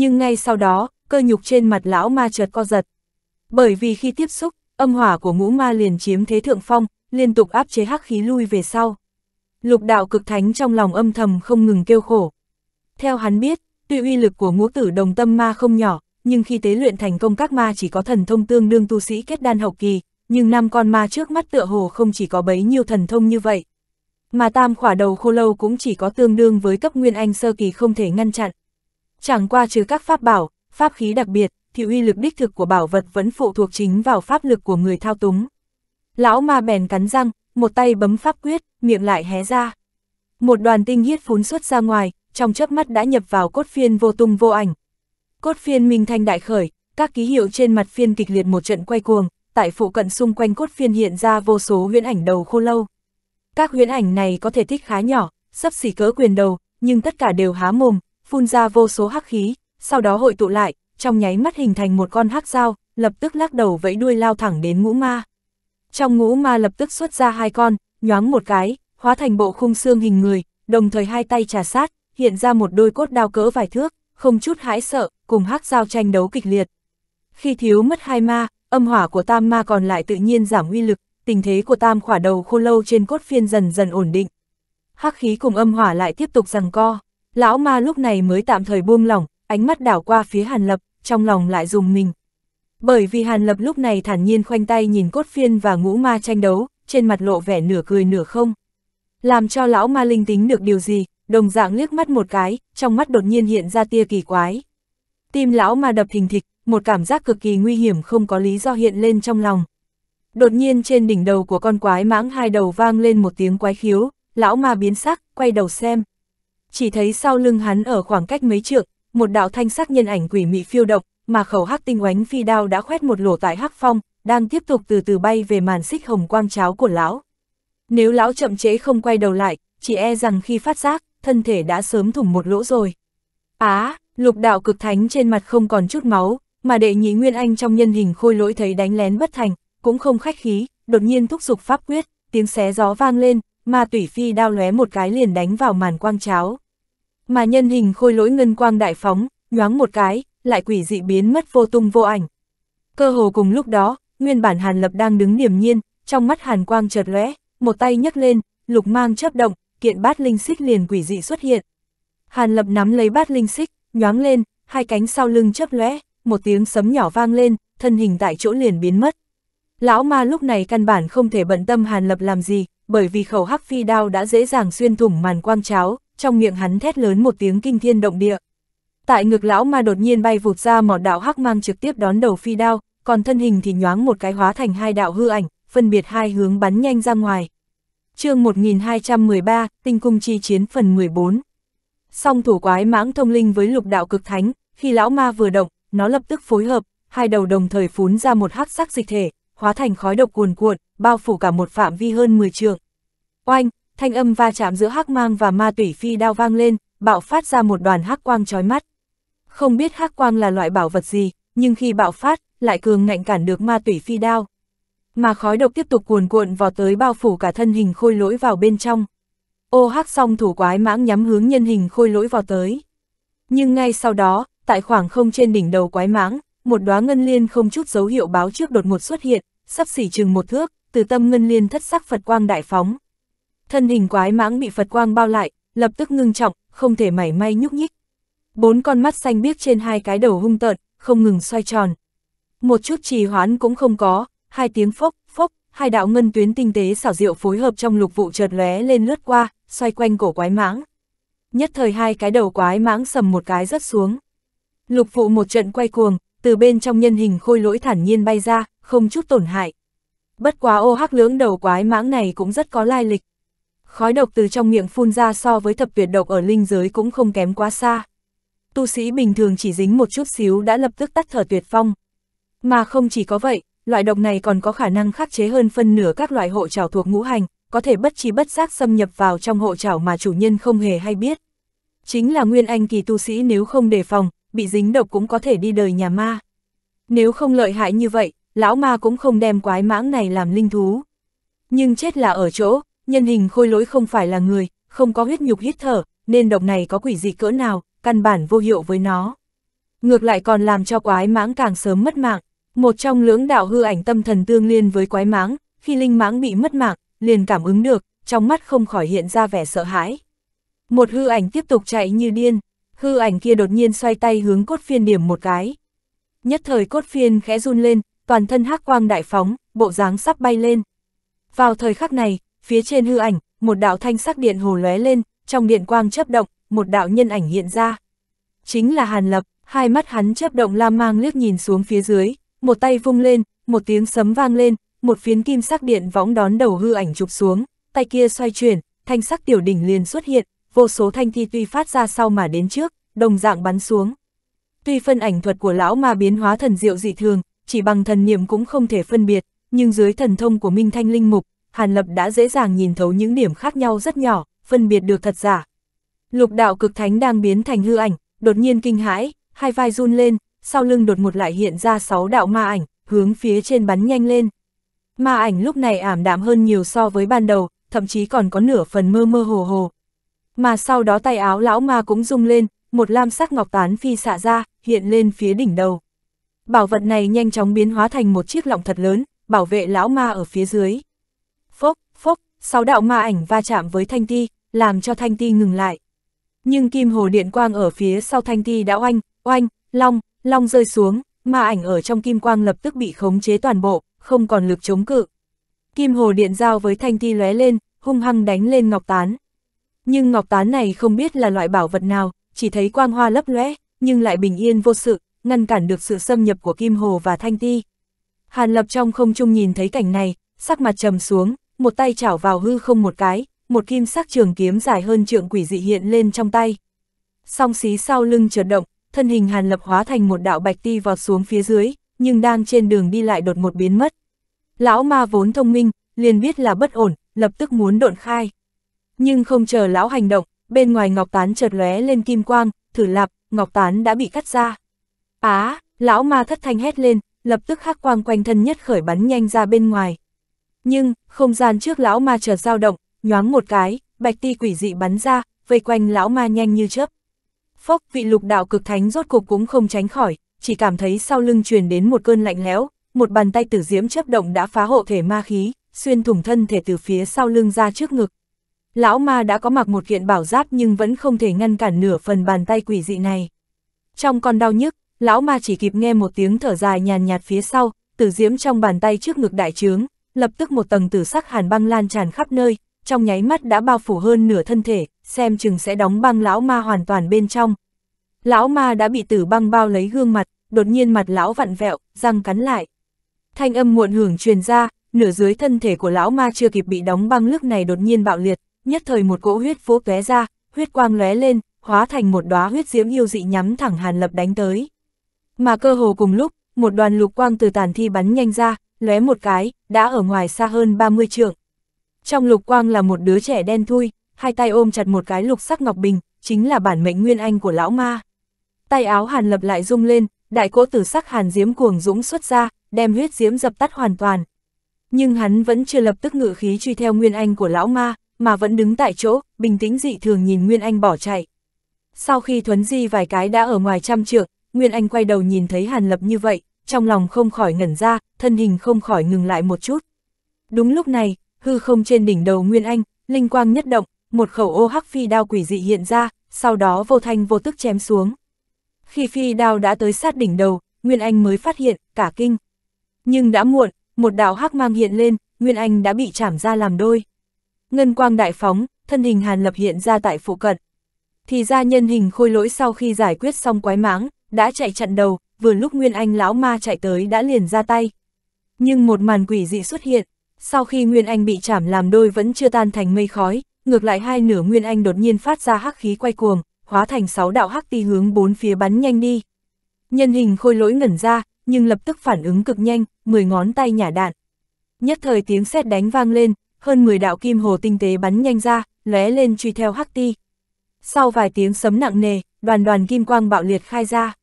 nhưng ngay sau đó, cơ nhục trên mặt lão ma chợt co giật. Bởi vì khi tiếp xúc, âm hỏa của ngũ ma liền chiếm thế thượng phong, liên tục áp chế hắc khí lui về sau. Lục đạo cực thánh trong lòng âm thầm không ngừng kêu khổ. Theo hắn biết, tuy uy lực của ngũ tử đồng tâm ma không nhỏ, nhưng khi tế luyện thành công các ma chỉ có thần thông tương đương tu sĩ kết đan hậu kỳ, nhưng năm con ma trước mắt tựa hồ không chỉ có bấy nhiêu thần thông như vậy. Mà tam khỏa đầu khô lâu cũng chỉ có tương đương với cấp nguyên anh sơ kỳ không thể ngăn chặn. Chẳng qua trừ các pháp bảo, pháp khí đặc biệt, thì uy lực đích thực của bảo vật vẫn phụ thuộc chính vào pháp lực của người thao túng. Lão ma bèn cắn răng, một tay bấm pháp quyết, miệng lại hé ra. Một đoàn tinh huyết phún xuất ra ngoài, trong chớp mắt đã nhập vào cốt phiên vô tung vô ảnh. Cốt phiên minh thanh đại khởi, các ký hiệu trên mặt phiên kịch liệt một trận quay cuồng, tại phụ cận xung quanh cốt phiên hiện ra vô số huyễn ảnh đầu khô lâu. Các huyễn ảnh này có thể tích khá nhỏ, sắp xỉ cỡ quyền đầu, nhưng tất cả đều há mồm, phun ra vô số hắc khí, sau đó hội tụ lại, trong nháy mắt hình thành một con hắc dao, lập tức lắc đầu vẫy đuôi lao thẳng đến ngũ ma. Trong ngũ ma lập tức xuất ra hai con, nhoáng một cái, hóa thành bộ khung xương hình người, đồng thời hai tay trà sát, hiện ra một đôi cốt đao cỡ vài thước, không chút hãi sợ, cùng hắc dao tranh đấu kịch liệt. Khi thiếu mất hai ma, âm hỏa của tam ma còn lại tự nhiên giảm uy lực, tình thế của tam khỏa đầu khô lâu trên cốt phiên dần dần ổn định. Hắc khí cùng âm hỏa lại tiếp tục rằng co. Lão ma lúc này mới tạm thời buông lỏng, ánh mắt đảo qua phía Hàn Lập, trong lòng lại dùng mình. Bởi vì Hàn Lập lúc này thản nhiên khoanh tay nhìn cốt phiên và ngũ ma tranh đấu, trên mặt lộ vẻ nửa cười nửa không. Làm cho lão ma linh tính được điều gì, đồng dạng liếc mắt một cái, trong mắt đột nhiên hiện ra tia kỳ quái. Tim lão ma đập thình thịch, một cảm giác cực kỳ nguy hiểm không có lý do hiện lên trong lòng. Đột nhiên trên đỉnh đầu của con quái mãng hai đầu vang lên một tiếng quái khiếu, lão ma biến sắc, quay đầu xem, chỉ thấy sau lưng hắn ở khoảng cách mấy trượng, một đạo thanh sắc nhân ảnh quỷ mị phiêu động mà khẩu hắc tinh oánh phi đao đã khoét một lỗ tại hắc phong, đang tiếp tục từ từ bay về màn xích hồng quang cháo của lão. Nếu lão chậm chế không quay đầu lại, chỉ e rằng khi phát giác, thân thể đã sớm thủng một lỗ rồi. Á, lục đạo cực thánh trên mặt không còn chút máu, mà đệ nhị Nguyên Anh trong nhân hình khôi lỗi thấy đánh lén bất thành, cũng không khách khí, đột nhiên thúc giục pháp quyết, tiếng xé gió vang lên, ma tủy phi đao lóe một cái liền đánh vào màn quang cháo. Mà nhân hình khôi lỗi ngân quang đại phóng, nhoáng một cái, lại quỷ dị biến mất vô tung vô ảnh. Cơ hồ cùng lúc đó, nguyên bản Hàn Lập đang đứng điềm nhiên, trong mắt Hàn quang chợt lóe, một tay nhấc lên, lục mang chớp động, kiện bát linh xích liền quỷ dị xuất hiện. Hàn Lập nắm lấy bát linh xích, nhoáng lên, hai cánh sau lưng chớp lóe, một tiếng sấm nhỏ vang lên, thân hình tại chỗ liền biến mất. Lão ma lúc này căn bản không thể bận tâm Hàn Lập làm gì, bởi vì khẩu hắc phi đao đã dễ dàng xuyên thủng màn quang cháo, trong miệng hắn thét lớn một tiếng kinh thiên động địa. Tại ngực lão ma đột nhiên bay vụt ra một đạo hắc mang trực tiếp đón đầu phi đao, còn thân hình thì nhoáng một cái hóa thành hai đạo hư ảnh, phân biệt hai hướng bắn nhanh ra ngoài. chương 1213, Tinh Cung Chi Chiến phần 14 Song thủ quái mãng thông linh với lục đạo cực thánh, khi lão ma vừa động, nó lập tức phối hợp, hai đầu đồng thời phún ra một hắc sắc dịch thể, hóa thành khói độc cuồn cuộn, bao phủ cả một phạm vi hơn 10 trường. Oanh, thanh âm va chạm giữa hắc mang và ma tủy phi đao vang lên, bạo phát ra một đoàn hắc quang chói mắt. Không biết hắc quang là loại bảo vật gì, nhưng khi bạo phát, lại cường ngạnh cản được ma tủy phi đao. Mà khói độc tiếp tục cuồn cuộn vào tới bao phủ cả thân hình khôi lỗi vào bên trong. Ô hắc song thủ quái mãng nhắm hướng nhân hình khôi lỗi vào tới. Nhưng ngay sau đó, tại khoảng không trên đỉnh đầu quái mãng, một đóa ngân liên không chút dấu hiệu báo trước đột ngột xuất hiện, sắp xỉ chừng một thước, từ tâm ngân liên thất sắc Phật quang đại phóng. Thân hình quái mãng bị Phật quang bao lại, lập tức ngưng trọng, không thể mảy may nhúc nhích. Bốn con mắt xanh biếc trên hai cái đầu hung tợn, không ngừng xoay tròn. Một chút trì hoãn cũng không có, hai tiếng phốc, phốc, hai đạo ngân tuyến tinh tế xảo diệu phối hợp trong lục vụ chợt lóe lên lướt qua, xoay quanh cổ quái mãng. Nhất thời hai cái đầu quái mãng sầm một cái rất xuống. Lục vụ một trận quay cuồng, từ bên trong nhân hình khôi lỗi thản nhiên bay ra, không chút tổn hại. Bất quá ô hắc lưỡng đầu quái mãng này cũng rất có lai lịch. Khói độc từ trong miệng phun ra so với thập tuyệt độc ở linh giới cũng không kém quá xa. Tu sĩ bình thường chỉ dính một chút xíu đã lập tức tắt thở tuyệt phong. Mà không chỉ có vậy, loại độc này còn có khả năng khắc chế hơn phân nửa các loại hộ trảo thuộc ngũ hành, có thể bất trí bất giác xâm nhập vào trong hộ trảo mà chủ nhân không hề hay biết. Chính là nguyên anh kỳ tu sĩ nếu không đề phòng, bị dính độc cũng có thể đi đời nhà ma. Nếu không lợi hại như vậy, lão ma cũng không đem quái mãng này làm linh thú. Nhưng chết là ở chỗ, nhân hình khôi lỗi không phải là người, không có huyết nhục huyết thở, nên độc này có quỷ gì cỡ nào, căn bản vô hiệu với nó. Ngược lại còn làm cho quái mãng càng sớm mất mạng, một trong lưỡng đạo hư ảnh tâm thần tương liên với quái mãng, khi linh mãng bị mất mạng, liền cảm ứng được, trong mắt không khỏi hiện ra vẻ sợ hãi. Một hư ảnh tiếp tục chạy như điên, hư ảnh kia đột nhiên xoay tay hướng cốt phiên điểm một cái. Nhất thời cốt phiên khẽ run lên, toàn thân hắc quang đại phóng, bộ dáng sắp bay lên. Vào thời khắc này, phía trên hư ảnh, một đạo thanh sắc điện hồ lóe lên, trong điện quang chấp động, một đạo nhân ảnh hiện ra. Chính là Hàn Lập, hai mắt hắn chấp động la mang liếc nhìn xuống phía dưới, một tay vung lên, một tiếng sấm vang lên, một phiến kim sắc điện võng đón đầu hư ảnh chụp xuống, tay kia xoay chuyển, thanh sắc tiểu đỉnh liền xuất hiện, vô số thanh thi tuy phát ra sau mà đến trước, đồng dạng bắn xuống. Tuy phân ảnh thuật của lão ma biến hóa thần diệu dị thường, chỉ bằng thần niệm cũng không thể phân biệt, nhưng dưới thần thông của Minh Thanh Linh Mục, Hàn Lập đã dễ dàng nhìn thấu những điểm khác nhau rất nhỏ, phân biệt được thật giả. Lục đạo cực thánh đang biến thành hư ảnh, đột nhiên kinh hãi, hai vai run lên, sau lưng đột một lại hiện ra sáu đạo ma ảnh, hướng phía trên bắn nhanh lên. Ma ảnh lúc này ảm đạm hơn nhiều so với ban đầu, thậm chí còn có nửa phần mơ mơ hồ hồ, mà sau đó tay áo lão ma cũng rung lên, một lam sắc ngọc tán phi xạ ra, hiện lên phía đỉnh đầu. Bảo vật này nhanh chóng biến hóa thành một chiếc lọng thật lớn, bảo vệ lão ma ở phía dưới. Phốc, phốc, sáu đạo ma ảnh va chạm với thanh ti, làm cho thanh ti ngừng lại. Nhưng kim hồ điện quang ở phía sau thanh ti đã oanh, oanh, long, long rơi xuống, ma ảnh ở trong kim quang lập tức bị khống chế toàn bộ, không còn lực chống cự. Kim hồ điện giao với thanh ti lóe lên, hung hăng đánh lên ngọc tán. Nhưng ngọc tán này không biết là loại bảo vật nào, chỉ thấy quang hoa lấp lóe, nhưng lại bình yên vô sự, ngăn cản được sự xâm nhập của Kim Hồ và Thanh Ti. Hàn Lập trong không trung nhìn thấy cảnh này, sắc mặt trầm xuống, một tay chảo vào hư không một cái, một kim sắc trường kiếm dài hơn trượng quỷ dị hiện lên trong tay. Song xí sau lưng chợt động, thân hình Hàn Lập hóa thành một đạo bạch ti vọt xuống phía dưới, nhưng đang trên đường đi lại đột một biến mất. Lão ma vốn thông minh, liền biết là bất ổn, lập tức muốn độn khai. Nhưng không chờ lão hành động, bên ngoài ngọc tán chợt lóe lên kim quang, thử lạp, ngọc tán đã bị cắt ra. Á, lão ma thất thanh hét lên, lập tức hắc quang quanh thân nhất khởi bắn nhanh ra bên ngoài. Nhưng, không gian trước lão ma chợt dao động, nhoáng một cái, bạch ti quỷ dị bắn ra, vây quanh lão ma nhanh như chớp. Phốc, vị lục đạo cực thánh rốt cục cũng không tránh khỏi, chỉ cảm thấy sau lưng truyền đến một cơn lạnh lẽo, một bàn tay tử diễm chấp động đã phá hộ thể ma khí, xuyên thủng thân thể từ phía sau lưng ra trước ngực. Lão ma đã có mặc một kiện bảo giáp nhưng vẫn không thể ngăn cản nửa phần bàn tay quỷ dị này. Trong con đau nhức, lão ma chỉ kịp nghe một tiếng thở dài nhàn nhạt phía sau, tử diễm trong bàn tay trước ngực đại trướng, lập tức một tầng tử sắc hàn băng lan tràn khắp nơi, trong nháy mắt đã bao phủ hơn nửa thân thể, xem chừng sẽ đóng băng lão ma hoàn toàn bên trong. Lão ma đã bị tử băng bao lấy gương mặt, đột nhiên mặt lão vặn vẹo, răng cắn lại. Thanh âm muộn hưởng truyền ra, nửa dưới thân thể của lão ma chưa kịp bị đóng băng lúc này đột nhiên bạo liệt, nhất thời một cỗ huyết vũ tóe ra, huyết quang lóe lên, hóa thành một đóa huyết diễm yêu dị nhắm thẳng Hàn Lập đánh tới. Mà cơ hồ cùng lúc, một đoàn lục quang từ tàn thi bắn nhanh ra, lóe một cái, đã ở ngoài xa hơn 30 trượng. Trong lục quang là một đứa trẻ đen thui, hai tay ôm chặt một cái lục sắc ngọc bình, chính là bản mệnh nguyên anh của lão ma. Tay áo Hàn Lập lại rung lên, đại cỗ tử sắc Hàn Diễm cuồng dũng xuất ra, đem huyết diễm dập tắt hoàn toàn. Nhưng hắn vẫn chưa lập tức ngự khí truy theo nguyên anh của lão ma, mà vẫn đứng tại chỗ, bình tĩnh dị thường nhìn Nguyên Anh bỏ chạy. Sau khi thuấn di vài cái đã ở ngoài trăm trượng, Nguyên Anh quay đầu nhìn thấy Hàn Lập như vậy, trong lòng không khỏi ngẩn ra, thân hình không khỏi ngừng lại một chút. Đúng lúc này, hư không trên đỉnh đầu Nguyên Anh, linh quang nhất động, một khẩu ô hắc phi đao quỷ dị hiện ra, sau đó vô thanh vô tức chém xuống. Khi phi đao đã tới sát đỉnh đầu, Nguyên Anh mới phát hiện, cả kinh. Nhưng đã muộn, một đạo hắc mang hiện lên, Nguyên Anh đã bị chảm ra làm đôi ngân quang đại phóng, thân hình Hàn Lập hiện ra tại phụ cận. Thì ra nhân hình khôi lỗi sau khi giải quyết xong quái máng, đã chạy chặn đầu, vừa lúc Nguyên Anh lão ma chạy tới đã liền ra tay. Nhưng một màn quỷ dị xuất hiện, sau khi Nguyên Anh bị chảm làm đôi vẫn chưa tan thành mây khói, ngược lại hai nửa Nguyên Anh đột nhiên phát ra hắc khí quay cuồng, hóa thành sáu đạo hắc ti hướng bốn phía bắn nhanh đi. Nhân hình khôi lỗi ngẩn ra, nhưng lập tức phản ứng cực nhanh, mười ngón tay nhả đạn. Nhất thời tiếng sét đánh vang lên, hơn 10 đạo kim hồ tinh tế bắn nhanh ra, lóe lên truy theo Hắc Ti. Sau vài tiếng sấm nặng nề, đoàn đoàn kim quang bạo liệt khai ra.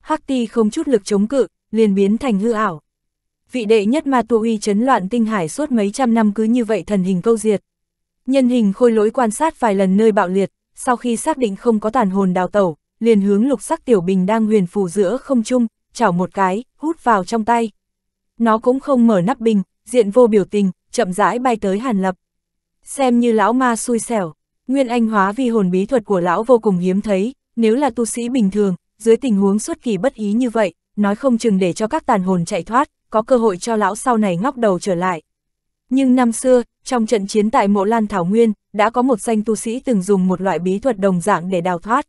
Hắc Ti không chút lực chống cự, liền biến thành hư ảo. Vị đệ nhất ma tu uy chấn loạn tinh hải suốt mấy trăm năm cứ như vậy thần hình câu diệt. Nhân hình khôi lỗi quan sát vài lần nơi bạo liệt, sau khi xác định không có tàn hồn đào tẩu, liền hướng lục sắc tiểu bình đang huyền phù giữa không trung, chảo một cái, hút vào trong tay. Nó cũng không mở nắp bình, diện vô biểu tình, chậm rãi bay tới Hàn Lập. Xem như lão ma xui xẻo, nguyên anh hóa vi hồn bí thuật của lão vô cùng hiếm thấy, nếu là tu sĩ bình thường, dưới tình huống xuất kỳ bất ý như vậy, nói không chừng để cho các tàn hồn chạy thoát, có cơ hội cho lão sau này ngóc đầu trở lại. Nhưng năm xưa, trong trận chiến tại mộ Lan Thảo Nguyên, đã có một danh tu sĩ từng dùng một loại bí thuật đồng dạng để đào thoát.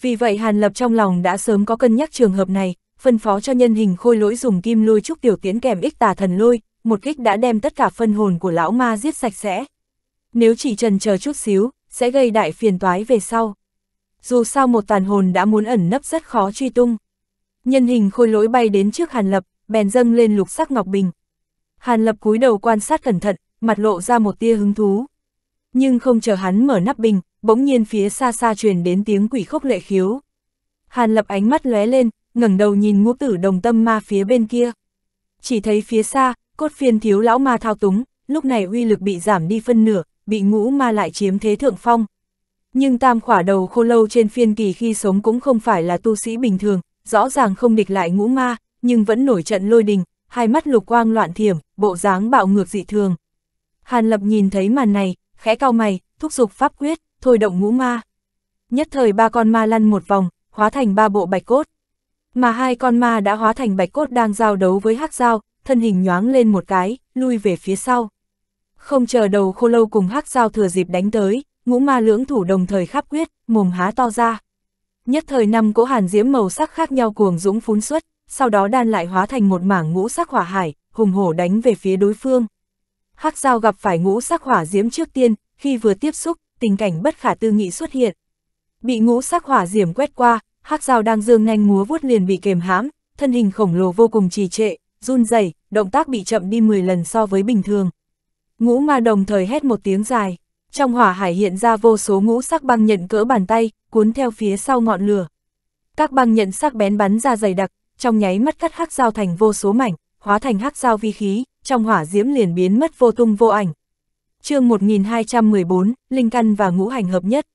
Vì vậy Hàn Lập trong lòng đã sớm có cân nhắc trường hợp này, phân phó cho nhân hình khôi lỗi dùng kim lôi trúc tiểu tiến kèm ích tà thần lôi, một kích đã đem tất cả phân hồn của lão ma giết sạch sẽ. Nếu chỉ trần chờ chút xíu, sẽ gây đại phiền toái về sau. Dù sao một tàn hồn đã muốn ẩn nấp rất khó truy tung. Nhân hình khôi lỗi bay đến trước Hàn Lập, bèn dâng lên lục sắc ngọc bình. Hàn Lập cúi đầu quan sát cẩn thận, mặt lộ ra một tia hứng thú. Nhưng không chờ hắn mở nắp bình, bỗng nhiên phía xa xa truyền đến tiếng quỷ khốc lệ khiếu. Hàn Lập ánh mắt lóe lên, ngẩng đầu nhìn ngũ tử đồng tâm ma phía bên kia. Chỉ thấy phía xa, Cốt phiên thiếu lão ma thao túng, lúc này uy lực bị giảm đi phân nửa, bị ngũ ma lại chiếm thế thượng phong. Nhưng tam khỏa đầu khô lâu trên phiên kỳ khi sống cũng không phải là tu sĩ bình thường, rõ ràng không địch lại ngũ ma, nhưng vẫn nổi trận lôi đình, hai mắt lục quang loạn thiểm, bộ dáng bạo ngược dị thường. Hàn Lập nhìn thấy màn này, khẽ cao mày, thúc giục pháp quyết, thôi động ngũ ma. Nhất thời ba con ma lăn một vòng, hóa thành ba bộ bạch cốt. Mà hai con ma đã hóa thành bạch cốt đang giao đấu với hắc dao, thân hình nhoáng lên một cái, lui về phía sau. Không chờ đầu khô lâu cùng hắc dao thừa dịp đánh tới, ngũ ma lưỡng thủ đồng thời khắp quyết, mồm há to ra. Nhất thời năm cỗ hàn diễm màu sắc khác nhau cuồng dũng phún xuất, sau đó đan lại hóa thành một mảng ngũ sắc hỏa hải, hùng hổ đánh về phía đối phương. Hắc dao gặp phải ngũ sắc hỏa diễm trước tiên, khi vừa tiếp xúc, tình cảnh bất khả tư nghị xuất hiện. Bị ngũ sắc hỏa diễm quét qua, hắc dao đang dương nhanh múa vuốt liền bị kềm hãm, thân hình khổng lồ vô cùng trì trệ, run rẩy, động tác bị chậm đi 10 lần so với bình thường. Ngũ ma đồng thời hét một tiếng dài, trong hỏa hải hiện ra vô số ngũ sắc băng nhận cỡ bàn tay, cuốn theo phía sau ngọn lửa. Các băng nhận sắc bén bắn ra dày đặc, trong nháy mắt cắt hắc dao thành vô số mảnh, hóa thành hắc dao vi khí, trong hỏa diễm liền biến mất vô tung vô ảnh. chương 1214, Linh Căn và Ngũ Hành hợp nhất.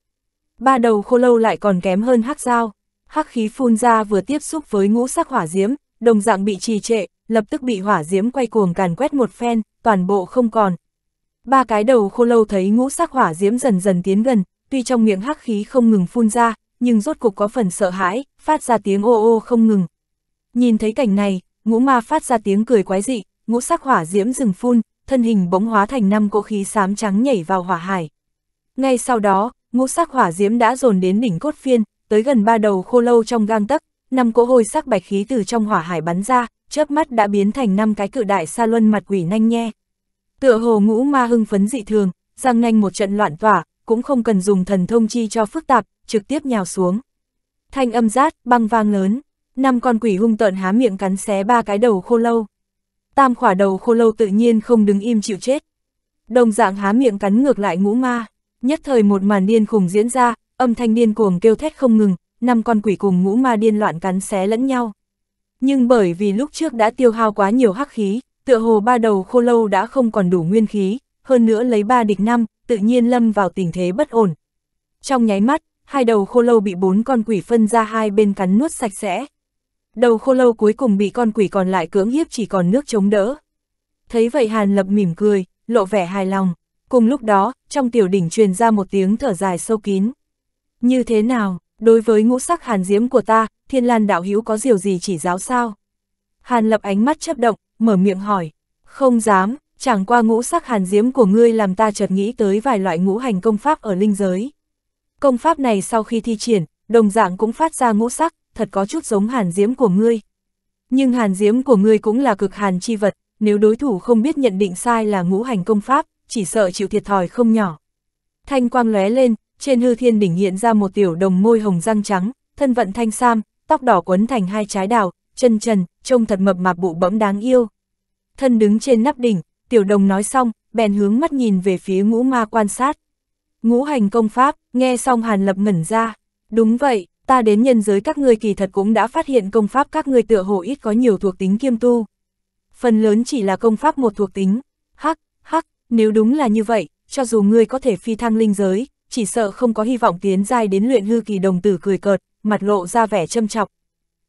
Ba đầu khô lâu lại còn kém hơn hắc dao. Hắc khí phun ra vừa tiếp xúc với ngũ sắc hỏa diễm, đồng dạng bị trì trệ, lập tức bị hỏa diễm quay cuồng càn quét một phen, toàn bộ không còn. Ba cái đầu khô lâu thấy ngũ sắc hỏa diễm dần dần tiến gần, tuy trong miệng hắc khí không ngừng phun ra, nhưng rốt cục có phần sợ hãi, phát ra tiếng ô ô không ngừng. Nhìn thấy cảnh này, ngũ ma phát ra tiếng cười quái dị, ngũ sắc hỏa diễm dừng phun, thân hình bỗng hóa thành năm cỗ khí xám trắng nhảy vào hỏa hải. Ngay sau đó, ngũ sắc hỏa diễm đã dồn đến đỉnh cốt phiên, tới gần ba đầu khô lâu trong gang tấc, năm cỗ hôi sắc bạch khí từ trong hỏa hải bắn ra, chớp mắt đã biến thành năm cái cự đại sa luân mặt quỷ nanh nhe. Tựa hồ ngũ ma hưng phấn dị thường, răng nanh một trận loạn tỏa, cũng không cần dùng thần thông chi cho phức tạp, trực tiếp nhào xuống. Thanh âm rát, băng vang lớn, năm con quỷ hung tợn há miệng cắn xé ba cái đầu khô lâu. Tam khỏa đầu khô lâu tự nhiên không đứng im chịu chết. Đồng dạng há miệng cắn ngược lại ngũ ma, nhất thời một màn điên khủng diễn ra, âm thanh điên cuồng kêu thét không ngừng, năm con quỷ cùng ngũ ma điên loạn cắn xé lẫn nhau. Nhưng bởi vì lúc trước đã tiêu hao quá nhiều hắc khí, tựa hồ ba đầu khô lâu đã không còn đủ nguyên khí, hơn nữa lấy ba địch năm, tự nhiên lâm vào tình thế bất ổn. Trong nháy mắt, hai đầu khô lâu bị bốn con quỷ phân ra hai bên cắn nuốt sạch sẽ. Đầu khô lâu cuối cùng bị con quỷ còn lại cưỡng hiếp chỉ còn nước chống đỡ. Thấy vậy Hàn Lập mỉm cười, lộ vẻ hài lòng. Cùng lúc đó, trong tiểu đỉnh truyền ra một tiếng thở dài sâu kín. Như thế nào, đối với ngũ sắc hàn diễm của ta, thiên lan đạo hữu có điều gì chỉ giáo sao? Hàn lập ánh mắt chấp động, mở miệng hỏi, không dám, chẳng qua ngũ sắc hàn diễm của ngươi làm ta chợt nghĩ tới vài loại ngũ hành công pháp ở linh giới. Công pháp này sau khi thi triển, đồng dạng cũng phát ra ngũ sắc, thật có chút giống hàn diễm của ngươi. Nhưng hàn diễm của ngươi cũng là cực hàn chi vật, nếu đối thủ không biết nhận định sai là ngũ hành công pháp, chỉ sợ chịu thiệt thòi không nhỏ. Thanh quang lóe lên, trên hư thiên đỉnh hiện ra một tiểu đồng môi hồng răng trắng, thân vận thanh sam, tóc đỏ quấn thành hai trái đào, chân trần, trông thật mập mạp bụ bẫm đáng yêu. Thân đứng trên nắp đỉnh, tiểu đồng nói xong, bèn hướng mắt nhìn về phía ngũ ma quan sát. Ngũ hành công pháp, nghe xong hàn lập ngẩn ra. Đúng vậy, ta đến nhân giới các ngươi kỳ thật cũng đã phát hiện công pháp các ngươi tựa hồ ít có nhiều thuộc tính kiêm tu. Phần lớn chỉ là công pháp một thuộc tính. Hắc, hắc, nếu đúng là như vậy, cho dù ngươi có thể phi thăng linh giới, chỉ sợ không có hy vọng tiến giai đến luyện hư kỳ đồng tử cười cợt, mặt lộ ra vẻ châm chọc.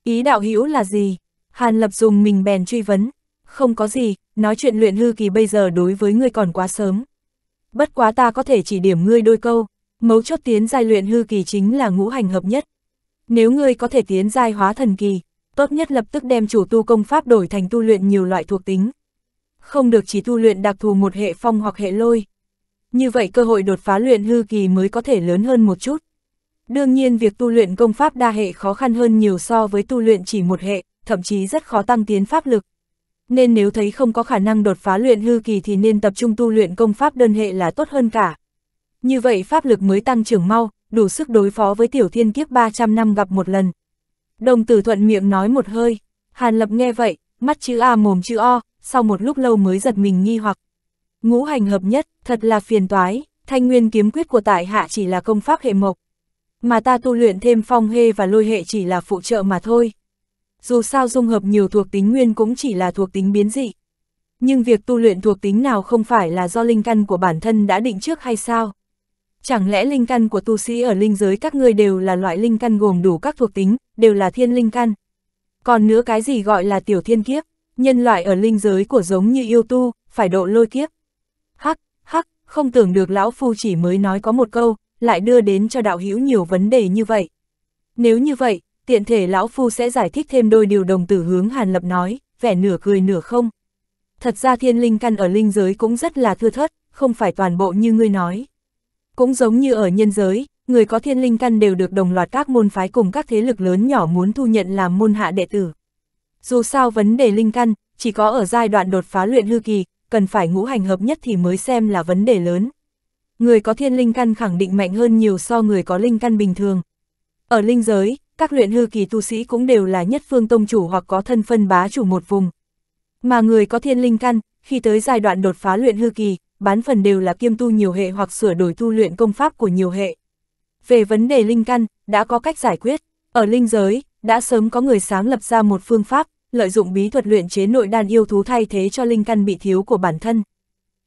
Ý đạo hữu là gì? Hàn Lập dùng mình bèn truy vấn. Không có gì, nói chuyện luyện hư kỳ bây giờ đối với ngươi còn quá sớm. Bất quá ta có thể chỉ điểm ngươi đôi câu, mấu chốt tiến giai luyện hư kỳ chính là ngũ hành hợp nhất. Nếu ngươi có thể tiến giai hóa thần kỳ, tốt nhất lập tức đem chủ tu công pháp đổi thành tu luyện nhiều loại thuộc tính. Không được chỉ tu luyện đặc thù một hệ phong hoặc hệ lôi, như vậy cơ hội đột phá luyện hư kỳ mới có thể lớn hơn một chút. Đương nhiên việc tu luyện công pháp đa hệ khó khăn hơn nhiều so với tu luyện chỉ một hệ, thậm chí rất khó tăng tiến pháp lực. Nên nếu thấy không có khả năng đột phá luyện hư kỳ thì nên tập trung tu luyện công pháp đơn hệ là tốt hơn cả. Như vậy pháp lực mới tăng trưởng mau, đủ sức đối phó với tiểu thiên kiếp 300 năm gặp một lần. Đồng tử thuận miệng nói một hơi, Hàn Lập nghe vậy, mắt chữ A mồm chữ O, sau một lúc lâu mới giật mình nghi hoặc, Ngũ hành hợp nhất, thật là phiền toái, thanh nguyên kiếm quyết của tại hạ chỉ là công pháp hệ mộc. Mà ta tu luyện thêm phong hê và lôi hệ chỉ là phụ trợ mà thôi. Dù sao dung hợp nhiều thuộc tính nguyên cũng chỉ là thuộc tính biến dị. Nhưng việc tu luyện thuộc tính nào không phải là do linh căn của bản thân đã định trước hay sao? Chẳng lẽ linh căn của tu sĩ ở linh giới các ngươi đều là loại linh căn gồm đủ các thuộc tính, đều là thiên linh căn? Còn nữa cái gì gọi là tiểu thiên kiếp? Nhân loại ở linh giới của giống như yêu tu, phải độ lôi kiếp. Hắc, hắc, không tưởng được lão phu chỉ mới nói có một câu, lại đưa đến cho đạo hữu nhiều vấn đề như vậy. Nếu như vậy, tiện thể lão phu sẽ giải thích thêm đôi điều đồng tử hướng Hàn Lập nói, vẻ nửa cười nửa không. Thật ra thiên linh căn ở linh giới cũng rất là thưa thớt, không phải toàn bộ như ngươi nói. Cũng giống như ở nhân giới, người có thiên linh căn đều được đồng loạt các môn phái cùng các thế lực lớn nhỏ muốn thu nhận làm môn hạ đệ tử. Dù sao vấn đề linh căn, chỉ có ở giai đoạn đột phá luyện hư kỳ, cần phải ngũ hành hợp nhất thì mới xem là vấn đề lớn. Người có thiên linh căn khẳng định mạnh hơn nhiều so người có linh căn bình thường. Ở linh giới, các luyện hư kỳ tu sĩ cũng đều là nhất phương tông chủ hoặc có thân phân bá chủ một vùng. Mà người có thiên linh căn, khi tới giai đoạn đột phá luyện hư kỳ, bán phần đều là kiêm tu nhiều hệ hoặc sửa đổi tu luyện công pháp của nhiều hệ. Về vấn đề linh căn, đã có cách giải quyết. Ở linh giới, đã sớm có người sáng lập ra một phương pháp, lợi dụng bí thuật luyện chế nội đan yêu thú thay thế cho linh căn bị thiếu của bản thân.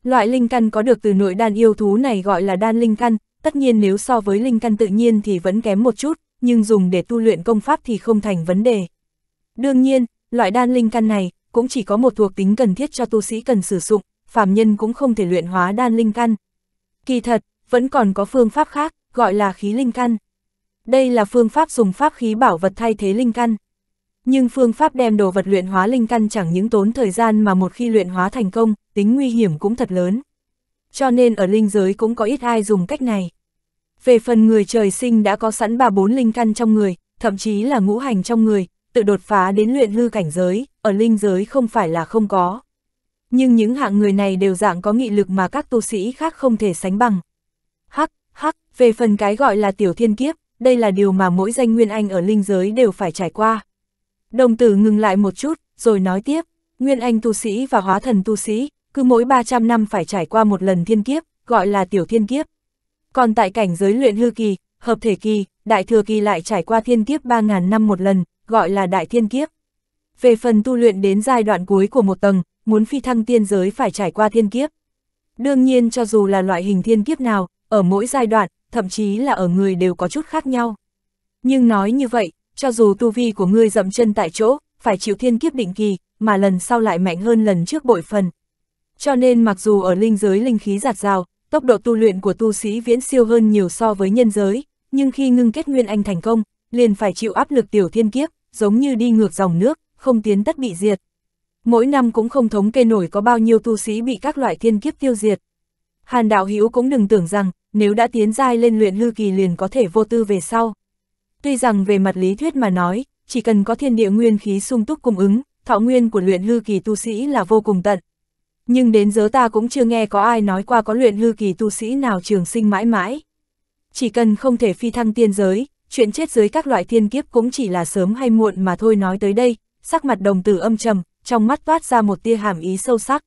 Loại linh căn có được từ nội đan yêu thú này gọi là đan linh căn, tất nhiên nếu so với linh căn tự nhiên thì vẫn kém một chút, nhưng dùng để tu luyện công pháp thì không thành vấn đề. Đương nhiên, loại đan linh căn này cũng chỉ có một thuộc tính cần thiết cho tu sĩ cần sử dụng, phàm nhân cũng không thể luyện hóa đan linh căn. Kỳ thật, vẫn còn có phương pháp khác, gọi là khí linh căn. Đây là phương pháp dùng pháp khí bảo vật thay thế linh căn. Nhưng phương pháp đem đồ vật luyện hóa linh căn chẳng những tốn thời gian mà một khi luyện hóa thành công, tính nguy hiểm cũng thật lớn. Cho nên ở linh giới cũng có ít ai dùng cách này. Về phần người trời sinh đã có sẵn ba bốn linh căn trong người, thậm chí là ngũ hành trong người, tự đột phá đến luyện hư cảnh giới, ở linh giới không phải là không có. Nhưng những hạng người này đều dạng có nghị lực mà các tu sĩ khác không thể sánh bằng. Hắc, hắc, về phần cái gọi là tiểu thiên kiếp, đây là điều mà mỗi danh nguyên anh ở linh giới đều phải trải qua. Đồng tử ngừng lại một chút, rồi nói tiếp, nguyên anh tu sĩ và hóa thần tu sĩ, cứ mỗi 300 năm phải trải qua một lần thiên kiếp, gọi là tiểu thiên kiếp. Còn tại cảnh giới luyện hư kỳ, hợp thể kỳ, đại thừa kỳ lại trải qua thiên kiếp 3.000 năm một lần, gọi là đại thiên kiếp. Về phần tu luyện đến giai đoạn cuối của một tầng, muốn phi thăng tiên giới phải trải qua thiên kiếp. Đương nhiên cho dù là loại hình thiên kiếp nào, ở mỗi giai đoạn, thậm chí là ở người đều có chút khác nhau. Nhưng nói như vậy, cho dù tu vi của ngươi dậm chân tại chỗ, phải chịu thiên kiếp định kỳ, mà lần sau lại mạnh hơn lần trước bội phần. Cho nên mặc dù ở linh giới linh khí giạt rào, tốc độ tu luyện của tu sĩ viễn siêu hơn nhiều so với nhân giới, nhưng khi ngưng kết nguyên anh thành công, liền phải chịu áp lực tiểu thiên kiếp, giống như đi ngược dòng nước, không tiến tất bị diệt. Mỗi năm cũng không thống kê nổi có bao nhiêu tu sĩ bị các loại thiên kiếp tiêu diệt. Hàn đạo Hữu cũng đừng tưởng rằng, nếu đã tiến giai lên luyện hư kỳ liền có thể vô tư về sau. Tuy rằng về mặt lý thuyết mà nói, chỉ cần có thiên địa nguyên khí sung túc cung ứng, thọ nguyên của luyện hư kỳ tu sĩ là vô cùng tận. Nhưng đến giờ ta cũng chưa nghe có ai nói qua có luyện hư kỳ tu sĩ nào trường sinh mãi mãi. Chỉ cần không thể phi thăng tiên giới, chuyện chết dưới các loại thiên kiếp cũng chỉ là sớm hay muộn mà thôi nói tới đây, sắc mặt đồng tử âm trầm, trong mắt toát ra một tia hàm ý sâu sắc.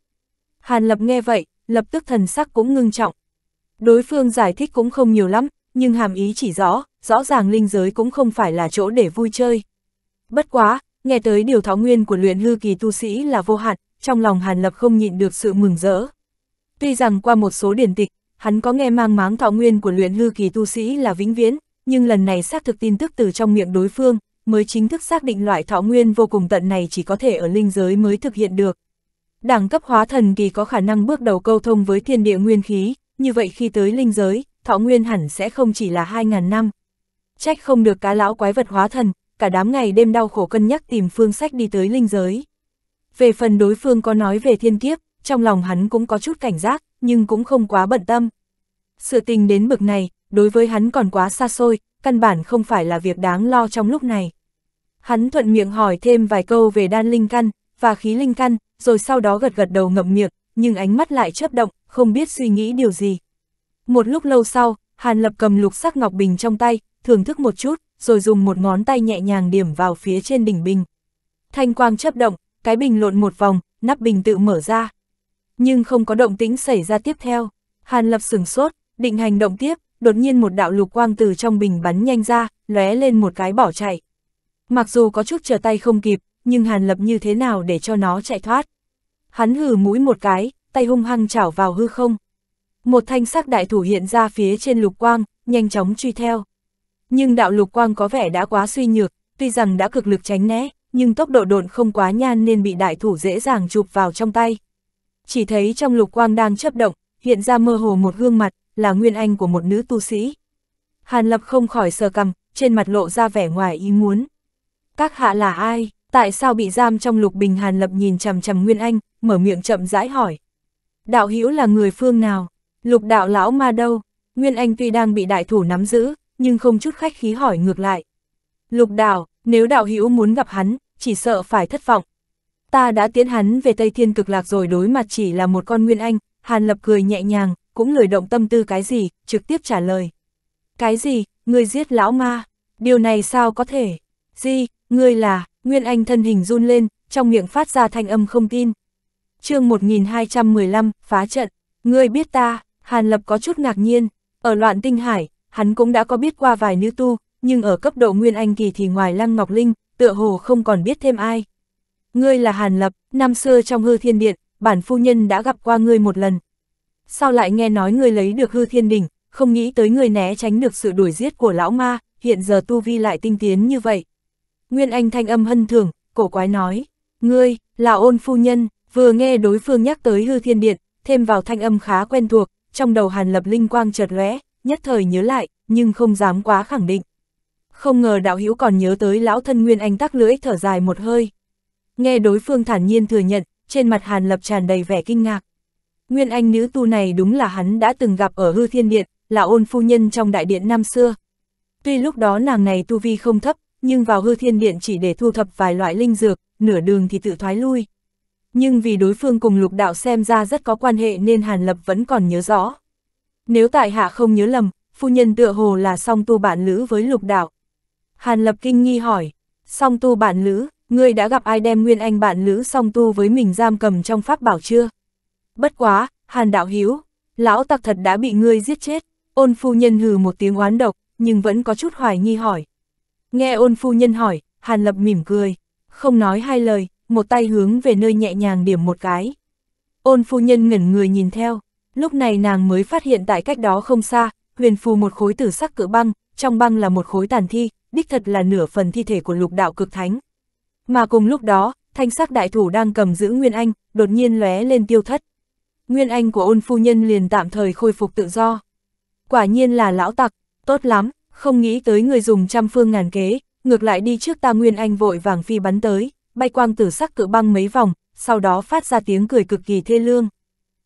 Hàn Lập nghe vậy, lập tức thần sắc cũng ngưng trọng. Đối phương giải thích cũng không nhiều lắm, nhưng hàm ý chỉ rõ, rõ ràng linh giới cũng không phải là chỗ để vui chơi. Bất quá, nghe tới điều tháo nguyên của luyện hư kỳ tu sĩ là vô hạn, trong lòng Hàn Lập không nhịn được sự mừng rỡ. Tuy rằng qua một số điển tịch, hắn có nghe mang máng thọ nguyên của luyện hư kỳ tu sĩ là vĩnh viễn, nhưng lần này xác thực tin tức từ trong miệng đối phương, mới chính thức xác định loại thọ nguyên vô cùng tận này chỉ có thể ở linh giới mới thực hiện được. Đẳng cấp hóa thần kỳ có khả năng bước đầu câu thông với thiên địa nguyên khí, như vậy khi tới linh giới, thọ nguyên hẳn sẽ không chỉ là 2.000 năm. Trách không được cá lão quái vật hóa thần, cả đám ngày đêm đau khổ cân nhắc tìm phương sách đi tới linh giới. Về phần đối phương có nói về thiên kiếp, trong lòng hắn cũng có chút cảnh giác, nhưng cũng không quá bận tâm. Sự tình đến bực này, đối với hắn còn quá xa xôi, căn bản không phải là việc đáng lo trong lúc này. Hắn thuận miệng hỏi thêm vài câu về đan linh căn và khí linh căn, rồi sau đó gật gật đầu ngậm miệng, nhưng ánh mắt lại chớp động, không biết suy nghĩ điều gì. Một lúc lâu sau, Hàn Lập cầm lục sắc ngọc bình trong tay, thưởng thức một chút, rồi dùng một ngón tay nhẹ nhàng điểm vào phía trên đỉnh bình. Thanh quang chấp động, cái bình lộn một vòng, nắp bình tự mở ra. Nhưng không có động tĩnh xảy ra tiếp theo. Hàn Lập sửng sốt, định hành động tiếp, đột nhiên một đạo lục quang từ trong bình bắn nhanh ra, lóe lên một cái bỏ chạy. Mặc dù có chút trở tay không kịp, nhưng Hàn Lập như thế nào để cho nó chạy thoát. Hắn hừ mũi một cái, tay hung hăng chảo vào hư không. Một thanh sắc đại thủ hiện ra phía trên lục quang, nhanh chóng truy theo. Nhưng đạo lục quang có vẻ đã quá suy nhược, tuy rằng đã cực lực tránh né, nhưng tốc độ độn không quá nhan nên bị đại thủ dễ dàng chụp vào trong tay. Chỉ thấy trong lục quang đang chấp động, hiện ra mơ hồ một gương mặt, là nguyên anh của một nữ tu sĩ. Hàn Lập không khỏi sờ cầm, trên mặt lộ ra vẻ ngoài ý muốn. Các hạ là ai? Tại sao bị giam trong lục bình Hàn Lập nhìn chằm chằm Nguyên Anh, mở miệng chậm rãi hỏi. Đạo hữu là người phương nào? Lục đạo lão ma đâu? Nguyên Anh tuy đang bị đại thủ nắm giữ, nhưng không chút khách khí hỏi ngược lại. Lục đạo, nếu đạo hữu muốn gặp hắn, chỉ sợ phải thất vọng. Ta đã tiến hắn về Tây Thiên cực lạc rồi đối mặt chỉ là một con Nguyên Anh, Hàn Lập cười nhẹ nhàng, cũng lời động tâm tư cái gì, trực tiếp trả lời. Cái gì, ngươi giết lão ma, điều này sao có thể? Gì, ngươi là, Nguyên Anh thân hình run lên, trong miệng phát ra thanh âm không tin. chương 1215, phá trận, ngươi biết ta, Hàn Lập có chút ngạc nhiên, ở loạn tinh hải, hắn cũng đã có biết qua vài nữ tu, nhưng ở cấp độ Nguyên Anh kỳ thì ngoài Lăng Ngọc Linh, tựa hồ không còn biết thêm ai. Ngươi là Hàn Lập, năm xưa trong hư thiên điện, bản phu nhân đã gặp qua ngươi một lần. Sao lại nghe nói ngươi lấy được hư thiên đỉnh, không nghĩ tới ngươi né tránh được sự đuổi giết của lão ma, hiện giờ tu vi lại tinh tiến như vậy. Nguyên Anh thanh âm hân thường, cổ quái nói, ngươi, là ôn phu nhân, vừa nghe đối phương nhắc tới hư thiên điện, thêm vào thanh âm khá quen thuộc, trong đầu Hàn Lập linh quang chợt lóe, nhất thời nhớ lại, nhưng không dám quá khẳng định. Không ngờ đạo hữu còn nhớ tới lão thân Nguyên Anh tắc lưỡi thở dài một hơi. Nghe đối phương thản nhiên thừa nhận, trên mặt Hàn Lập tràn đầy vẻ kinh ngạc. Nguyên Anh nữ tu này đúng là hắn đã từng gặp ở hư thiên điện, là ôn phu nhân trong đại điện năm xưa. Tuy lúc đó nàng này tu vi không thấp, nhưng vào hư thiên điện chỉ để thu thập vài loại linh dược, nửa đường thì tự thoái lui. Nhưng vì đối phương cùng lục đạo xem ra rất có quan hệ nên Hàn Lập vẫn còn nhớ rõ. Nếu tại hạ không nhớ lầm, phu nhân tựa hồ là song tu bản lữ với lục đạo. Hàn Lập kinh nghi hỏi, song tu bản lữ, ngươi đã gặp ai đem nguyên anh bạn lữ song tu với mình giam cầm trong pháp bảo chưa? Bất quá, Hàn đạo hiếu, lão tặc thật đã bị ngươi giết chết, ôn phu nhân hừ một tiếng oán độc, nhưng vẫn có chút hoài nghi hỏi. Nghe ôn phu nhân hỏi, Hàn lập mỉm cười, không nói hai lời, một tay hướng về nơi nhẹ nhàng điểm một cái. Ôn phu nhân ngẩn người nhìn theo, lúc này nàng mới phát hiện tại cách đó không xa, huyền phù một khối tử sắc cự băng, trong băng là một khối tàn thi, đích thật là nửa phần thi thể của lục đạo cực thánh. Mà cùng lúc đó, thanh sắc đại thủ đang cầm giữ Nguyên Anh, đột nhiên lóe lên tiêu thất. Nguyên Anh của ôn phu nhân liền tạm thời khôi phục tự do. Quả nhiên là lão tặc, tốt lắm, không nghĩ tới người dùng trăm phương ngàn kế, ngược lại đi trước ta Nguyên Anh vội vàng phi bắn tới bay quang tử sắc cự băng mấy vòng, sau đó phát ra tiếng cười cực kỳ thê lương.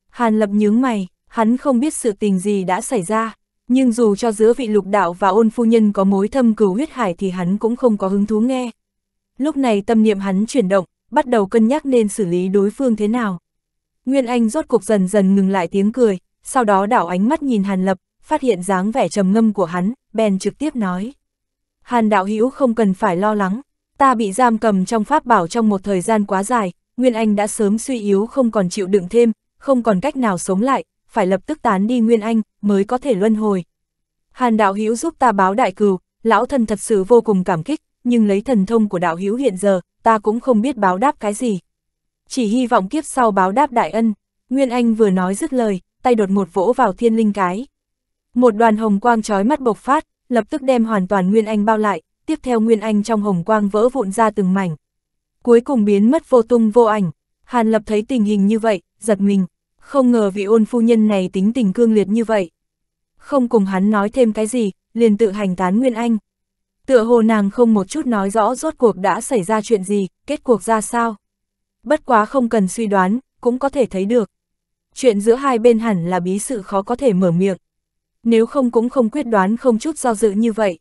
Hàn lập nhướng mày, hắn không biết sự tình gì đã xảy ra, nhưng dù cho giữa vị lục đạo và ôn phu nhân có mối thâm cửu huyết hải thì hắn cũng không có hứng thú nghe. Lúc này tâm niệm hắn chuyển động, bắt đầu cân nhắc nên xử lý đối phương thế nào. Nguyên Anh rốt cuộc dần dần ngừng lại tiếng cười, sau đó đảo ánh mắt nhìn Hàn Lập, phát hiện dáng vẻ trầm ngâm của hắn, bèn trực tiếp nói. Hàn đạo hữu không cần phải lo lắng, Ta bị giam cầm trong pháp bảo trong một thời gian quá dài, Nguyên Anh đã sớm suy yếu không còn chịu đựng thêm, không còn cách nào sống lại, phải lập tức tán đi Nguyên Anh, mới có thể luân hồi. Hàn đạo hữu giúp ta báo đại cừu, lão thần thật sự vô cùng cảm kích, nhưng lấy thần thông của đạo hữu hiện giờ, ta cũng không biết báo đáp cái gì. Chỉ hy vọng kiếp sau báo đáp đại ân, Nguyên Anh vừa nói dứt lời, tay đột một vỗ vào thiên linh cái. Một đoàn hồng quang trói mắt bộc phát, lập tức đem hoàn toàn Nguyên Anh bao lại, tiếp theo Nguyên Anh trong hồng quang vỡ vụn ra từng mảnh. Cuối cùng biến mất vô tung vô ảnh, Hàn Lập thấy tình hình như vậy, giật mình, không ngờ vị ôn phu nhân này tính tình cương liệt như vậy. Không cùng hắn nói thêm cái gì, liền tự hành tán Nguyên Anh. Tựa hồ nàng không một chút nói rõ rốt cuộc đã xảy ra chuyện gì, kết cuộc ra sao. Bất quá không cần suy đoán, cũng có thể thấy được. Chuyện giữa hai bên hẳn là bí sự khó có thể mở miệng. Nếu không cũng không quyết đoán không chút do dự như vậy.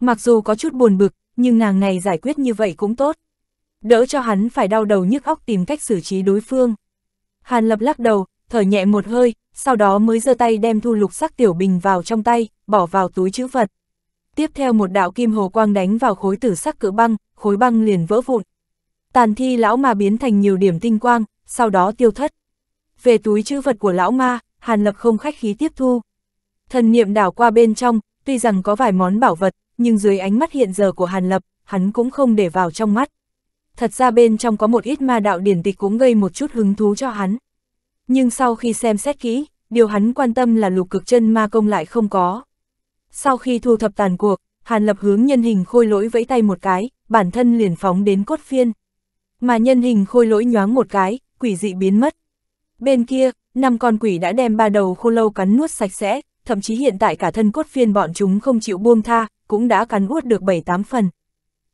Mặc dù có chút buồn bực, nhưng nàng này giải quyết như vậy cũng tốt. Đỡ cho hắn phải đau đầu nhức óc tìm cách xử trí đối phương. Hàn lập lắc đầu, thở nhẹ một hơi, sau đó mới giơ tay đem thu lục sắc tiểu bình vào trong tay, bỏ vào túi chữ vật. Tiếp theo một đạo kim hồ quang đánh vào khối tử sắc cự băng, khối băng liền vỡ vụn. Tàn thi lão ma biến thành nhiều điểm tinh quang, sau đó tiêu thất. Về túi chữ vật của lão ma, Hàn Lập không khách khí tiếp thu. Thần niệm đảo qua bên trong, tuy rằng có vài món bảo vật, nhưng dưới ánh mắt hiện giờ của Hàn Lập, hắn cũng không để vào trong mắt. Thật ra bên trong có một ít ma đạo điển tịch cũng gây một chút hứng thú cho hắn. Nhưng sau khi xem xét kỹ, điều hắn quan tâm là lục cực chân ma công lại không có. Sau khi thu thập tàn cuộc, Hàn Lập hướng nhân hình khôi lỗi vẫy tay một cái, bản thân liền phóng đến cốt phiên. Mà nhân hình khôi lỗi nhoáng một cái, quỷ dị biến mất. Bên kia, năm con quỷ đã đem ba đầu khô lâu cắn nuốt sạch sẽ, thậm chí hiện tại cả thân cốt phiên bọn chúng không chịu buông tha, cũng đã cắn uốt được 7-8 phần.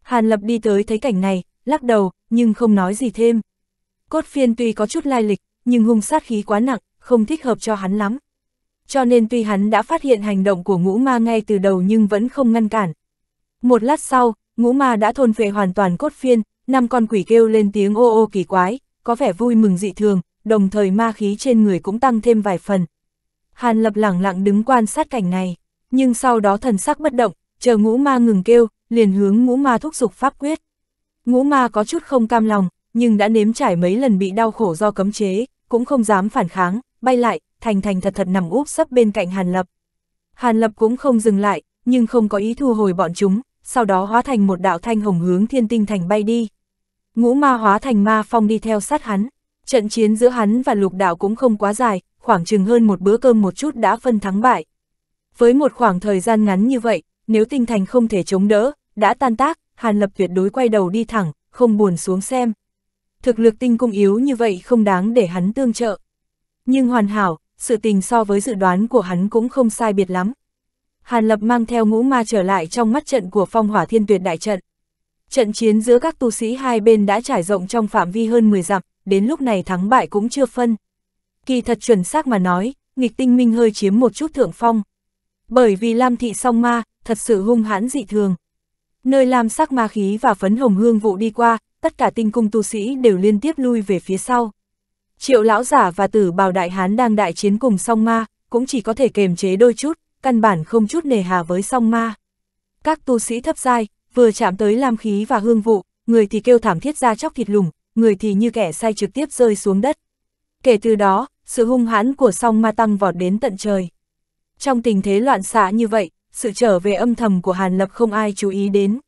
Hàn Lập đi tới thấy cảnh này, lắc đầu, nhưng không nói gì thêm. Cốt phiên tuy có chút lai lịch, nhưng hung sát khí quá nặng, không thích hợp cho hắn lắm. Cho nên tuy hắn đã phát hiện hành động của ngũ ma ngay từ đầu nhưng vẫn không ngăn cản. Một lát sau, ngũ ma đã thôn phệ hoàn toàn cốt phiên, năm con quỷ kêu lên tiếng ô ô kỳ quái, có vẻ vui mừng dị thường, đồng thời ma khí trên người cũng tăng thêm vài phần. Hàn lập lẳng lặng đứng quan sát cảnh này, nhưng sau đó thần sắc bất động, chờ ngũ ma ngừng kêu, liền hướng ngũ ma thúc giục pháp quyết. Ngũ ma có chút không cam lòng, nhưng đã nếm trải mấy lần bị đau khổ do cấm chế, cũng không dám phản kháng, bay lại, thành thành thật thật nằm úp sấp bên cạnh Hàn Lập. Hàn Lập cũng không dừng lại, nhưng không có ý thu hồi bọn chúng, sau đó hóa thành một đạo thanh hồng hướng thiên tinh thành bay đi. Ngũ ma hóa thành ma phong đi theo sát hắn, trận chiến giữa hắn và lục đạo cũng không quá dài, khoảng chừng hơn một bữa cơm một chút đã phân thắng bại. Với một khoảng thời gian ngắn như vậy, nếu tinh thành không thể chống đỡ, đã tan tác, Hàn Lập tuyệt đối quay đầu đi thẳng, không buồn xuống xem. Thực lực tinh cung yếu như vậy không đáng để hắn tương trợ. Nhưng hoàn hảo, sự tình so với dự đoán của hắn cũng không sai biệt lắm. Hàn Lập mang theo ngũ ma trở lại trong mắt trận của phong hỏa thiên tuyệt đại trận. Trận chiến giữa các tu sĩ hai bên đã trải rộng trong phạm vi hơn 10 dặm, đến lúc này thắng bại cũng chưa phân. Kỳ thật chuẩn xác mà nói, nghịch tinh minh hơi chiếm một chút thượng phong. Bởi vì Lam Thị song ma, thật sự hung hãn dị thường. Nơi làm sắc ma khí và phấn hồng hương vụ đi qua, tất cả tinh cung tu sĩ đều liên tiếp lui về phía sau. Triệu lão giả và tử bào đại hán đang đại chiến cùng song ma, cũng chỉ có thể kềm chế đôi chút, căn bản không chút nề hà với song ma. Các tu sĩ thấp dai, vừa chạm tới lam khí và hương vụ, người thì kêu thảm thiết ra chóc thịt lùng, người thì như kẻ say trực tiếp rơi xuống đất. Kể từ đó, sự hung hãn của song ma tăng vọt đến tận trời. Trong tình thế loạn xạ như vậy, sự trở về âm thầm của Hàn Lập không ai chú ý đến.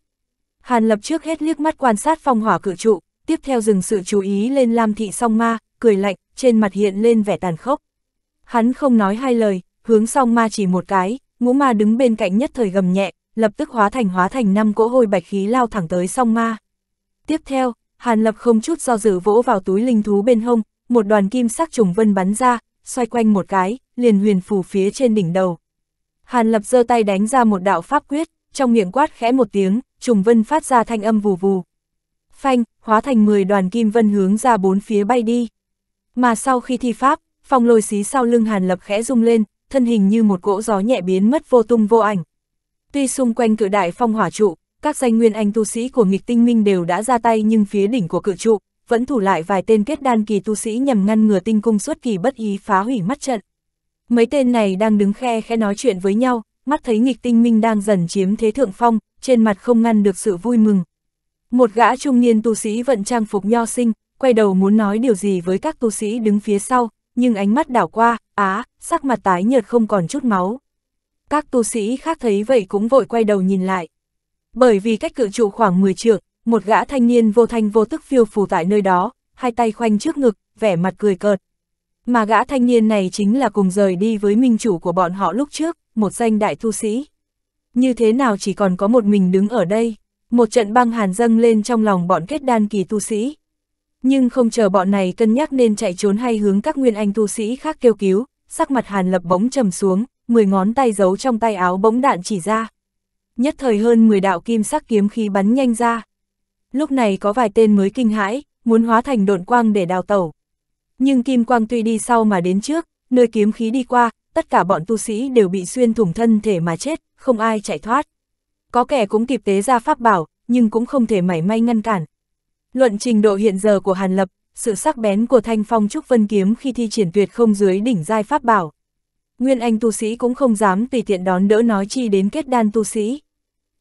Hàn Lập trước hết liếc mắt quan sát phong hỏa cự trụ, tiếp theo dừng sự chú ý lên Lam Thị Song Ma, cười lạnh, trên mặt hiện lên vẻ tàn khốc. Hắn không nói hai lời, hướng Song Ma chỉ một cái, ngũ ma đứng bên cạnh nhất thời gầm nhẹ, lập tức hóa thành hóa thành năm cỗ hôi bạch khí lao thẳng tới Song Ma. Tiếp theo, Hàn Lập không chút do dự vỗ vào túi linh thú bên hông, một đoàn kim sắc trùng vân bắn ra, xoay quanh một cái, liền huyền phù phía trên đỉnh đầu. Hàn Lập giơ tay đánh ra một đạo pháp quyết, trong miệng quát khẽ một tiếng, trùng vân phát ra thanh âm vù vù. Phanh, hóa thành 10 đoàn kim vân hướng ra bốn phía bay đi. Mà sau khi thi pháp, phong lôi xí sau lưng Hàn Lập khẽ rung lên, thân hình như một cỗ gió nhẹ biến mất vô tung vô ảnh. Tuy xung quanh cự đại phong hỏa trụ, các danh nguyên anh tu sĩ của nghịch tinh minh đều đã ra tay nhưng phía đỉnh của cự trụ, vẫn thủ lại vài tên kết đan kỳ tu sĩ nhằm ngăn ngừa tinh cung suốt kỳ bất ý phá hủy mắt trận. Mấy tên này đang đứng khe khe nói chuyện với nhau, mắt thấy nghịch tinh minh đang dần chiếm thế thượng phong, trên mặt không ngăn được sự vui mừng. Một gã trung niên tu sĩ vận trang phục nho sinh, quay đầu muốn nói điều gì với các tu sĩ đứng phía sau, nhưng ánh mắt đảo qua, á, sắc mặt tái nhợt không còn chút máu. Các tu sĩ khác thấy vậy cũng vội quay đầu nhìn lại. Bởi vì cách cự trụ khoảng 10 trượng, một gã thanh niên vô thanh vô tức phiêu phù tại nơi đó, hai tay khoanh trước ngực, vẻ mặt cười cợt, mà gã thanh niên này chính là cùng rời đi với minh chủ của bọn họ lúc trước, một danh đại tu sĩ. Như thế nào chỉ còn có một mình đứng ở đây, một trận băng hàn dâng lên trong lòng bọn kết đan kỳ tu sĩ. Nhưng không chờ bọn này cân nhắc nên chạy trốn hay hướng các nguyên anh tu sĩ khác kêu cứu, sắc mặt hàn lập bóng trầm xuống, 10 ngón tay giấu trong tay áo bỗng đạn chỉ ra. Nhất thời hơn 10 đạo kim sắc kiếm khí bắn nhanh ra. Lúc này có vài tên mới kinh hãi, muốn hóa thành độn quang để đào tẩu. Nhưng Kim Quang tuy đi sau mà đến trước, nơi kiếm khí đi qua, tất cả bọn tu sĩ đều bị xuyên thủng thân thể mà chết, không ai chạy thoát. Có kẻ cũng kịp tế ra pháp bảo, nhưng cũng không thể mảy may ngăn cản. Luận trình độ hiện giờ của Hàn Lập, sự sắc bén của Thanh Phong Trúc Vân Kiếm khi thi triển tuyệt không dưới đỉnh giai pháp bảo. Nguyên Anh tu sĩ cũng không dám tùy tiện đón đỡ nói chi đến kết đan tu sĩ.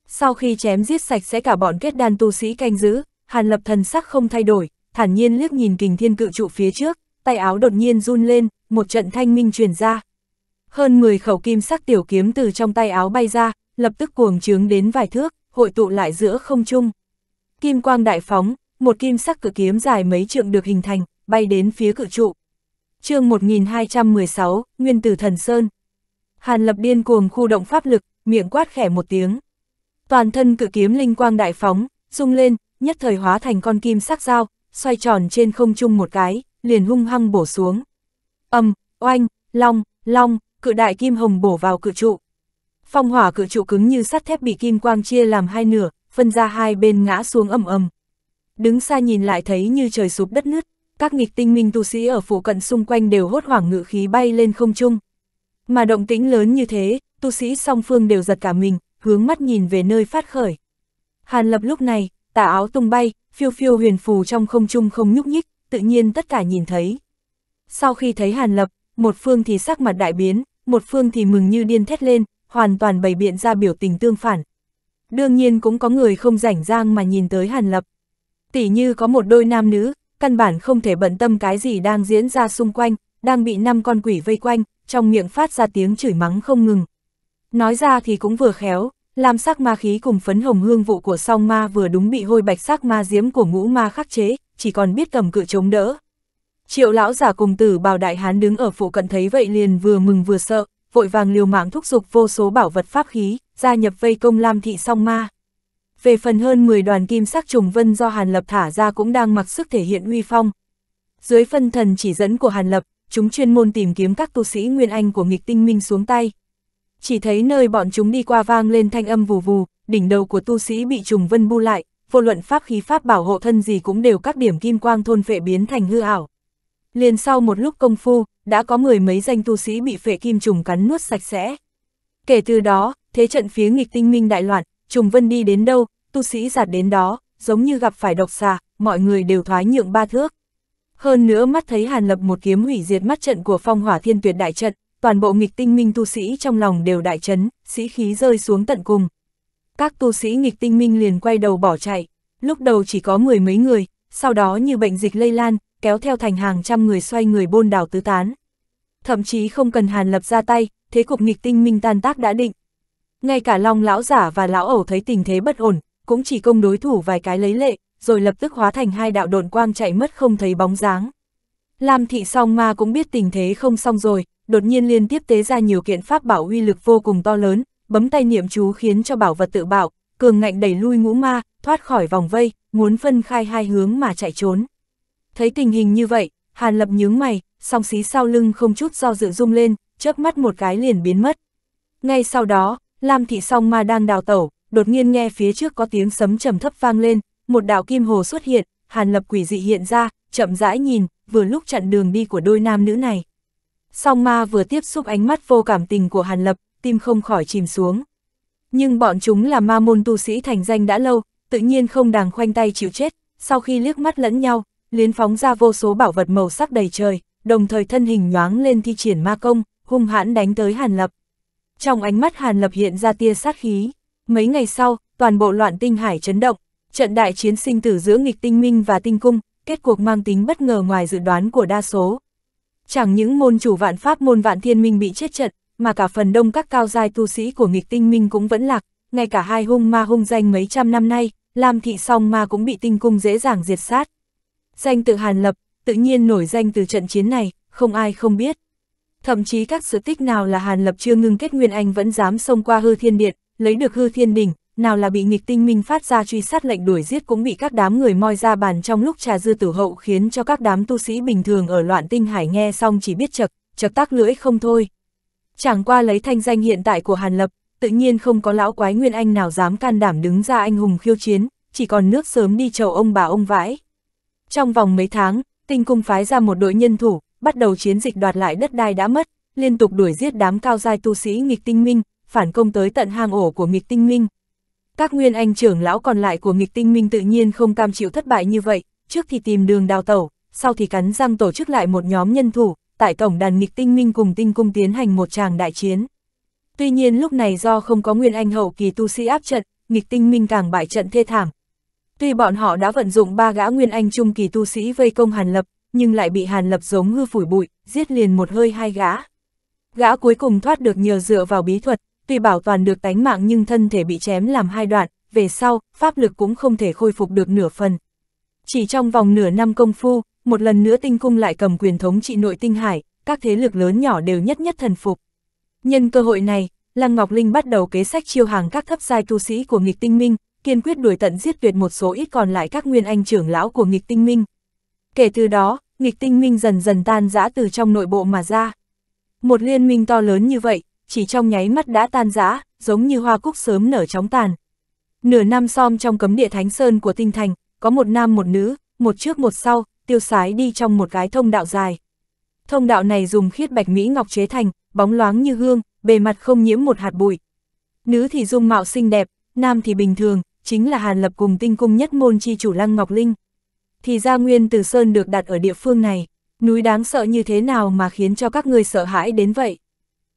Sau khi chém giết sạch sẽ cả bọn kết đan tu sĩ canh giữ, Hàn Lập thần sắc không thay đổi, thản nhiên liếc nhìn kình thiên cự trụ phía trước tay áo đột nhiên run lên, một trận thanh minh truyền ra. Hơn 10 khẩu kim sắc tiểu kiếm từ trong tay áo bay ra, lập tức cuồng trướng đến vài thước, hội tụ lại giữa không trung. Kim quang đại phóng, một kim sắc cự kiếm dài mấy trượng được hình thành, bay đến phía cự trụ. chương 1216, Nguyên tử Thần Sơn. Hàn lập điên cuồng khu động pháp lực, miệng quát khẽ một tiếng. Toàn thân cự kiếm linh quang đại phóng, rung lên, nhất thời hóa thành con kim sắc dao, xoay tròn trên không trung một cái, liền hung hăng bổ xuống. Âm, oanh, long, long, cự đại kim hồng bổ vào cự trụ. Phong hỏa cự trụ cứng như sắt thép bị kim quang chia làm hai nửa, phân ra hai bên ngã xuống ầm ầm. Đứng xa nhìn lại thấy như trời sụp đất nứt, các nghịch tinh minh tu sĩ ở phụ cận xung quanh đều hốt hoảng ngự khí bay lên không trung. Mà động tĩnh lớn như thế, tu sĩ song phương đều giật cả mình, hướng mắt nhìn về nơi phát khởi. Hàn Lập lúc này, tà áo tung bay, phiêu phiêu huyền phù trong không trung không nhúc nhích, tự nhiên tất cả nhìn thấy. Sau khi thấy Hàn Lập, một phương thì sắc mặt đại biến, một phương thì mừng như điên thét lên, hoàn toàn bày biện ra biểu tình tương phản. Đương nhiên cũng có người không rảnh rang mà nhìn tới Hàn Lập. tỷ như có một đôi nam nữ, căn bản không thể bận tâm cái gì đang diễn ra xung quanh, đang bị năm con quỷ vây quanh, trong miệng phát ra tiếng chửi mắng không ngừng. Nói ra thì cũng vừa khéo, làm sắc ma khí cùng phấn hồng hương vụ của song ma vừa đúng bị hôi bạch sắc ma diễm của ngũ ma khắc chế, chỉ còn biết cầm cự chống đỡ. Triệu lão giả cùng tử bào đại hán đứng ở phụ cận thấy vậy liền vừa mừng vừa sợ, vội vàng liều mạng thúc giục vô số bảo vật pháp khí, gia nhập vây công Lam thị song ma. Về phần hơn 10 đoàn kim sắc trùng vân do Hàn Lập thả ra cũng đang mặc sức thể hiện uy phong. Dưới phân thần chỉ dẫn của Hàn Lập, chúng chuyên môn tìm kiếm các tu sĩ Nguyên Anh của nghịch tinh minh xuống tay. Chỉ thấy nơi bọn chúng đi qua vang lên thanh âm vù vù, đỉnh đầu của tu sĩ bị trùng vân bu lại, vô luận pháp khí pháp bảo hộ thân gì cũng đều các điểm kim quang thôn phệ biến thành hư ảo. Liền sau một lúc công phu, đã có mười mấy danh tu sĩ bị phệ kim trùng cắn nuốt sạch sẽ. Kể từ đó, thế trận phía nghịch tinh minh đại loạn, trùng vân đi đến đâu, tu sĩ giạt đến đó, giống như gặp phải độc xà, mọi người đều thoái nhượng ba thước. Hơn nữa mắt thấy Hàn Lập một kiếm hủy diệt mắt trận của phong hỏa thiên tuyệt đại trận, toàn bộ nghịch tinh minh tu sĩ trong lòng đều đại chấn, sĩ khí rơi xuống tận cùng, các tu sĩ nghịch tinh minh liền quay đầu bỏ chạy, lúc đầu chỉ có mười mấy người, sau đó như bệnh dịch lây lan, kéo theo thành hàng trăm người xoay người bôn đảo tứ tán. Thậm chí không cần Hàn Lập ra tay, thế cục nghịch tinh minh tan tác đã định. Ngay cả Long lão giả và lão ẩu thấy tình thế bất ổn, cũng chỉ công đối thủ vài cái lấy lệ, rồi lập tức hóa thành hai đạo độn quang chạy mất không thấy bóng dáng. Lam thị song ma cũng biết tình thế không xong rồi, đột nhiên liên tiếp tế ra nhiều kiện pháp bảo uy lực vô cùng to lớn, bấm tay niệm chú khiến cho bảo vật tự bảo, cường ngạnh đẩy lui ngũ ma, thoát khỏi vòng vây, muốn phân khai hai hướng mà chạy trốn. Thấy tình hình như vậy, Hàn Lập nhướng mày, song xí sau lưng không chút do dự rung lên, chớp mắt một cái liền biến mất. Ngay sau đó, Lam Thị Song Ma đang đào tẩu, đột nhiên nghe phía trước có tiếng sấm trầm thấp vang lên, một đạo kim hồ xuất hiện, Hàn Lập quỷ dị hiện ra, chậm rãi nhìn, vừa lúc chặn đường đi của đôi nam nữ này. Song Ma vừa tiếp xúc ánh mắt vô cảm tình của Hàn Lập, tim không khỏi chìm xuống. Nhưng bọn chúng là ma môn tu sĩ thành danh đã lâu, tự nhiên không đàng khoanh tay chịu chết, sau khi liếc mắt lẫn nhau, liến phóng ra vô số bảo vật màu sắc đầy trời, đồng thời thân hình nhoáng lên thi triển ma công, hung hãn đánh tới Hàn Lập. Trong ánh mắt Hàn Lập hiện ra tia sát khí, mấy ngày sau, toàn bộ loạn tinh hải chấn động, trận đại chiến sinh tử giữa nghịch tinh minh và tinh cung, kết cuộc mang tính bất ngờ ngoài dự đoán của đa số. Chẳng những môn chủ vạn pháp môn vạn thiên minh bị chết trận, mà cả phần đông các cao giai tu sĩ của nghịch tinh minh cũng vẫn lạc, ngay cả hai hung ma hung danh mấy trăm năm nay, Lam Thị Song Ma cũng bị tinh cung dễ dàng diệt sát. Danh tự Hàn Lập, tự nhiên nổi danh từ trận chiến này, không ai không biết. Thậm chí các sự tích nào là Hàn Lập chưa ngưng kết Nguyên Anh vẫn dám xông qua hư thiên điện, lấy được hư thiên đỉnh, nào là bị nghịch tinh minh phát ra truy sát lệnh đuổi giết cũng bị các đám người moi ra bàn trong lúc trà dư tử hậu khiến cho các đám tu sĩ bình thường ở loạn tinh hải nghe xong chỉ biết chật, chật tác lưỡi không thôi. Chẳng qua lấy thanh danh hiện tại của Hàn Lập, tự nhiên không có lão quái Nguyên Anh nào dám can đảm đứng ra anh hùng khiêu chiến, chỉ còn nước sớm đi chầu ông bà ông vãi. Trong vòng mấy tháng, tinh cung phái ra một đội nhân thủ, bắt đầu chiến dịch đoạt lại đất đai đã mất, liên tục đuổi giết đám cao giai tu sĩ nghịch tinh minh, phản công tới tận hang ổ của nghịch tinh minh. Các Nguyên Anh trưởng lão còn lại của nghịch tinh minh tự nhiên không cam chịu thất bại như vậy, trước thì tìm đường đào tẩu, sau thì cắn răng tổ chức lại một nhóm nhân thủ, tại tổng đàn nghịch tinh minh cùng tinh cung tiến hành một tràng đại chiến. Tuy nhiên lúc này do không có nguyên anh hậu kỳ tu sĩ áp trận, nghịch tinh minh càng bại trận thê thảm. Tuy bọn họ đã vận dụng ba gã nguyên anh trung kỳ tu sĩ vây công Hàn Lập, nhưng lại bị Hàn Lập giống ngư phủi bụi, giết liền một hơi hai gã. Gã cuối cùng thoát được nhờ dựa vào bí thuật, tuy bảo toàn được tánh mạng nhưng thân thể bị chém làm hai đoạn, về sau, pháp lực cũng không thể khôi phục được nửa phần. Chỉ trong vòng nửa năm công phu, một lần nữa tinh cung lại cầm quyền thống trị nội tinh hải, các thế lực lớn nhỏ đều nhất nhất thần phục. Nhân cơ hội này, Lăng Ngọc Linh bắt đầu kế sách chiêu hàng các thấp giai tu sĩ của nghịch tinh minh, kiên quyết đuổi tận giết tuyệt một số ít còn lại các nguyên anh trưởng lão của nghịch tinh minh. Kể từ đó, nghịch tinh minh dần dần tan rã từ trong nội bộ mà ra. Một liên minh to lớn như vậy, chỉ trong nháy mắt đã tan rã, giống như hoa cúc sớm nở chóng tàn. Nửa năm som trong cấm địa Thánh Sơn của tinh thành, có một nam một nữ, một trước một sau, tiêu sái đi trong một cái thông đạo dài. Thông đạo này dùng khiết bạch mỹ ngọc chế thành, bóng loáng như gương, bề mặt không nhiễm một hạt bụi. Nữ thì dung mạo xinh đẹp, nam thì bình thường, chính là Hàn Lập cùng tinh cung nhất môn chi chủ Lăng Ngọc Linh. Thì ra nguyên từ Sơn được đặt ở địa phương này, núi đáng sợ như thế nào mà khiến cho các người sợ hãi đến vậy.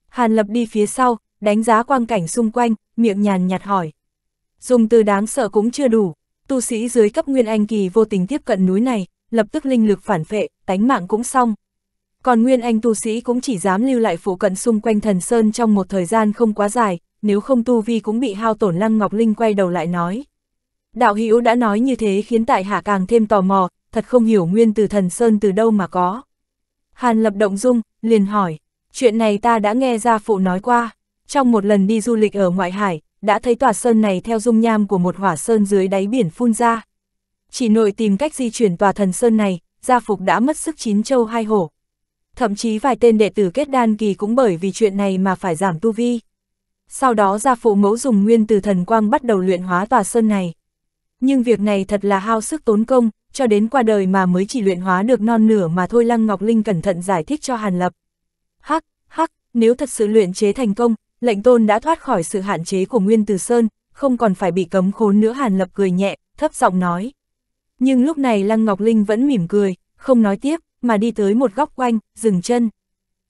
Hàn Lập đi phía sau, đánh giá quang cảnh xung quanh, miệng nhàn nhạt hỏi. Dùng từ đáng sợ cũng chưa đủ, tu sĩ dưới cấp nguyên anh kỳ vô tình tiếp cận núi này, lập tức linh lực phản phệ, tánh mạng cũng xong. Còn nguyên anh tu sĩ cũng chỉ dám lưu lại phủ cận xung quanh thần sơn trong một thời gian không quá dài, nếu không tu vi cũng bị hao tổn lăng ngọc linh quay đầu lại nói. Đạo Hữu đã nói như thế khiến tại hạ càng thêm tò mò, thật không hiểu nguyên từ thần sơn từ đâu mà có. Hàn lập động dung, liền hỏi, chuyện này ta đã nghe gia phụ nói qua, trong một lần đi du lịch ở ngoại hải, đã thấy tòa sơn này theo dung nham của một hỏa sơn dưới đáy biển phun ra chỉ nội tìm cách di chuyển tòa thần sơn này, gia phục đã mất sức chín châu hai hổ. Thậm chí vài tên đệ tử kết đan kỳ cũng bởi vì chuyện này mà phải giảm tu vi. Sau đó gia phụ mẫu dùng nguyên từ thần quang bắt đầu luyện hóa tòa sơn này. Nhưng việc này thật là hao sức tốn công, cho đến qua đời mà mới chỉ luyện hóa được non nửa mà thôi Lăng Ngọc Linh cẩn thận giải thích cho Hàn Lập. Hắc, hắc, nếu thật sự luyện chế thành công, lệnh tôn đã thoát khỏi sự hạn chế của Nguyên Từ Sơn, không còn phải bị cấm khốn nữa Hàn Lập cười nhẹ, thấp giọng nói. Nhưng lúc này Lăng Ngọc Linh vẫn mỉm cười, không nói tiếp, mà đi tới một góc quanh, dừng chân.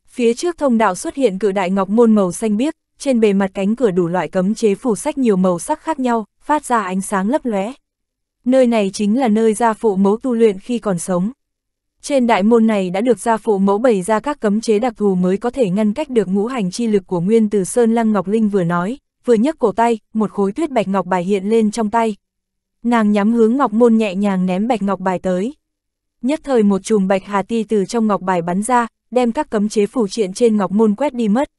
Phía trước thông đạo xuất hiện cửa đại ngọc môn màu xanh biếc, trên bề mặt cánh cửa đủ loại cấm chế phủ sách nhiều màu sắc khác nhau, phát ra ánh sáng lấp lóe. Nơi này chính là nơi gia phụ mẫu tu luyện khi còn sống. Trên đại môn này đã được gia phụ mẫu bày ra các cấm chế đặc thù mới có thể ngăn cách được ngũ hành chi lực của Nguyên Từ Sơn Lăng Ngọc Linh vừa nói, vừa nhấc cổ tay, một khối tuyết bạch ngọc bài hiện lên trong tay, Nàng nhắm hướng ngọc môn nhẹ nhàng ném bạch ngọc bài tới. Nhất thời một chùm bạch hà ti từ trong ngọc bài bắn ra, đem các cấm chế phủ triện trên ngọc môn quét đi mất.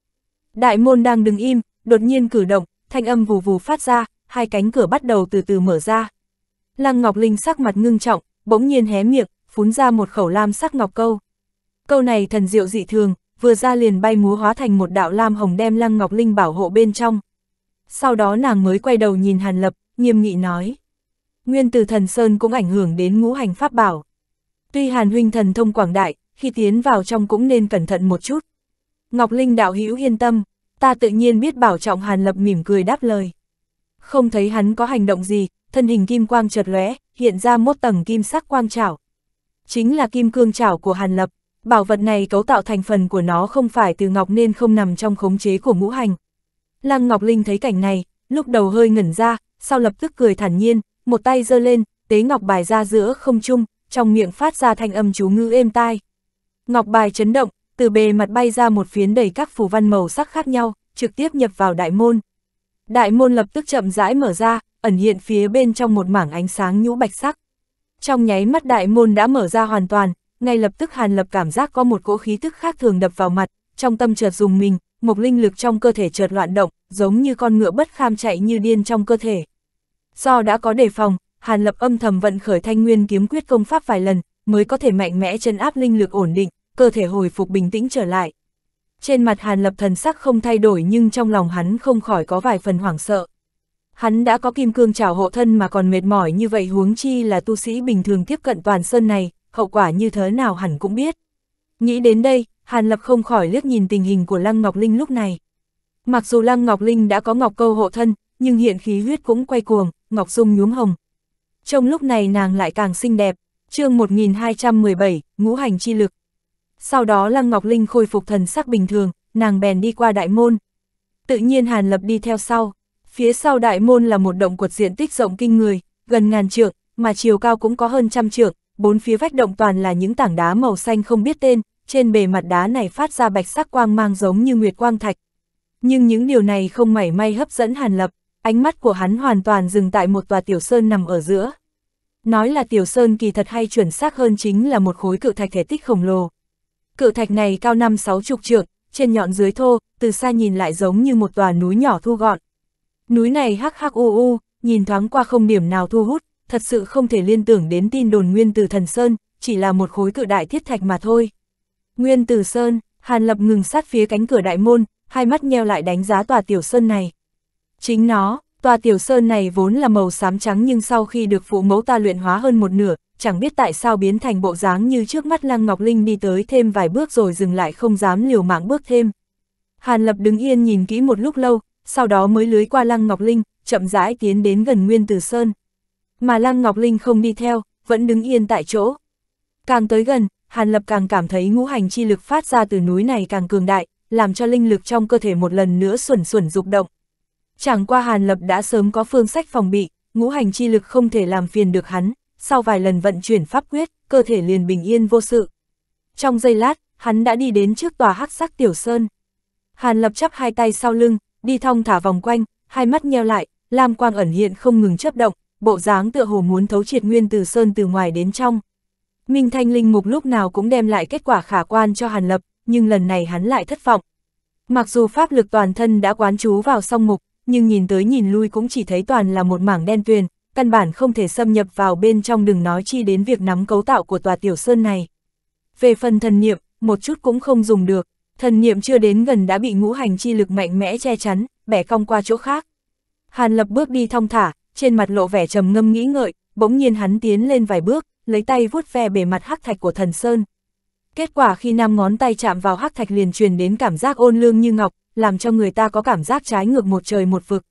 Đại môn đang đứng im, đột nhiên cử động, thanh âm vù vù phát ra, hai cánh cửa bắt đầu từ từ mở ra. Lăng Ngọc Linh sắc mặt ngưng trọng, bỗng nhiên hé miệng, phún ra một khẩu lam sắc ngọc câu. Câu này thần diệu dị thường, vừa ra liền bay múa hóa thành một đạo lam hồng đem Lăng Ngọc Linh bảo hộ bên trong. Sau đó nàng mới quay đầu nhìn Hàn Lập, nghiêm nghị nói nguyên từ thần Sơn cũng ảnh hưởng đến ngũ hành pháp bảo. Tuy Hàn huynh thần thông quảng đại, khi tiến vào trong cũng nên cẩn thận một chút. Ngọc Linh đạo hữu yên tâm, ta tự nhiên biết bảo trọng Hàn Lập mỉm cười đáp lời. Không thấy hắn có hành động gì, thân hình kim quang chợt lóe, hiện ra một tầng kim sắc quang trảo. Chính là kim cương trảo của Hàn Lập, bảo vật này cấu tạo thành phần của nó không phải từ ngọc nên không nằm trong khống chế của ngũ hành. Lăng Ngọc Linh thấy cảnh này, lúc đầu hơi ngẩn ra, sau lập tức cười thản nhiên, một tay giơ lên, tế ngọc bài ra giữa không trung, trong miệng phát ra thanh âm chú ngữ êm tai. Ngọc bài chấn động, từ bề mặt bay ra một phiến đầy các phù văn màu sắc khác nhau, trực tiếp nhập vào đại môn. Đại môn lập tức chậm rãi mở ra, ẩn hiện phía bên trong một mảng ánh sáng nhũ bạch sắc. Trong nháy mắt đại môn đã mở ra hoàn toàn, ngay lập tức Hàn Lập cảm giác có một cỗ khí tức khác thường đập vào mặt, trong tâm chợt dùng mình, một linh lực trong cơ thể chợt loạn động, giống như con ngựa bất kham chạy như điên trong cơ thể. Do đã có đề phòng, Hàn Lập âm thầm vận khởi thanh nguyên kiếm quyết công pháp vài lần, mới có thể mạnh mẽ chân áp linh lực ổn định, cơ thể hồi phục bình tĩnh trở lại. Trên mặt Hàn Lập thần sắc không thay đổi nhưng trong lòng hắn không khỏi có vài phần hoảng sợ. Hắn đã có kim cương trảo hộ thân mà còn mệt mỏi như vậy huống chi là tu sĩ bình thường tiếp cận toàn sơn này, hậu quả như thế nào hẳn cũng biết. Nghĩ đến đây, Hàn Lập không khỏi liếc nhìn tình hình của Lăng Ngọc Linh lúc này. Mặc dù Lăng Ngọc Linh đã có Ngọc Câu hộ thân, nhưng hiện khí huyết cũng quay cuồng, Ngọc Dung nhuốm hồng. Trong lúc này nàng lại càng xinh đẹp, chương 1217, ngũ hành chi lực. Sau đó Lăng Ngọc Linh khôi phục thần sắc bình thường, nàng bèn đi qua đại môn. Tự nhiên Hàn Lập đi theo sau. Phía sau đại môn là một động quật diện tích rộng kinh người, gần ngàn trượng, mà chiều cao cũng có hơn trăm trượng, bốn phía vách động toàn là những tảng đá màu xanh không biết tên, trên bề mặt đá này phát ra bạch sắc quang mang giống như nguyệt quang thạch. Nhưng những điều này không mảy may hấp dẫn Hàn Lập, ánh mắt của hắn hoàn toàn dừng tại một tòa tiểu sơn nằm ở giữa. Nói là tiểu sơn kỳ thật hay chuẩn xác hơn chính là một khối cự thạch thể tích khổng lồ. Cự thạch này cao năm sáu chục trượng, trên nhọn dưới thô, từ xa nhìn lại giống như một tòa núi nhỏ thu gọn. Núi này hắc hắc u u, nhìn thoáng qua không điểm nào thu hút, thật sự không thể liên tưởng đến tin đồn nguyên từ thần sơn, chỉ là một khối cự đại thiết thạch mà thôi. Nguyên từ sơn, Hàn Lập ngừng sát phía cánh cửa đại môn, hai mắt nheo lại đánh giá tòa tiểu sơn này. Chính nó, tòa tiểu sơn này vốn là màu xám trắng nhưng sau khi được phụ mẫu ta luyện hóa hơn một nửa, chẳng biết tại sao biến thành bộ dáng như trước mắt Lăng Ngọc Linh đi tới thêm vài bước rồi dừng lại không dám liều mạng bước thêm. Hàn Lập đứng yên nhìn kỹ một lúc lâu, sau đó mới lưới qua Lăng Ngọc Linh, chậm rãi tiến đến gần Nguyên Tử Sơn. Mà Lăng Ngọc Linh không đi theo, vẫn đứng yên tại chỗ. Càng tới gần, Hàn Lập càng cảm thấy ngũ hành chi lực phát ra từ núi này càng cường đại, làm cho linh lực trong cơ thể một lần nữa xuẩn xuẩn dục động. Chẳng qua Hàn Lập đã sớm có phương sách phòng bị, ngũ hành chi lực không thể làm phiền được hắn, sau vài lần vận chuyển pháp quyết, cơ thể liền bình yên vô sự. Trong giây lát, hắn đã đi đến trước tòa hắc sắc tiểu sơn. Hàn Lập chắp hai tay sau lưng, đi thong thả vòng quanh, hai mắt nheo lại, lam quang ẩn hiện không ngừng chấp động, bộ dáng tựa hồ muốn thấu triệt nguyên từ sơn từ ngoài đến trong. Minh Thanh Linh Mục lúc nào cũng đem lại kết quả khả quan cho Hàn Lập, nhưng lần này hắn lại thất vọng. Mặc dù pháp lực toàn thân đã quán chú vào song mục, nhưng nhìn tới nhìn lui cũng chỉ thấy toàn là một mảng đen tuyền, căn bản không thể xâm nhập vào bên trong đừng nói chi đến việc nắm cấu tạo của tòa tiểu sơn này. Về phần thần niệm, một chút cũng không dùng được, thần niệm chưa đến gần đã bị ngũ hành chi lực mạnh mẽ che chắn, bẻ cong qua chỗ khác. Hàn Lập bước đi thong thả, trên mặt lộ vẻ trầm ngâm nghĩ ngợi, bỗng nhiên hắn tiến lên vài bước, lấy tay vuốt ve bề mặt hắc thạch của thần sơn. Kết quả khi năm ngón tay chạm vào hắc thạch liền truyền đến cảm giác ôn lương như ngọc, làm cho người ta có cảm giác trái ngược một trời một vực.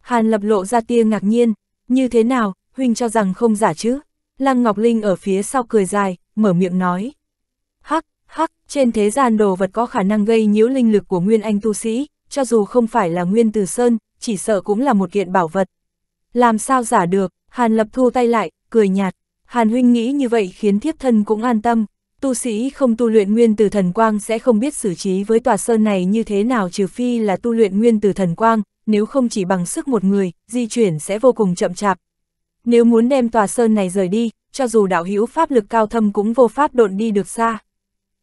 Hàn lập lộ ra tia ngạc nhiên, như thế nào, huynh cho rằng không giả chứ? Lăng Ngọc Linh ở phía sau cười dài, mở miệng nói. Hắc, hắc, trên thế gian đồ vật có khả năng gây nhiễu linh lực của Nguyên Anh tu sĩ, cho dù không phải là Nguyên Từ Sơn, chỉ sợ cũng là một kiện bảo vật. Làm sao giả được, Hàn lập thu tay lại, cười nhạt. Hàn huynh nghĩ như vậy khiến thiếp thân cũng an tâm, tu sĩ không tu luyện nguyên từ thần quang sẽ không biết xử trí với tòa sơn này như thế nào trừ phi là tu luyện nguyên từ thần quang, nếu không chỉ bằng sức một người, di chuyển sẽ vô cùng chậm chạp. Nếu muốn đem tòa sơn này rời đi, cho dù đạo hữu pháp lực cao thâm cũng vô pháp độn đi được xa.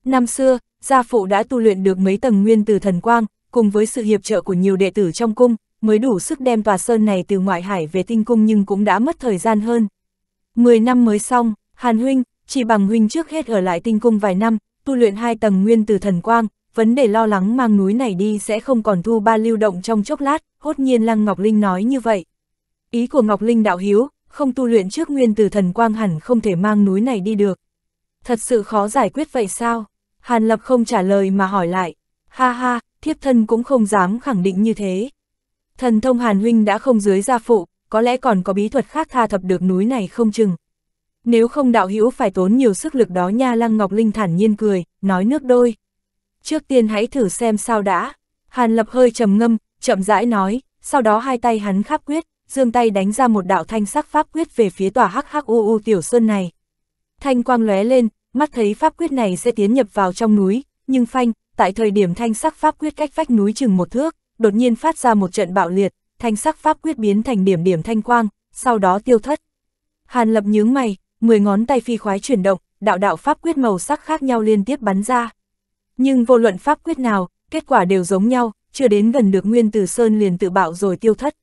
Năm xưa, gia phụ đã tu luyện được mấy tầng nguyên từ thần quang, cùng với sự hiệp trợ của nhiều đệ tử trong cung, mới đủ sức đem tòa sơn này từ ngoại hải về tinh cung nhưng cũng đã mất thời gian hơn. 10 năm mới xong, Hàn Huynh, chỉ bằng huynh trước hết ở lại tinh cung vài năm, tu luyện hai tầng nguyên từ thần quang, vấn đề lo lắng mang núi này đi sẽ không còn thu ba lưu động trong chốc lát, hốt nhiên Lăng Ngọc Linh nói như vậy. Ý của Ngọc Linh đạo hiếu, không tu luyện trước nguyên từ thần quang hẳn không thể mang núi này đi được. Thật sự khó giải quyết vậy sao? Hàn Lập không trả lời mà hỏi lại. Ha ha, thiếp thân cũng không dám khẳng định như thế. Thần thông Hàn Huynh đã không dưới gia phụ, có lẽ còn có bí thuật khác tha thập được núi này không chừng. Nếu không đạo hữu phải tốn nhiều sức lực đó nha Lăng Ngọc Linh thản nhiên cười, nói nước đôi. Trước tiên hãy thử xem sao đã. Hàn Lập hơi trầm ngâm, chậm rãi nói, sau đó hai tay hắn khắp quyết, dương tay đánh ra một đạo thanh sắc pháp quyết về phía tòa hắc hắc u u tiểu sơn này. Thanh quang lóe lên, mắt thấy pháp quyết này sẽ tiến nhập vào trong núi, nhưng phanh, tại thời điểm thanh sắc pháp quyết cách vách núi chừng một thước, đột nhiên phát ra một trận bạo liệt, thanh sắc pháp quyết biến thành điểm điểm thanh quang, sau đó tiêu thất. Hàn Lập nhướng mày, mười ngón tay phi khoái chuyển động, đạo đạo pháp quyết màu sắc khác nhau liên tiếp bắn ra. Nhưng vô luận pháp quyết nào, kết quả đều giống nhau, chưa đến gần được Nguyên Tử Sơn liền tự bạo rồi tiêu thất.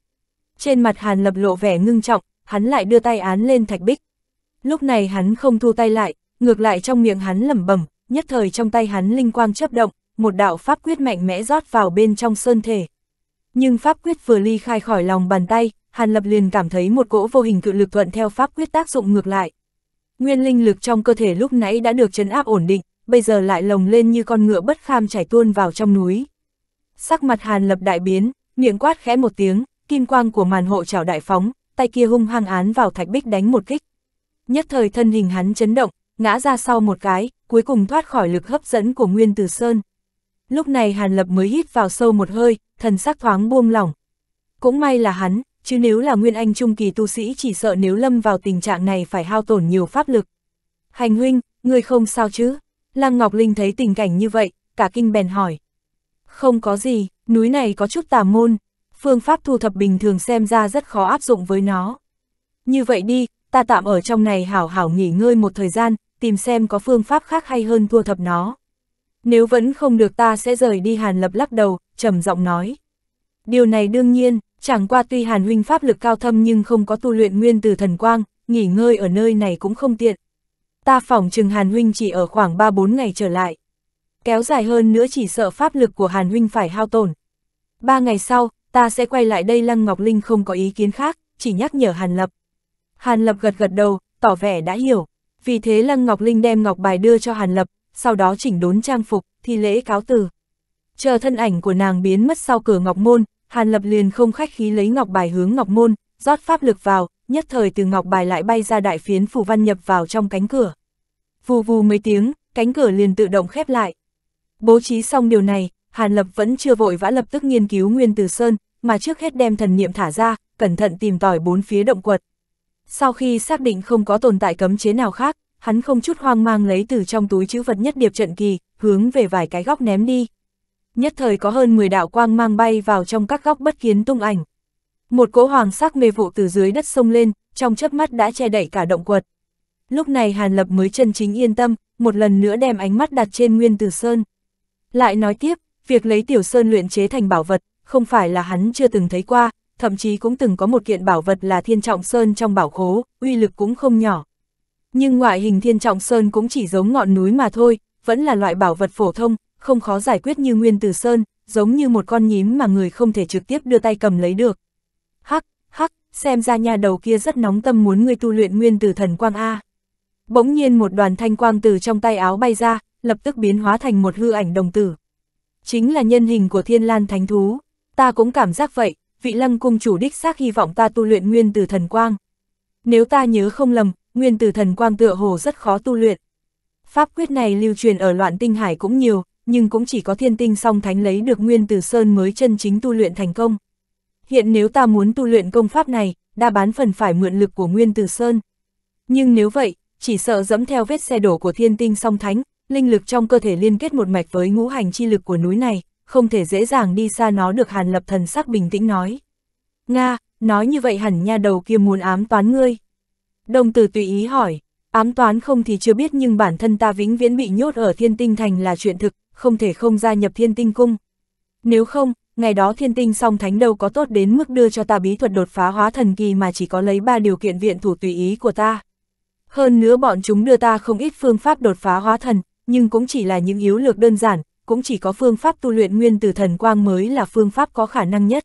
Trên mặt Hàn Lập lộ vẻ ngưng trọng, hắn lại đưa tay án lên thạch bích. Lúc này hắn không thu tay lại, ngược lại trong miệng hắn lẩm bẩm, nhất thời trong tay hắn linh quang chớp động, một đạo pháp quyết mạnh mẽ rót vào bên trong sơn thể. Nhưng pháp quyết vừa ly khai khỏi lòng bàn tay, Hàn Lập liền cảm thấy một cỗ vô hình cự lực thuận theo pháp quyết tác dụng ngược lại, Nguyên linh lực trong cơ thể lúc nãy đã được chấn áp ổn định, bây giờ lại lồng lên như con ngựa bất kham chảy tuôn vào trong núi. Sắc mặt Hàn Lập đại biến, miệng quát khẽ một tiếng, kim quang của màn hộ chảo đại phóng, tay kia hung hăng án vào thạch bích đánh một kích. Nhất thời thân hình hắn chấn động, ngã ra sau một cái, cuối cùng thoát khỏi lực hấp dẫn của Nguyên Từ Sơn. Lúc này Hàn Lập mới hít vào sâu một hơi, thần sắc thoáng buông lỏng. Cũng may là hắn, chứ nếu là Nguyên Anh Trung Kỳ tu sĩ chỉ sợ nếu lâm vào tình trạng này phải hao tổn nhiều pháp lực. Hành huynh, người không sao chứ? Lăng Ngọc Linh thấy tình cảnh như vậy, cả kinh bèn hỏi. Không có gì, núi này có chút tà môn, phương pháp thu thập bình thường xem ra rất khó áp dụng với nó. Như vậy đi, ta tạm ở trong này hảo hảo nghỉ ngơi một thời gian, tìm xem có phương pháp khác hay hơn thu thập nó. Nếu vẫn không được ta sẽ rời đi Hàn Lập lắc đầu, trầm giọng nói. Điều này đương nhiên, Chẳng qua tuy Hàn Huynh pháp lực cao thâm nhưng không có tu luyện nguyên từ thần quang, nghỉ ngơi ở nơi này cũng không tiện. Ta phỏng chừng Hàn Huynh chỉ ở khoảng 3-4 ngày trở lại. Kéo dài hơn nữa chỉ sợ pháp lực của Hàn Huynh phải hao tổn. Ba ngày sau, ta sẽ quay lại đây Lăng Ngọc Linh không có ý kiến khác, chỉ nhắc nhở Hàn Lập. Hàn Lập gật gật đầu, tỏ vẻ đã hiểu. Vì thế Lăng Ngọc Linh đem ngọc bài đưa cho Hàn Lập, sau đó chỉnh đốn trang phục, thi lễ cáo từ. Chờ thân ảnh của nàng biến mất sau cửa ngọc môn, Hàn Lập liền không khách khí lấy ngọc bài hướng ngọc môn, rót pháp lực vào, nhất thời từ ngọc bài lại bay ra đại phiến phù văn nhập vào trong cánh cửa. Vù vù mấy tiếng, cánh cửa liền tự động khép lại. Bố trí xong điều này, Hàn Lập vẫn chưa vội vã lập tức nghiên cứu Nguyên Từ Sơn, mà trước hết đem thần niệm thả ra, cẩn thận tìm tỏi bốn phía động quật. Sau khi xác định không có tồn tại cấm chế nào khác, hắn không chút hoang mang lấy từ trong túi chữ vật nhất điệp trận kỳ, hướng về vài cái góc ném đi nhất thời có hơn 10 đạo quang mang bay vào trong các góc bất kiến tung ảnh. Một cỗ hoàng sắc mê vụ từ dưới đất sông lên, trong chớp mắt đã che đậy cả động quật. Lúc này Hàn Lập mới chân chính yên tâm, một lần nữa đem ánh mắt đặt trên Nguyên Tử Sơn. Lại nói tiếp, việc lấy Tiểu Sơn luyện chế thành bảo vật, không phải là hắn chưa từng thấy qua, thậm chí cũng từng có một kiện bảo vật là Thiên Trọng Sơn trong bảo khố, uy lực cũng không nhỏ. Nhưng ngoại hình Thiên Trọng Sơn cũng chỉ giống ngọn núi mà thôi, vẫn là loại bảo vật phổ thông, không khó giải quyết như Nguyên Tử Sơn, giống như một con nhím mà người không thể trực tiếp đưa tay cầm lấy được. Hắc, hắc, xem ra nhà đầu kia rất nóng tâm muốn ngươi tu luyện Nguyên Tử Thần Quang A. Bỗng nhiên một đoàn thanh quang từ trong tay áo bay ra, lập tức biến hóa thành một hư ảnh đồng tử. Chính là nhân hình của thiên lan thánh thú, ta cũng cảm giác vậy, vị lăng cung chủ đích xác hy vọng ta tu luyện Nguyên Tử Thần Quang. Nếu ta nhớ không lầm, Nguyên Tử Thần Quang tựa hồ rất khó tu luyện. Pháp quyết này lưu truyền ở loạn tinh hải cũng nhiều, nhưng cũng chỉ có thiên tinh song thánh lấy được nguyên tử sơn mới chân chính tu luyện thành công. Hiện nếu ta muốn tu luyện công pháp này, đa bán phần phải mượn lực của nguyên tử sơn. Nhưng nếu vậy, chỉ sợ dẫm theo vết xe đổ của thiên tinh song thánh, linh lực trong cơ thể liên kết một mạch với ngũ hành chi lực của núi này, không thể dễ dàng đi xa nó được Hàn Lập thần sắc bình tĩnh nói. Nga, nói như vậy hẳn nha đầu kia muốn ám toán ngươi. Đồng tử tùy ý hỏi, ám toán không thì chưa biết nhưng bản thân ta vĩnh viễn bị nhốt ở thiên tinh thành là chuyện thực, không thể không gia nhập thiên tinh cung. Nếu không, ngày đó thiên tinh song thánh đâu có tốt đến mức đưa cho ta bí thuật đột phá hóa thần kỳ mà chỉ có lấy ba điều kiện viện thủ tùy ý của ta. Hơn nữa bọn chúng đưa ta không ít phương pháp đột phá hóa thần, nhưng cũng chỉ là những yếu lược đơn giản, cũng chỉ có phương pháp tu luyện nguyên từ thần quang mới là phương pháp có khả năng nhất.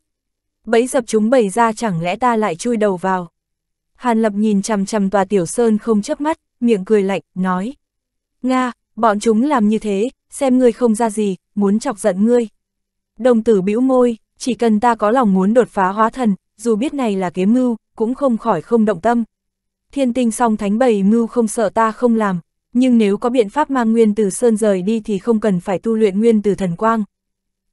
Bấy dập chúng bày ra chẳng lẽ ta lại chui đầu vào. Hàn Lập nhìn chằm chằm tòa tiểu sơn không chớp mắt, miệng cười lạnh, nói. Nga, bọn chúng làm như thế, xem ngươi không ra gì, muốn chọc giận ngươi. Đồng tử bĩu môi, chỉ cần ta có lòng muốn đột phá hóa thần, dù biết này là kế mưu, cũng không khỏi không động tâm. Thiên tinh song thánh bầy mưu không sợ ta không làm, nhưng nếu có biện pháp mang nguyên từ sơn rời đi thì không cần phải tu luyện nguyên từ thần quang.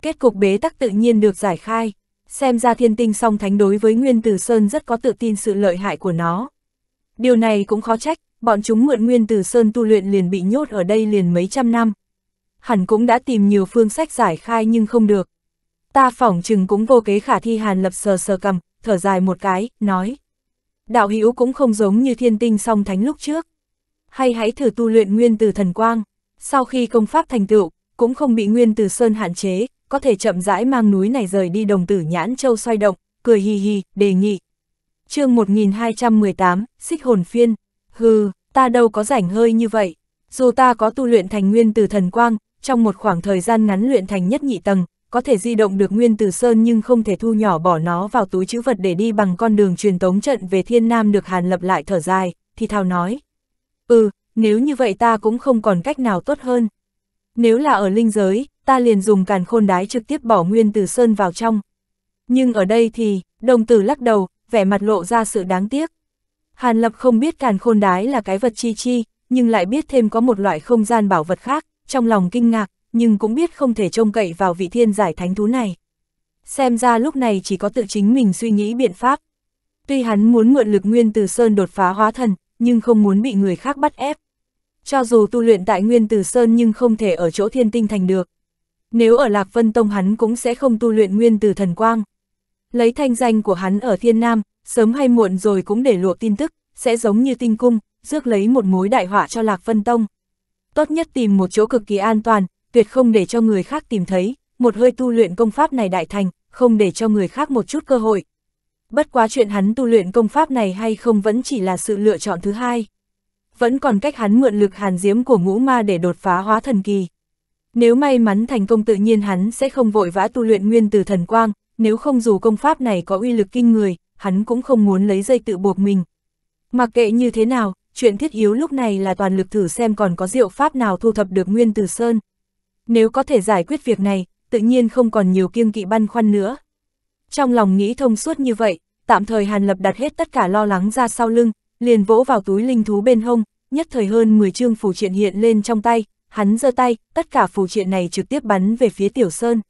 Kết cục bế tắc tự nhiên được giải khai, xem ra thiên tinh song thánh đối với nguyên từ sơn rất có tự tin sự lợi hại của nó. Điều này cũng khó trách, bọn chúng mượn nguyên từ sơn tu luyện liền bị nhốt ở đây liền mấy trăm năm hẳn cũng đã tìm nhiều phương sách giải khai nhưng không được. Ta phỏng chừng cũng vô kế khả thi Hàn Lập sờ sờ cầm, thở dài một cái, nói. Đạo hữu cũng không giống như thiên tinh song thánh lúc trước. Hay hãy thử tu luyện nguyên từ thần quang, sau khi công pháp thành tựu, cũng không bị nguyên từ sơn hạn chế, có thể chậm rãi mang núi này rời đi đồng tử nhãn châu xoay động, cười hì hì, đề nghị. chương 1218, xích hồn phiên, hừ, ta đâu có rảnh hơi như vậy, dù ta có tu luyện thành nguyên từ thần quang, trong một khoảng thời gian ngắn luyện thành nhất nhị tầng, có thể di động được nguyên tử sơn nhưng không thể thu nhỏ bỏ nó vào túi chữ vật để đi bằng con đường truyền tống trận về thiên nam được hàn lập lại thở dài, thì thào nói. Ừ, nếu như vậy ta cũng không còn cách nào tốt hơn. Nếu là ở linh giới, ta liền dùng càn khôn đái trực tiếp bỏ nguyên tử sơn vào trong. Nhưng ở đây thì, đồng tử lắc đầu, vẻ mặt lộ ra sự đáng tiếc. Hàn lập không biết càn khôn đái là cái vật chi chi, nhưng lại biết thêm có một loại không gian bảo vật khác, trong lòng kinh ngạc, nhưng cũng biết không thể trông cậy vào vị thiên giải thánh thú này. Xem ra lúc này chỉ có tự chính mình suy nghĩ biện pháp. Tuy hắn muốn mượn lực nguyên từ sơn đột phá hóa thần, nhưng không muốn bị người khác bắt ép. Cho dù tu luyện tại nguyên từ sơn nhưng không thể ở chỗ thiên tinh thành được. Nếu ở Lạc Vân Tông hắn cũng sẽ không tu luyện nguyên từ thần quang. Lấy thanh danh của hắn ở thiên nam, sớm hay muộn rồi cũng để lộ tin tức, sẽ giống như tinh cung, rước lấy một mối đại họa cho Lạc Vân Tông tốt nhất tìm một chỗ cực kỳ an toàn, tuyệt không để cho người khác tìm thấy, một hơi tu luyện công pháp này đại thành, không để cho người khác một chút cơ hội. Bất quá chuyện hắn tu luyện công pháp này hay không vẫn chỉ là sự lựa chọn thứ hai. Vẫn còn cách hắn mượn lực hàn diếm của ngũ ma để đột phá hóa thần kỳ. Nếu may mắn thành công tự nhiên hắn sẽ không vội vã tu luyện nguyên từ thần quang, nếu không dù công pháp này có uy lực kinh người, hắn cũng không muốn lấy dây tự buộc mình. Mặc kệ như thế nào, chuyện thiết yếu lúc này là toàn lực thử xem còn có diệu pháp nào thu thập được Nguyên Tử Sơn. Nếu có thể giải quyết việc này, tự nhiên không còn nhiều kiêng kỵ băn khoăn nữa. Trong lòng nghĩ thông suốt như vậy, tạm thời Hàn Lập đặt hết tất cả lo lắng ra sau lưng, liền vỗ vào túi linh thú bên hông, nhất thời hơn 10 chương phù triện hiện lên trong tay, hắn giơ tay, tất cả phù triện này trực tiếp bắn về phía Tiểu Sơn.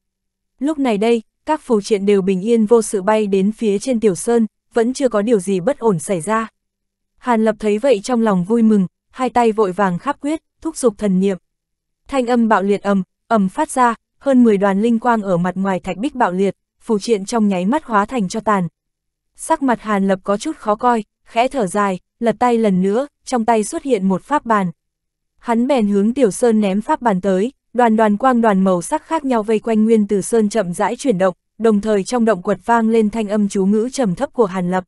Lúc này đây, các phù triện đều bình yên vô sự bay đến phía trên Tiểu Sơn, vẫn chưa có điều gì bất ổn xảy ra. Hàn Lập thấy vậy trong lòng vui mừng, hai tay vội vàng khắp quyết, thúc giục thần niệm. Thanh âm bạo liệt ầm, ầm phát ra, hơn 10 đoàn linh quang ở mặt ngoài thạch bích bạo liệt, phù triện trong nháy mắt hóa thành cho tàn. Sắc mặt Hàn Lập có chút khó coi, khẽ thở dài, lật tay lần nữa, trong tay xuất hiện một pháp bàn. Hắn bèn hướng Tiểu Sơn ném pháp bàn tới, đoàn đoàn quang đoàn màu sắc khác nhau vây quanh Nguyên tử Sơn chậm rãi chuyển động, đồng thời trong động quật vang lên thanh âm chú ngữ trầm thấp của Hàn Lập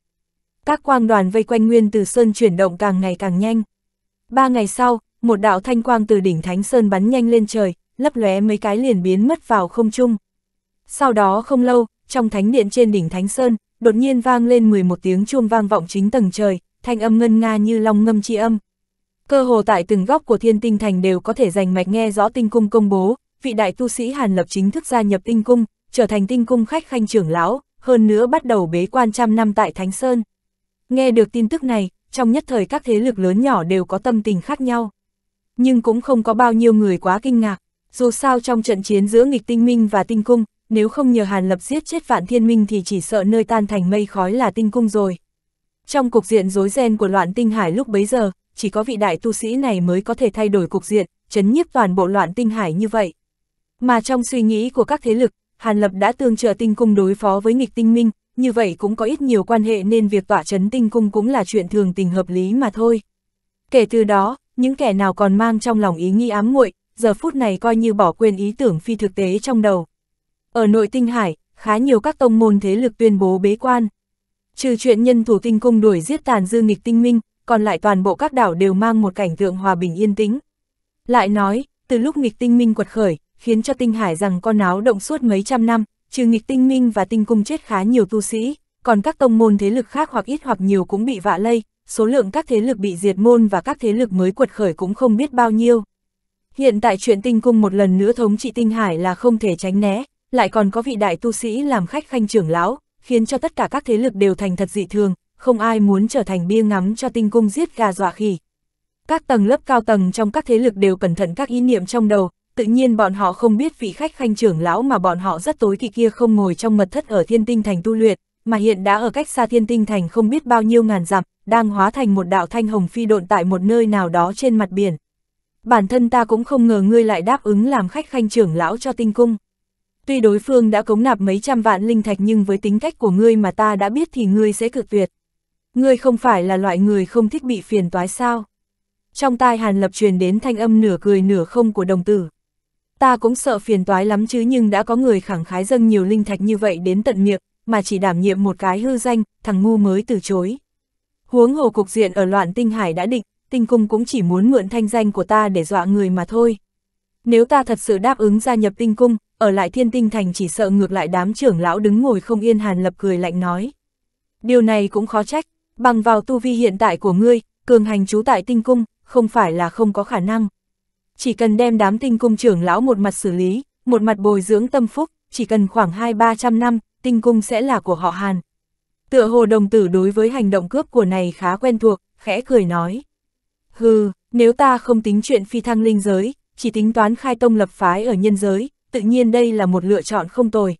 các quang đoàn vây quanh Nguyên Từ Sơn chuyển động càng ngày càng nhanh. Ba ngày sau, một đạo thanh quang từ đỉnh Thánh Sơn bắn nhanh lên trời, lấp lóe mấy cái liền biến mất vào không trung. Sau đó không lâu, trong thánh điện trên đỉnh Thánh Sơn, đột nhiên vang lên 11 tiếng chuông vang vọng chính tầng trời, thanh âm ngân nga như long ngâm chi âm. Cơ hồ tại từng góc của thiên tinh thành đều có thể dành mạch nghe rõ tinh cung công bố, vị đại tu sĩ Hàn Lập chính thức gia nhập tinh cung, trở thành tinh cung khách khanh trưởng lão, hơn nữa bắt đầu bế quan trăm năm tại Thánh Sơn. Nghe được tin tức này, trong nhất thời các thế lực lớn nhỏ đều có tâm tình khác nhau. Nhưng cũng không có bao nhiêu người quá kinh ngạc, dù sao trong trận chiến giữa nghịch tinh minh và tinh cung, nếu không nhờ Hàn Lập giết chết Vạn Thiên Minh thì chỉ sợ nơi tan thành mây khói là tinh cung rồi. Trong cục diện rối ren của loạn tinh hải lúc bấy giờ, chỉ có vị đại tu sĩ này mới có thể thay đổi cục diện, chấn nhiếp toàn bộ loạn tinh hải như vậy. Mà trong suy nghĩ của các thế lực, Hàn Lập đã tương trợ tinh cung đối phó với nghịch tinh minh, như vậy cũng có ít nhiều quan hệ nên việc tỏa chấn tinh cung cũng là chuyện thường tình hợp lý mà thôi. Kể từ đó, những kẻ nào còn mang trong lòng ý nghi ám muội giờ phút này coi như bỏ quên ý tưởng phi thực tế trong đầu. Ở nội tinh hải, khá nhiều các tông môn thế lực tuyên bố bế quan. Trừ chuyện nhân thủ tinh cung đuổi giết tàn dư nghịch tinh minh, còn lại toàn bộ các đảo đều mang một cảnh tượng hòa bình yên tĩnh. Lại nói, từ lúc nghịch tinh minh quật khởi, khiến cho tinh hải rằng con áo động suốt mấy trăm năm, trừ nghịch tinh minh và tinh cung chết khá nhiều tu sĩ, còn các tông môn thế lực khác hoặc ít hoặc nhiều cũng bị vạ lây, số lượng các thế lực bị diệt môn và các thế lực mới quật khởi cũng không biết bao nhiêu. Hiện tại chuyện tinh cung một lần nữa thống trị tinh hải là không thể tránh né, lại còn có vị đại tu sĩ làm khách khanh trưởng lão, khiến cho tất cả các thế lực đều thành thật dị thường, không ai muốn trở thành bia ngắm cho tinh cung giết gà dọa khỉ. Các tầng lớp cao tầng trong các thế lực đều cẩn thận các ý niệm trong đầu, tự nhiên bọn họ không biết vị khách khanh trưởng lão mà bọn họ rất tối kỳ kia không ngồi trong mật thất ở thiên tinh thành tu luyện, mà hiện đã ở cách xa thiên tinh thành không biết bao nhiêu ngàn dặm, đang hóa thành một đạo thanh hồng phi độn tại một nơi nào đó trên mặt biển. Bản thân ta cũng không ngờ ngươi lại đáp ứng làm khách khanh trưởng lão cho tinh cung. Tuy đối phương đã cống nạp mấy trăm vạn linh thạch nhưng với tính cách của ngươi mà ta đã biết thì ngươi sẽ cực tuyệt. Ngươi không phải là loại người không thích bị phiền toái sao. Trong tai Hàn Lập truyền đến thanh âm nửa cười nửa không của đồng tử ta cũng sợ phiền toái lắm chứ nhưng đã có người khẳng khái dâng nhiều linh thạch như vậy đến tận miệng, mà chỉ đảm nhiệm một cái hư danh, thằng ngu mới từ chối. Huống hồ cục diện ở loạn tinh hải đã định, tinh cung cũng chỉ muốn mượn thanh danh của ta để dọa người mà thôi. Nếu ta thật sự đáp ứng gia nhập tinh cung, ở lại thiên tinh thành chỉ sợ ngược lại đám trưởng lão đứng ngồi không yên hàn lập cười lạnh nói. Điều này cũng khó trách, bằng vào tu vi hiện tại của ngươi, cường hành trú tại tinh cung, không phải là không có khả năng chỉ cần đem đám tinh cung trưởng lão một mặt xử lý, một mặt bồi dưỡng tâm phúc, chỉ cần khoảng hai ba trăm năm, tinh cung sẽ là của họ Hàn. Tựa hồ đồng tử đối với hành động cướp của này khá quen thuộc, khẽ cười nói. Hừ, nếu ta không tính chuyện phi thăng linh giới, chỉ tính toán khai tông lập phái ở nhân giới, tự nhiên đây là một lựa chọn không tồi.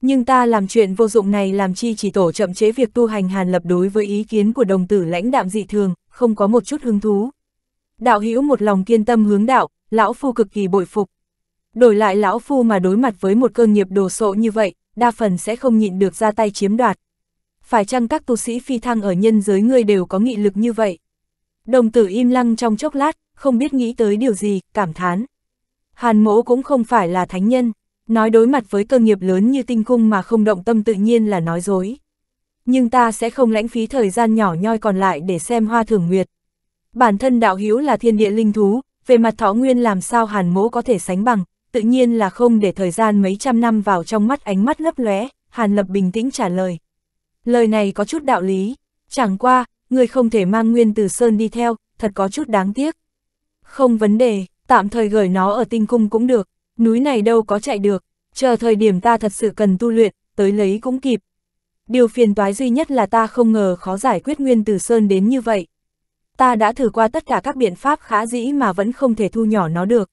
Nhưng ta làm chuyện vô dụng này làm chi chỉ tổ chậm chế việc tu hành hàn lập đối với ý kiến của đồng tử lãnh đạm dị thường, không có một chút hứng thú đạo hữu một lòng kiên tâm hướng đạo, lão phu cực kỳ bội phục. Đổi lại lão phu mà đối mặt với một cơ nghiệp đồ sộ như vậy, đa phần sẽ không nhịn được ra tay chiếm đoạt. Phải chăng các tu sĩ phi thăng ở nhân giới ngươi đều có nghị lực như vậy? Đồng tử im lăng trong chốc lát, không biết nghĩ tới điều gì, cảm thán. Hàn mỗ cũng không phải là thánh nhân, nói đối mặt với cơ nghiệp lớn như tinh cung mà không động tâm tự nhiên là nói dối. Nhưng ta sẽ không lãng phí thời gian nhỏ nhoi còn lại để xem hoa thường nguyệt. Bản thân đạo hiếu là thiên địa linh thú, về mặt thọ nguyên làm sao hàn mỗ có thể sánh bằng, tự nhiên là không để thời gian mấy trăm năm vào trong mắt ánh mắt lấp lóe, hàn lập bình tĩnh trả lời. Lời này có chút đạo lý, chẳng qua, người không thể mang nguyên từ sơn đi theo, thật có chút đáng tiếc. Không vấn đề, tạm thời gửi nó ở tinh cung cũng được, núi này đâu có chạy được, chờ thời điểm ta thật sự cần tu luyện, tới lấy cũng kịp. Điều phiền toái duy nhất là ta không ngờ khó giải quyết nguyên từ sơn đến như vậy ta đã thử qua tất cả các biện pháp khá dĩ mà vẫn không thể thu nhỏ nó được.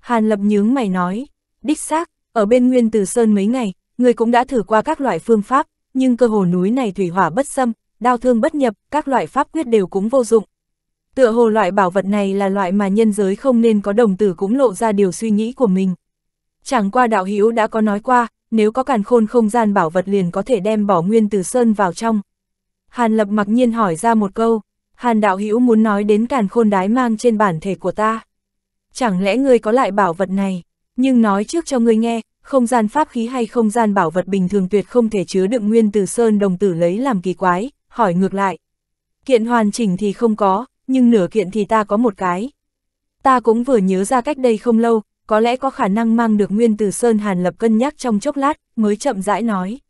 Hàn Lập nhướng mày nói, đích xác, ở bên Nguyên Từ Sơn mấy ngày, người cũng đã thử qua các loại phương pháp, nhưng cơ hồ núi này thủy hỏa bất xâm, đao thương bất nhập, các loại pháp quyết đều cũng vô dụng. Tựa hồ loại bảo vật này là loại mà nhân giới không nên có đồng tử cũng lộ ra điều suy nghĩ của mình. Chẳng qua đạo hữu đã có nói qua, nếu có càn khôn không gian bảo vật liền có thể đem bỏ Nguyên Từ Sơn vào trong. Hàn Lập mặc nhiên hỏi ra một câu, Hàn đạo hữu muốn nói đến càn khôn đái mang trên bản thể của ta. Chẳng lẽ ngươi có lại bảo vật này, nhưng nói trước cho ngươi nghe, không gian pháp khí hay không gian bảo vật bình thường tuyệt không thể chứa đựng nguyên từ sơn đồng tử lấy làm kỳ quái, hỏi ngược lại. Kiện hoàn chỉnh thì không có, nhưng nửa kiện thì ta có một cái. Ta cũng vừa nhớ ra cách đây không lâu, có lẽ có khả năng mang được nguyên từ sơn hàn lập cân nhắc trong chốc lát, mới chậm rãi nói.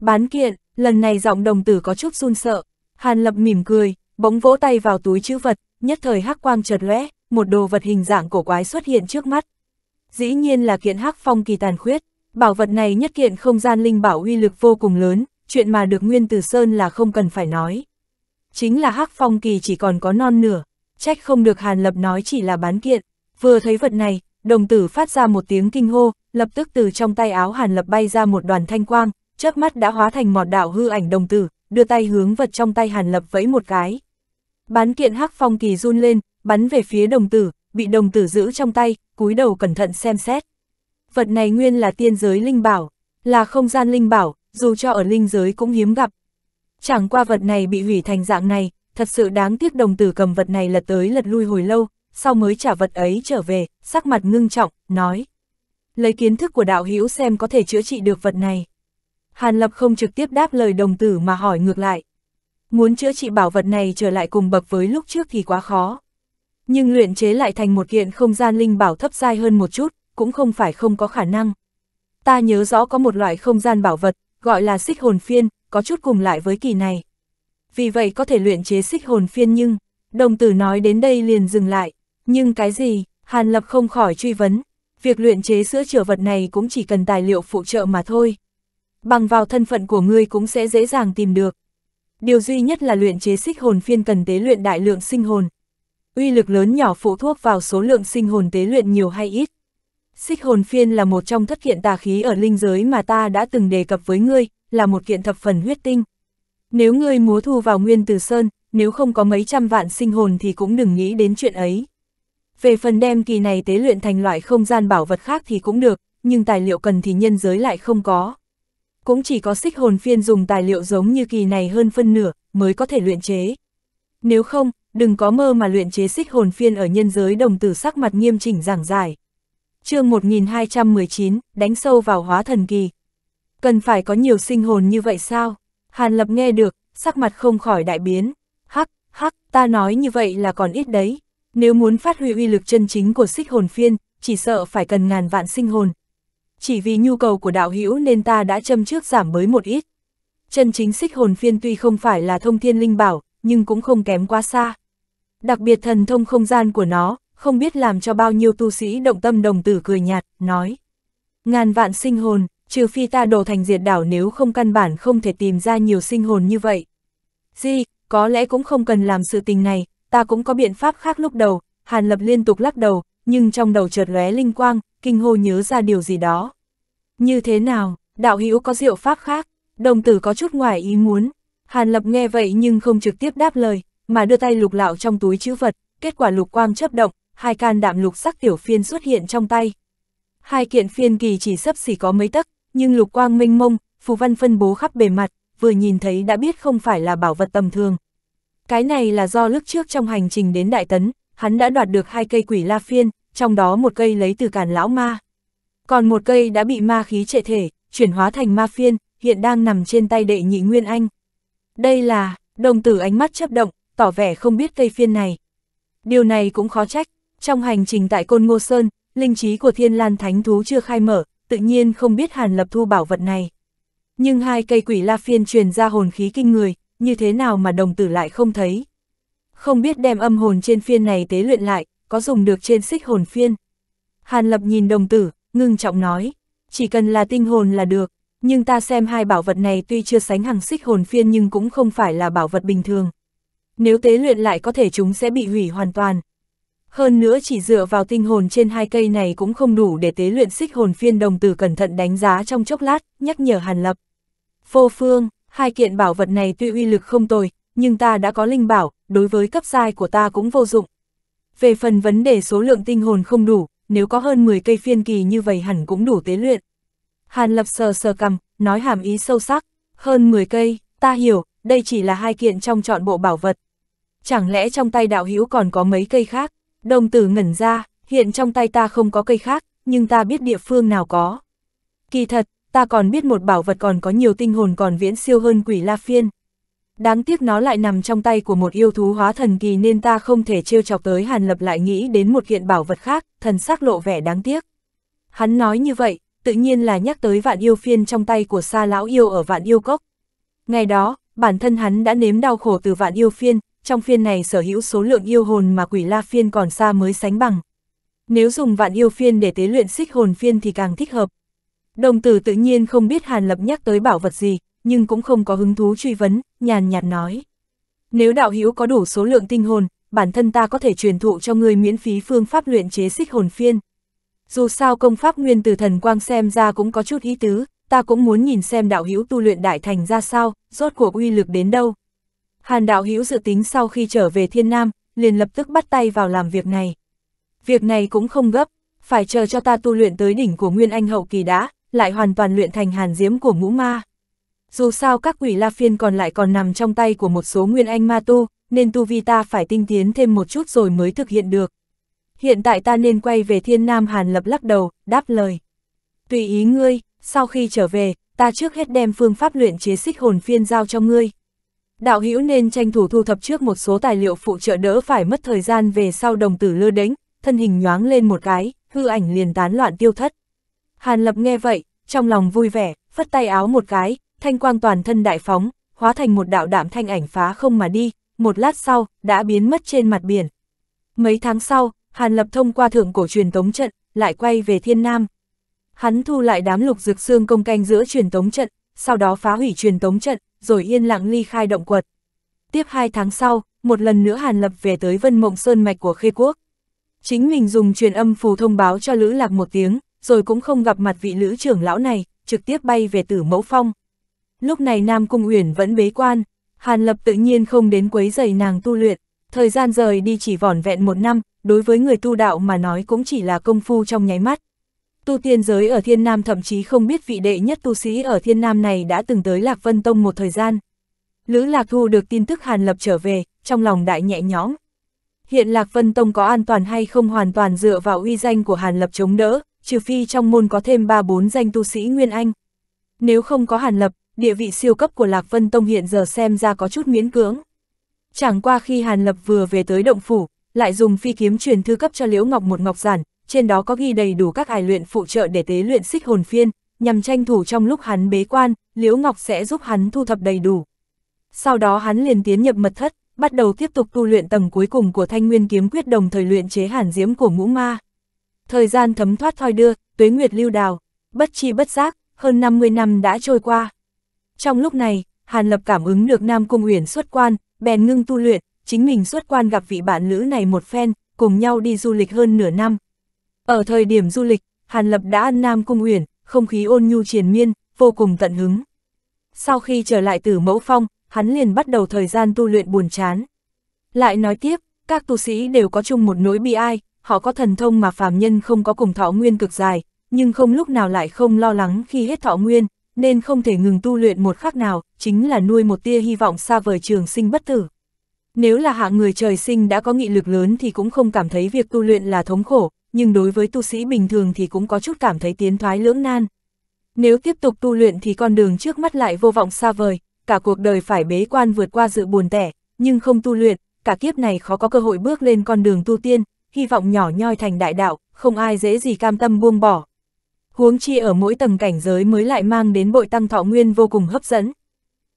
Bán kiện, lần này giọng đồng tử có chút run sợ, hàn lập mỉm cười, bỗng vỗ tay vào túi chữ vật, nhất thời hắc quang chợt lóe, một đồ vật hình dạng cổ quái xuất hiện trước mắt. Dĩ nhiên là kiện hắc phong kỳ tàn khuyết, bảo vật này nhất kiện không gian linh bảo uy lực vô cùng lớn, chuyện mà được Nguyên tử Sơn là không cần phải nói. Chính là hắc phong kỳ chỉ còn có non nửa, trách không được Hàn Lập nói chỉ là bán kiện. Vừa thấy vật này, đồng tử phát ra một tiếng kinh hô, lập tức từ trong tay áo Hàn Lập bay ra một đoàn thanh quang, chớp mắt đã hóa thành một đạo hư ảnh đồng tử, đưa tay hướng vật trong tay Hàn Lập vẫy một cái. Bán kiện hắc phong kỳ run lên, bắn về phía đồng tử, bị đồng tử giữ trong tay, cúi đầu cẩn thận xem xét. Vật này nguyên là tiên giới linh bảo, là không gian linh bảo, dù cho ở linh giới cũng hiếm gặp. Chẳng qua vật này bị hủy thành dạng này, thật sự đáng tiếc đồng tử cầm vật này lật tới lật lui hồi lâu, sau mới trả vật ấy trở về, sắc mặt ngưng trọng, nói. Lấy kiến thức của đạo hữu xem có thể chữa trị được vật này. Hàn Lập không trực tiếp đáp lời đồng tử mà hỏi ngược lại. Muốn chữa trị bảo vật này trở lại cùng bậc với lúc trước thì quá khó. Nhưng luyện chế lại thành một kiện không gian linh bảo thấp dai hơn một chút, cũng không phải không có khả năng. Ta nhớ rõ có một loại không gian bảo vật, gọi là xích hồn phiên, có chút cùng lại với kỳ này. Vì vậy có thể luyện chế xích hồn phiên nhưng, đồng tử nói đến đây liền dừng lại. Nhưng cái gì, Hàn Lập không khỏi truy vấn, việc luyện chế sữa trở vật này cũng chỉ cần tài liệu phụ trợ mà thôi. Bằng vào thân phận của ngươi cũng sẽ dễ dàng tìm được. Điều duy nhất là luyện chế xích hồn phiên cần tế luyện đại lượng sinh hồn. Uy lực lớn nhỏ phụ thuộc vào số lượng sinh hồn tế luyện nhiều hay ít. Xích hồn phiên là một trong thất kiện tà khí ở linh giới mà ta đã từng đề cập với ngươi, là một kiện thập phần huyết tinh. Nếu ngươi múa thu vào nguyên từ sơn, nếu không có mấy trăm vạn sinh hồn thì cũng đừng nghĩ đến chuyện ấy. Về phần đem kỳ này tế luyện thành loại không gian bảo vật khác thì cũng được, nhưng tài liệu cần thì nhân giới lại không có cũng chỉ có xích hồn phiên dùng tài liệu giống như kỳ này hơn phân nửa, mới có thể luyện chế. Nếu không, đừng có mơ mà luyện chế xích hồn phiên ở nhân giới đồng tử sắc mặt nghiêm chỉnh giảng giải. chương 1219, đánh sâu vào hóa thần kỳ. Cần phải có nhiều sinh hồn như vậy sao? Hàn Lập nghe được, sắc mặt không khỏi đại biến. Hắc, hắc, ta nói như vậy là còn ít đấy. Nếu muốn phát huy uy lực chân chính của xích hồn phiên, chỉ sợ phải cần ngàn vạn sinh hồn, chỉ vì nhu cầu của đạo hữu nên ta đã châm trước giảm mới một ít. Chân chính xích hồn phiên tuy không phải là thông thiên linh bảo, nhưng cũng không kém quá xa. Đặc biệt thần thông không gian của nó, không biết làm cho bao nhiêu tu sĩ động tâm đồng tử cười nhạt, nói. Ngàn vạn sinh hồn, trừ phi ta đổ thành diệt đảo nếu không căn bản không thể tìm ra nhiều sinh hồn như vậy. Di, có lẽ cũng không cần làm sự tình này, ta cũng có biện pháp khác lúc đầu, Hàn Lập liên tục lắc đầu, nhưng trong đầu chợt lóe linh quang, kinh hô nhớ ra điều gì đó. Như thế nào, đạo hữu có diệu pháp khác, đồng tử có chút ngoài ý muốn. Hàn Lập nghe vậy nhưng không trực tiếp đáp lời, mà đưa tay lục lạo trong túi chữ vật, kết quả lục quang chấp động, hai can đạm lục sắc tiểu phiên xuất hiện trong tay. Hai kiện phiên kỳ chỉ sấp xỉ có mấy tấc, nhưng lục quang minh mông, phù văn phân bố khắp bề mặt, vừa nhìn thấy đã biết không phải là bảo vật tầm thường. Cái này là do lúc trước trong hành trình đến Đại Tấn, hắn đã đoạt được hai cây quỷ la phiên, trong đó một cây lấy từ càn lão ma. Còn một cây đã bị ma khí trệ thể, chuyển hóa thành ma phiên, hiện đang nằm trên tay đệ nhị Nguyên Anh. Đây là, đồng tử ánh mắt chấp động, tỏ vẻ không biết cây phiên này. Điều này cũng khó trách, trong hành trình tại Côn Ngô Sơn, linh trí của thiên lan thánh thú chưa khai mở, tự nhiên không biết hàn lập thu bảo vật này. Nhưng hai cây quỷ la phiên truyền ra hồn khí kinh người, như thế nào mà đồng tử lại không thấy không biết đem âm hồn trên phiên này tế luyện lại, có dùng được trên xích hồn phiên. Hàn Lập nhìn đồng tử, ngưng trọng nói, chỉ cần là tinh hồn là được, nhưng ta xem hai bảo vật này tuy chưa sánh hàng xích hồn phiên nhưng cũng không phải là bảo vật bình thường. Nếu tế luyện lại có thể chúng sẽ bị hủy hoàn toàn. Hơn nữa chỉ dựa vào tinh hồn trên hai cây này cũng không đủ để tế luyện xích hồn phiên đồng tử cẩn thận đánh giá trong chốc lát, nhắc nhở Hàn Lập. Vô phương, hai kiện bảo vật này tuy uy lực không tồi, nhưng ta đã có linh bảo, đối với cấp sai của ta cũng vô dụng. Về phần vấn đề số lượng tinh hồn không đủ, nếu có hơn 10 cây phiên kỳ như vậy hẳn cũng đủ tế luyện. Hàn Lập sờ sờ cầm, nói hàm ý sâu sắc, hơn 10 cây, ta hiểu, đây chỉ là hai kiện trong chọn bộ bảo vật. Chẳng lẽ trong tay đạo hữu còn có mấy cây khác? Đồng tử ngẩn ra, hiện trong tay ta không có cây khác, nhưng ta biết địa phương nào có. Kỳ thật, ta còn biết một bảo vật còn có nhiều tinh hồn còn viễn siêu hơn quỷ La Phiên. Đáng tiếc nó lại nằm trong tay của một yêu thú hóa thần kỳ nên ta không thể trêu chọc tới Hàn Lập lại nghĩ đến một kiện bảo vật khác, thần sắc lộ vẻ đáng tiếc. Hắn nói như vậy, tự nhiên là nhắc tới vạn yêu phiên trong tay của xa lão yêu ở vạn yêu cốc. Ngày đó, bản thân hắn đã nếm đau khổ từ vạn yêu phiên, trong phiên này sở hữu số lượng yêu hồn mà quỷ la phiên còn xa mới sánh bằng. Nếu dùng vạn yêu phiên để tế luyện xích hồn phiên thì càng thích hợp. Đồng tử tự nhiên không biết Hàn Lập nhắc tới bảo vật gì, nhưng cũng không có hứng thú truy vấn, nhàn nhạt nói. Nếu đạo hữu có đủ số lượng tinh hồn, bản thân ta có thể truyền thụ cho người miễn phí phương pháp luyện chế xích hồn phiên. Dù sao công pháp nguyên từ thần quang xem ra cũng có chút ý tứ, ta cũng muốn nhìn xem đạo hữu tu luyện đại thành ra sao, rốt cuộc uy lực đến đâu. Hàn đạo hữu dự tính sau khi trở về thiên nam, liền lập tức bắt tay vào làm việc này. Việc này cũng không gấp, phải chờ cho ta tu luyện tới đỉnh của Nguyên Anh hậu kỳ đã, lại hoàn toàn luyện thành hàn diễm của ngũ ma dù sao các quỷ La Phiên còn lại còn nằm trong tay của một số nguyên anh ma tu, nên tu vi ta phải tinh tiến thêm một chút rồi mới thực hiện được. Hiện tại ta nên quay về Thiên Nam Hàn lập lắc đầu, đáp lời. Tùy ý ngươi, sau khi trở về, ta trước hết đem phương pháp luyện chế xích hồn phiên giao cho ngươi. Đạo hữu nên tranh thủ thu thập trước một số tài liệu phụ trợ đỡ phải mất thời gian về sau đồng tử lơ đánh, thân hình nhoáng lên một cái, hư ảnh liền tán loạn tiêu thất. Hàn Lập nghe vậy, trong lòng vui vẻ, phất tay áo một cái, thanh quang toàn thân đại phóng, hóa thành một đạo đạm thanh ảnh phá không mà đi, một lát sau, đã biến mất trên mặt biển. Mấy tháng sau, Hàn Lập thông qua thượng cổ truyền tống trận, lại quay về Thiên Nam. Hắn thu lại đám lục dược xương công canh giữa truyền tống trận, sau đó phá hủy truyền tống trận, rồi yên lặng ly khai động quật. Tiếp hai tháng sau, một lần nữa Hàn Lập về tới Vân Mộng Sơn Mạch của Khê Quốc. Chính mình dùng truyền âm phù thông báo cho Lữ Lạc một tiếng, rồi cũng không gặp mặt vị Lữ trưởng lão này, trực tiếp bay về tử mẫu phong lúc này Nam Cung Uyển vẫn bế quan, Hàn Lập tự nhiên không đến quấy giày nàng tu luyện, thời gian rời đi chỉ vỏn vẹn một năm, đối với người tu đạo mà nói cũng chỉ là công phu trong nháy mắt. Tu tiên giới ở Thiên Nam thậm chí không biết vị đệ nhất tu sĩ ở Thiên Nam này đã từng tới Lạc Vân Tông một thời gian. Lữ Lạc Thu được tin tức Hàn Lập trở về, trong lòng đại nhẹ nhõm. Hiện Lạc Vân Tông có an toàn hay không hoàn toàn dựa vào uy danh của Hàn Lập chống đỡ, trừ phi trong môn có thêm 3-4 danh tu sĩ Nguyên Anh. Nếu không có Hàn Lập, địa vị siêu cấp của Lạc Vân Tông hiện giờ xem ra có chút miễn cưỡng. Chẳng qua khi Hàn Lập vừa về tới động phủ, lại dùng phi kiếm truyền thư cấp cho Liễu Ngọc một ngọc giản, trên đó có ghi đầy đủ các ải luyện phụ trợ để tế luyện xích hồn phiên, nhằm tranh thủ trong lúc hắn bế quan, Liễu Ngọc sẽ giúp hắn thu thập đầy đủ. Sau đó hắn liền tiến nhập mật thất, bắt đầu tiếp tục tu luyện tầng cuối cùng của Thanh Nguyên kiếm quyết đồng thời luyện chế hàn diễm của ngũ ma. Thời gian thấm thoát thoi đưa, tuế nguyệt lưu đào, bất chi bất giác, hơn 50 năm đã trôi qua. Trong lúc này, Hàn Lập cảm ứng được Nam Cung Uyển xuất quan, bèn ngưng tu luyện, chính mình xuất quan gặp vị bạn lữ này một phen, cùng nhau đi du lịch hơn nửa năm. Ở thời điểm du lịch, Hàn Lập đã ăn Nam Cung Uyển, không khí ôn nhu triền miên, vô cùng tận hứng. Sau khi trở lại từ mẫu phong, hắn liền bắt đầu thời gian tu luyện buồn chán. Lại nói tiếp, các tu sĩ đều có chung một nỗi bi ai, họ có thần thông mà phàm nhân không có cùng thọ nguyên cực dài, nhưng không lúc nào lại không lo lắng khi hết thọ nguyên, nên không thể ngừng tu luyện một khắc nào, chính là nuôi một tia hy vọng xa vời trường sinh bất tử. Nếu là hạng người trời sinh đã có nghị lực lớn thì cũng không cảm thấy việc tu luyện là thống khổ, nhưng đối với tu sĩ bình thường thì cũng có chút cảm thấy tiến thoái lưỡng nan. Nếu tiếp tục tu luyện thì con đường trước mắt lại vô vọng xa vời, cả cuộc đời phải bế quan vượt qua dự buồn tẻ, nhưng không tu luyện, cả kiếp này khó có cơ hội bước lên con đường tu tiên, hy vọng nhỏ nhoi thành đại đạo, không ai dễ gì cam tâm buông bỏ huống chi ở mỗi tầng cảnh giới mới lại mang đến bội tăng thọ nguyên vô cùng hấp dẫn.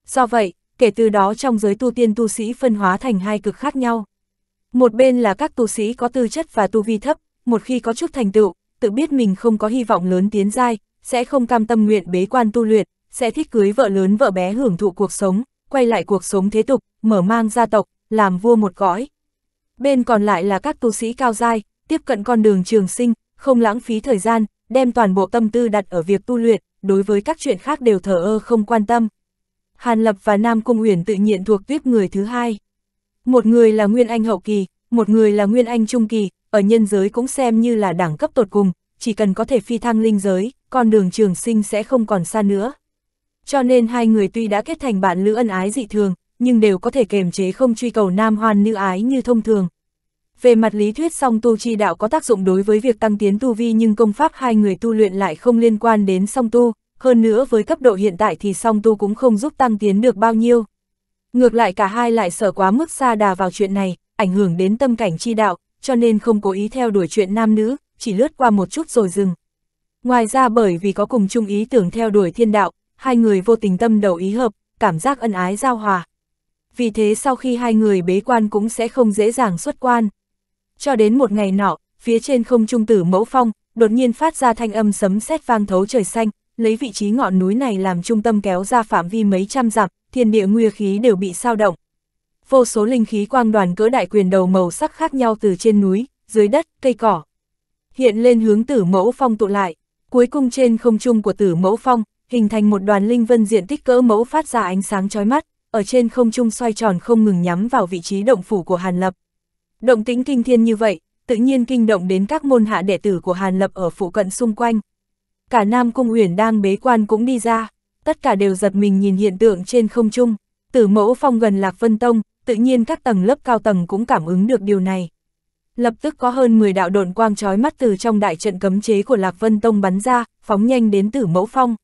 Do vậy, kể từ đó trong giới tu tiên tu sĩ phân hóa thành hai cực khác nhau. Một bên là các tu sĩ có tư chất và tu vi thấp, một khi có chút thành tựu, tự biết mình không có hy vọng lớn tiến giai, sẽ không cam tâm nguyện bế quan tu luyện, sẽ thích cưới vợ lớn vợ bé hưởng thụ cuộc sống, quay lại cuộc sống thế tục, mở mang gia tộc, làm vua một cõi. Bên còn lại là các tu sĩ cao giai, tiếp cận con đường trường sinh, không lãng phí thời gian, đem toàn bộ tâm tư đặt ở việc tu luyện, đối với các chuyện khác đều thờ ơ không quan tâm. Hàn Lập và Nam Cung Uyển tự nhiên thuộc tuyếp người thứ hai. Một người là Nguyên Anh hậu kỳ, một người là Nguyên Anh trung kỳ, ở nhân giới cũng xem như là đẳng cấp tột cùng, chỉ cần có thể phi thăng linh giới, con đường trường sinh sẽ không còn xa nữa. Cho nên hai người tuy đã kết thành bạn lữ ân ái dị thường, nhưng đều có thể kềm chế không truy cầu nam hoan nữ ái như thông thường, về mặt lý thuyết song tu chi đạo có tác dụng đối với việc tăng tiến tu vi nhưng công pháp hai người tu luyện lại không liên quan đến song tu, hơn nữa với cấp độ hiện tại thì song tu cũng không giúp tăng tiến được bao nhiêu. Ngược lại cả hai lại sở quá mức xa đà vào chuyện này, ảnh hưởng đến tâm cảnh chi đạo, cho nên không cố ý theo đuổi chuyện nam nữ, chỉ lướt qua một chút rồi dừng. Ngoài ra bởi vì có cùng chung ý tưởng theo đuổi thiên đạo, hai người vô tình tâm đầu ý hợp, cảm giác ân ái giao hòa. Vì thế sau khi hai người bế quan cũng sẽ không dễ dàng xuất quan cho đến một ngày nọ, phía trên không trung tử mẫu phong, đột nhiên phát ra thanh âm sấm sét vang thấu trời xanh, lấy vị trí ngọn núi này làm trung tâm kéo ra phạm vi mấy trăm dặm, thiên địa nguy khí đều bị sao động. Vô số linh khí quang đoàn cỡ đại quyền đầu màu sắc khác nhau từ trên núi, dưới đất, cây cỏ. Hiện lên hướng tử mẫu phong tụ lại, cuối cùng trên không trung của tử mẫu phong, hình thành một đoàn linh vân diện tích cỡ mẫu phát ra ánh sáng chói mắt, ở trên không trung xoay tròn không ngừng nhắm vào vị trí động phủ của Hàn Lập. Động tính kinh thiên như vậy, tự nhiên kinh động đến các môn hạ đệ tử của Hàn Lập ở phụ cận xung quanh. Cả Nam Cung Uyển đang bế quan cũng đi ra, tất cả đều giật mình nhìn hiện tượng trên không trung. Tử mẫu phong gần Lạc Vân Tông, tự nhiên các tầng lớp cao tầng cũng cảm ứng được điều này. Lập tức có hơn 10 đạo độn quang trói mắt từ trong đại trận cấm chế của Lạc Vân Tông bắn ra, phóng nhanh đến Tử Mẫu Phong.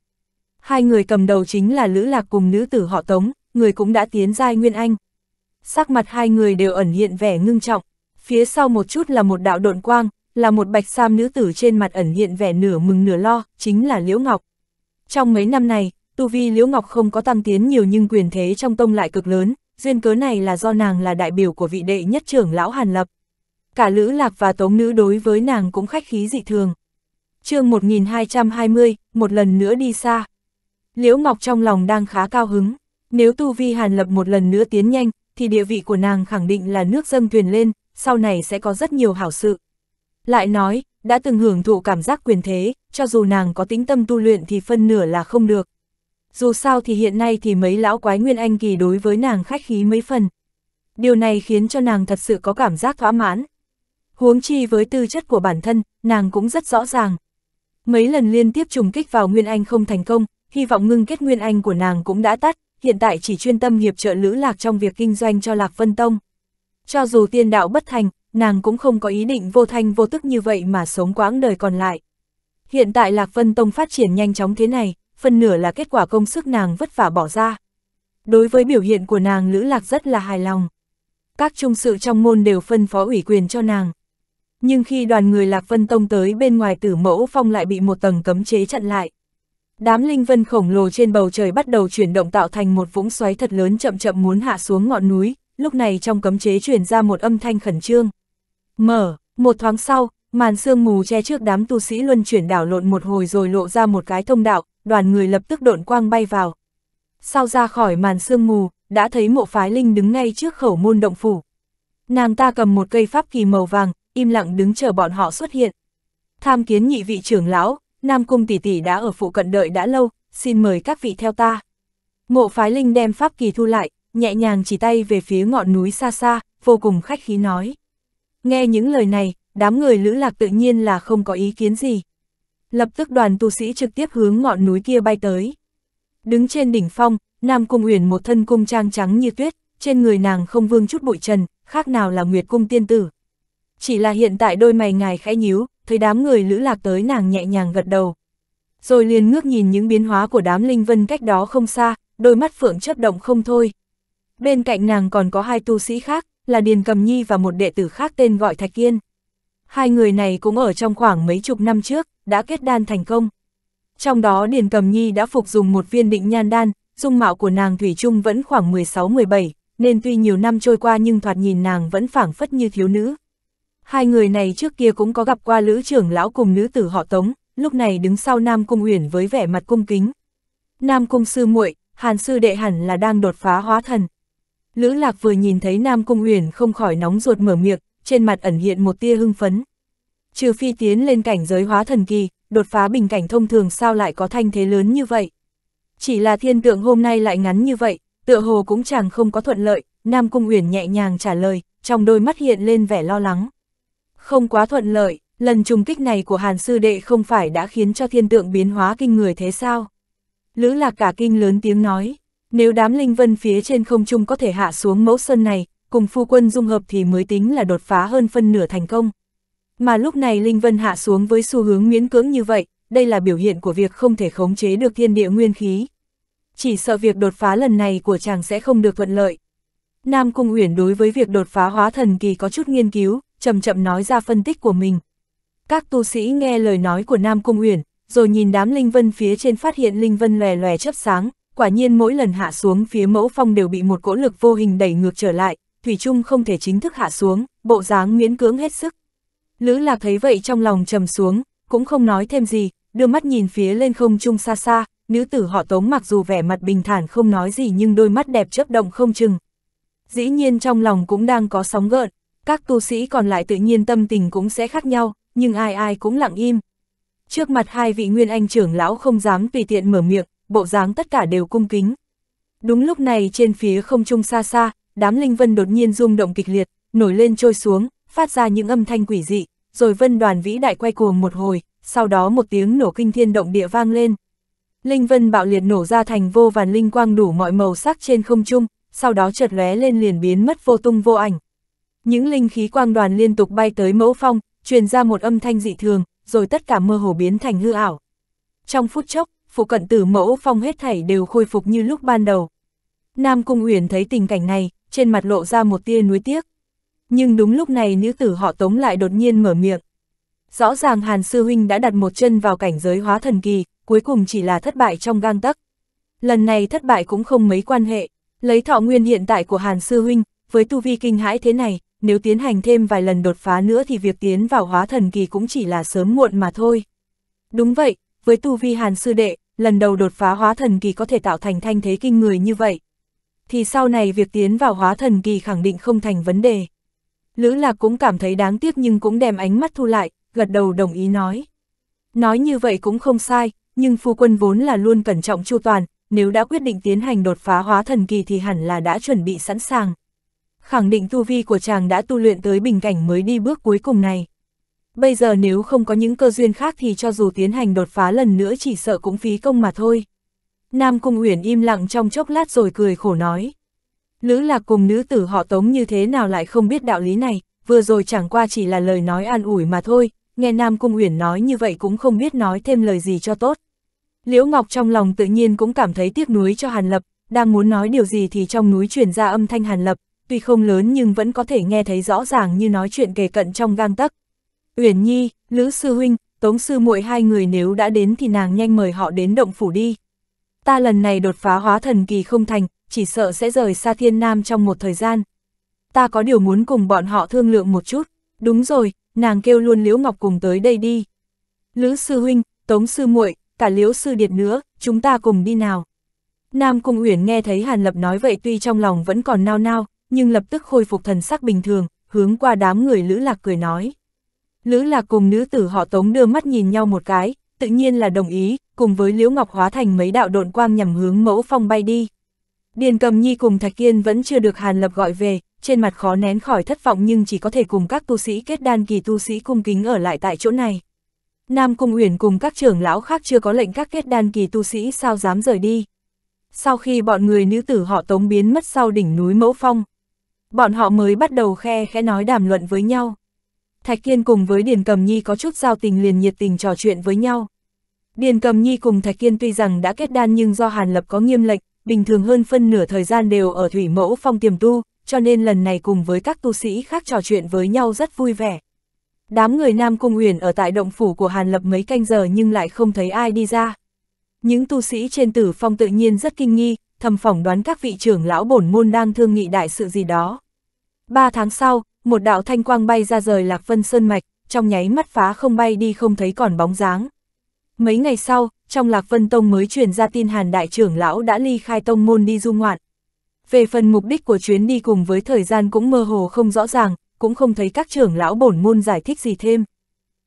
Hai người cầm đầu chính là Lữ Lạc cùng nữ tử họ Tống, người cũng đã tiến giai Nguyên Anh sắc mặt hai người đều ẩn hiện vẻ ngưng trọng, phía sau một chút là một đạo độn quang, là một bạch sam nữ tử trên mặt ẩn hiện vẻ nửa mừng nửa lo, chính là Liễu Ngọc. Trong mấy năm này, tu vi Liễu Ngọc không có tăng tiến nhiều nhưng quyền thế trong tông lại cực lớn, duyên cớ này là do nàng là đại biểu của vị đệ nhất trưởng lão Hàn Lập. Cả Lữ Lạc và Tống Nữ đối với nàng cũng khách khí dị thường. chương 1220, một lần nữa đi xa. Liễu Ngọc trong lòng đang khá cao hứng, nếu tu vi Hàn Lập một lần nữa tiến nhanh, thì địa vị của nàng khẳng định là nước dâng thuyền lên, sau này sẽ có rất nhiều hảo sự. Lại nói, đã từng hưởng thụ cảm giác quyền thế, cho dù nàng có tính tâm tu luyện thì phân nửa là không được. Dù sao thì hiện nay thì mấy lão quái nguyên anh kỳ đối với nàng khách khí mấy phần. Điều này khiến cho nàng thật sự có cảm giác thỏa mãn. Huống chi với tư chất của bản thân, nàng cũng rất rõ ràng. Mấy lần liên tiếp trùng kích vào nguyên anh không thành công, hy vọng ngưng kết nguyên anh của nàng cũng đã tắt, hiện tại chỉ chuyên tâm hiệp trợ Lữ Lạc trong việc kinh doanh cho Lạc Vân Tông. Cho dù tiên đạo bất thành, nàng cũng không có ý định vô thanh vô tức như vậy mà sống quãng đời còn lại. Hiện tại Lạc Vân Tông phát triển nhanh chóng thế này, phần nửa là kết quả công sức nàng vất vả bỏ ra. Đối với biểu hiện của nàng Lữ Lạc rất là hài lòng. Các trung sự trong môn đều phân phó ủy quyền cho nàng. Nhưng khi đoàn người Lạc Vân Tông tới bên ngoài tử mẫu phong lại bị một tầng cấm chế chặn lại. Đám linh vân khổng lồ trên bầu trời bắt đầu chuyển động tạo thành một vũng xoáy thật lớn chậm chậm muốn hạ xuống ngọn núi, lúc này trong cấm chế chuyển ra một âm thanh khẩn trương. Mở, một thoáng sau, màn sương mù che trước đám tu sĩ luân chuyển đảo lộn một hồi rồi lộ ra một cái thông đạo, đoàn người lập tức độn quang bay vào. Sau ra khỏi màn sương mù, đã thấy mộ phái linh đứng ngay trước khẩu môn động phủ. Nàng ta cầm một cây pháp kỳ màu vàng, im lặng đứng chờ bọn họ xuất hiện. Tham kiến nhị vị trưởng lão, Nam Cung tỷ tỷ đã ở phụ cận đợi đã lâu, xin mời các vị theo ta. Mộ phái linh đem pháp kỳ thu lại, nhẹ nhàng chỉ tay về phía ngọn núi xa xa, vô cùng khách khí nói. Nghe những lời này, đám người lữ lạc tự nhiên là không có ý kiến gì. Lập tức đoàn tu sĩ trực tiếp hướng ngọn núi kia bay tới. Đứng trên đỉnh phong, Nam Cung Uyển một thân cung trang trắng như tuyết, trên người nàng không vương chút bụi trần, khác nào là Nguyệt Cung tiên tử. Chỉ là hiện tại đôi mày ngài khẽ nhíu, thấy đám người lữ lạc tới nàng nhẹ nhàng gật đầu. Rồi liền ngước nhìn những biến hóa của đám linh vân cách đó không xa, đôi mắt phượng chớp động không thôi. Bên cạnh nàng còn có hai tu sĩ khác, là Điền Cầm Nhi và một đệ tử khác tên gọi Thạch Kiên. Hai người này cũng ở trong khoảng mấy chục năm trước, đã kết đan thành công. Trong đó Điền Cầm Nhi đã phục dùng một viên định nhan đan, dung mạo của nàng Thủy chung vẫn khoảng 16-17, nên tuy nhiều năm trôi qua nhưng thoạt nhìn nàng vẫn phảng phất như thiếu nữ. Hai người này trước kia cũng có gặp qua lữ trưởng lão cùng nữ tử họ Tống, lúc này đứng sau Nam Cung Uyển với vẻ mặt cung kính. Nam Cung sư muội, Hàn sư đệ hẳn là đang đột phá hóa thần. Lữ Lạc vừa nhìn thấy Nam Cung Uyển không khỏi nóng ruột mở miệng, trên mặt ẩn hiện một tia hưng phấn. Trừ phi tiến lên cảnh giới hóa thần kỳ, đột phá bình cảnh thông thường sao lại có thanh thế lớn như vậy. Chỉ là thiên tượng hôm nay lại ngắn như vậy, tựa hồ cũng chẳng không có thuận lợi, Nam Cung Uyển nhẹ nhàng trả lời, trong đôi mắt hiện lên vẻ lo lắng không quá thuận lợi, lần trùng kích này của Hàn Sư Đệ không phải đã khiến cho thiên tượng biến hóa kinh người thế sao? Lữ Lạc cả kinh lớn tiếng nói, nếu đám linh vân phía trên không trung có thể hạ xuống mẫu sơn này, cùng phu quân dung hợp thì mới tính là đột phá hơn phân nửa thành công. Mà lúc này linh vân hạ xuống với xu hướng miễn cưỡng như vậy, đây là biểu hiện của việc không thể khống chế được thiên địa nguyên khí. Chỉ sợ việc đột phá lần này của chàng sẽ không được thuận lợi, Nam Cung Uyển đối với việc đột phá hóa thần kỳ có chút nghiên cứu, chậm chậm nói ra phân tích của mình. Các tu sĩ nghe lời nói của Nam Cung Uyển, rồi nhìn đám linh vân phía trên phát hiện linh vân lòe lòe chớp sáng, quả nhiên mỗi lần hạ xuống phía mẫu phong đều bị một cỗ lực vô hình đẩy ngược trở lại, thủy chung không thể chính thức hạ xuống, bộ dáng miễn cưỡng hết sức. Lữ Lạc thấy vậy trong lòng trầm xuống, cũng không nói thêm gì, đưa mắt nhìn phía lên không trung xa xa, nữ tử họ Tống mặc dù vẻ mặt bình thản không nói gì nhưng đôi mắt đẹp chớp động không chừng, dĩ nhiên trong lòng cũng đang có sóng gợn, các tu sĩ còn lại tự nhiên tâm tình cũng sẽ khác nhau, nhưng ai ai cũng lặng im. Trước mặt hai vị nguyên anh trưởng lão không dám tùy tiện mở miệng, bộ dáng tất cả đều cung kính. Đúng lúc này trên phía không trung xa xa, đám linh vân đột nhiên rung động kịch liệt, nổi lên trôi xuống, phát ra những âm thanh quỷ dị, rồi vân đoàn vĩ đại quay cuồng một hồi, sau đó một tiếng nổ kinh thiên động địa vang lên. Linh vân bạo liệt nổ ra thành vô vàn linh quang đủ mọi màu sắc trên không trung, sau đó chợt lóe lên liền biến mất vô tung vô ảnh. Những linh khí quang đoàn liên tục bay tới mẫu phong, truyền ra một âm thanh dị thường, rồi tất cả mơ hồ biến thành hư ảo. Trong phút chốc, phụ cận tử mẫu phong hết thảy đều khôi phục như lúc ban đầu. Nam Cung Uyển thấy tình cảnh này, trên mặt lộ ra một tia nuối tiếc. Nhưng đúng lúc này nữ tử họ Tống lại đột nhiên mở miệng. Rõ ràng Hàn Sư Huynh đã đặt một chân vào cảnh giới hóa thần kỳ, cuối cùng chỉ là thất bại trong gang tắc. Lần này thất bại cũng không mấy quan hệ. Lấy thọ nguyên hiện tại của Hàn Sư Huynh, với tu vi kinh hãi thế này, nếu tiến hành thêm vài lần đột phá nữa thì việc tiến vào hóa thần kỳ cũng chỉ là sớm muộn mà thôi. Đúng vậy, với tu vi Hàn Sư Đệ, lần đầu đột phá hóa thần kỳ có thể tạo thành thanh thế kinh người như vậy. Thì sau này việc tiến vào hóa thần kỳ khẳng định không thành vấn đề. Lữ Lạc cũng cảm thấy đáng tiếc nhưng cũng đem ánh mắt thu lại, gật đầu đồng ý nói. Nói như vậy cũng không sai, nhưng phu quân vốn là luôn cẩn trọng chu toàn, nếu đã quyết định tiến hành đột phá hóa thần kỳ thì hẳn là đã chuẩn bị sẵn sàng. Khẳng định tu vi của chàng đã tu luyện tới bình cảnh mới đi bước cuối cùng này. Bây giờ nếu không có những cơ duyên khác thì cho dù tiến hành đột phá lần nữa chỉ sợ cũng phí công mà thôi. Nam Cung Uyển im lặng trong chốc lát rồi cười khổ nói. Lữ lạc cùng nữ tử họ tống như thế nào lại không biết đạo lý này, vừa rồi chẳng qua chỉ là lời nói an ủi mà thôi, nghe Nam Cung Uyển nói như vậy cũng không biết nói thêm lời gì cho tốt. Liễu Ngọc trong lòng tự nhiên cũng cảm thấy tiếc nuối cho Hàn Lập, đang muốn nói điều gì thì trong núi truyền ra âm thanh Hàn Lập, tuy không lớn nhưng vẫn có thể nghe thấy rõ ràng như nói chuyện kề cận trong gang tấc. Uyển Nhi, Lữ Sư Huynh, Tống Sư muội hai người nếu đã đến thì nàng nhanh mời họ đến động phủ đi. Ta lần này đột phá hóa thần kỳ không thành, chỉ sợ sẽ rời xa thiên nam trong một thời gian. Ta có điều muốn cùng bọn họ thương lượng một chút. Đúng rồi, nàng kêu luôn Liễu Ngọc cùng tới đây đi. Lữ Sư Huynh, Tống Sư muội cả liễu sư điệt nữa, chúng ta cùng đi nào. Nam Cung Uyển nghe thấy Hàn Lập nói vậy tuy trong lòng vẫn còn nao nao, nhưng lập tức khôi phục thần sắc bình thường, hướng qua đám người Lữ Lạc cười nói. Lữ Lạc cùng nữ tử họ Tống đưa mắt nhìn nhau một cái, tự nhiên là đồng ý, cùng với Liễu Ngọc hóa thành mấy đạo độn quang nhằm hướng mẫu phong bay đi. Điền Cầm Nhi cùng Thạch Kiên vẫn chưa được Hàn Lập gọi về, trên mặt khó nén khỏi thất vọng nhưng chỉ có thể cùng các tu sĩ kết đan kỳ tu sĩ cung kính ở lại tại chỗ này. Nam Cung Uyển cùng các trưởng lão khác chưa có lệnh các kết đan kỳ tu sĩ sao dám rời đi. Sau khi bọn người nữ tử họ tống biến mất sau đỉnh núi Mẫu Phong, bọn họ mới bắt đầu khe khẽ nói đàm luận với nhau. Thạch Kiên cùng với Điền Cầm Nhi có chút giao tình liền nhiệt tình trò chuyện với nhau. Điền Cầm Nhi cùng Thạch Kiên tuy rằng đã kết đan nhưng do Hàn Lập có nghiêm lệnh, bình thường hơn phân nửa thời gian đều ở Thủy Mẫu Phong tiềm tu, cho nên lần này cùng với các tu sĩ khác trò chuyện với nhau rất vui vẻ. Đám người Nam Cung Uyển ở tại động phủ của Hàn Lập mấy canh giờ nhưng lại không thấy ai đi ra. Những tu sĩ trên tử phong tự nhiên rất kinh nghi, thầm phỏng đoán các vị trưởng lão bổn môn đang thương nghị đại sự gì đó. Ba tháng sau, một đạo thanh quang bay ra rời Lạc Vân Sơn Mạch, trong nháy mắt phá không bay đi không thấy còn bóng dáng. Mấy ngày sau, trong Lạc Vân Tông mới truyền ra tin Hàn Đại trưởng lão đã ly khai tông môn đi du ngoạn. Về phần mục đích của chuyến đi cùng với thời gian cũng mơ hồ không rõ ràng, cũng không thấy các trưởng lão bổn môn giải thích gì thêm.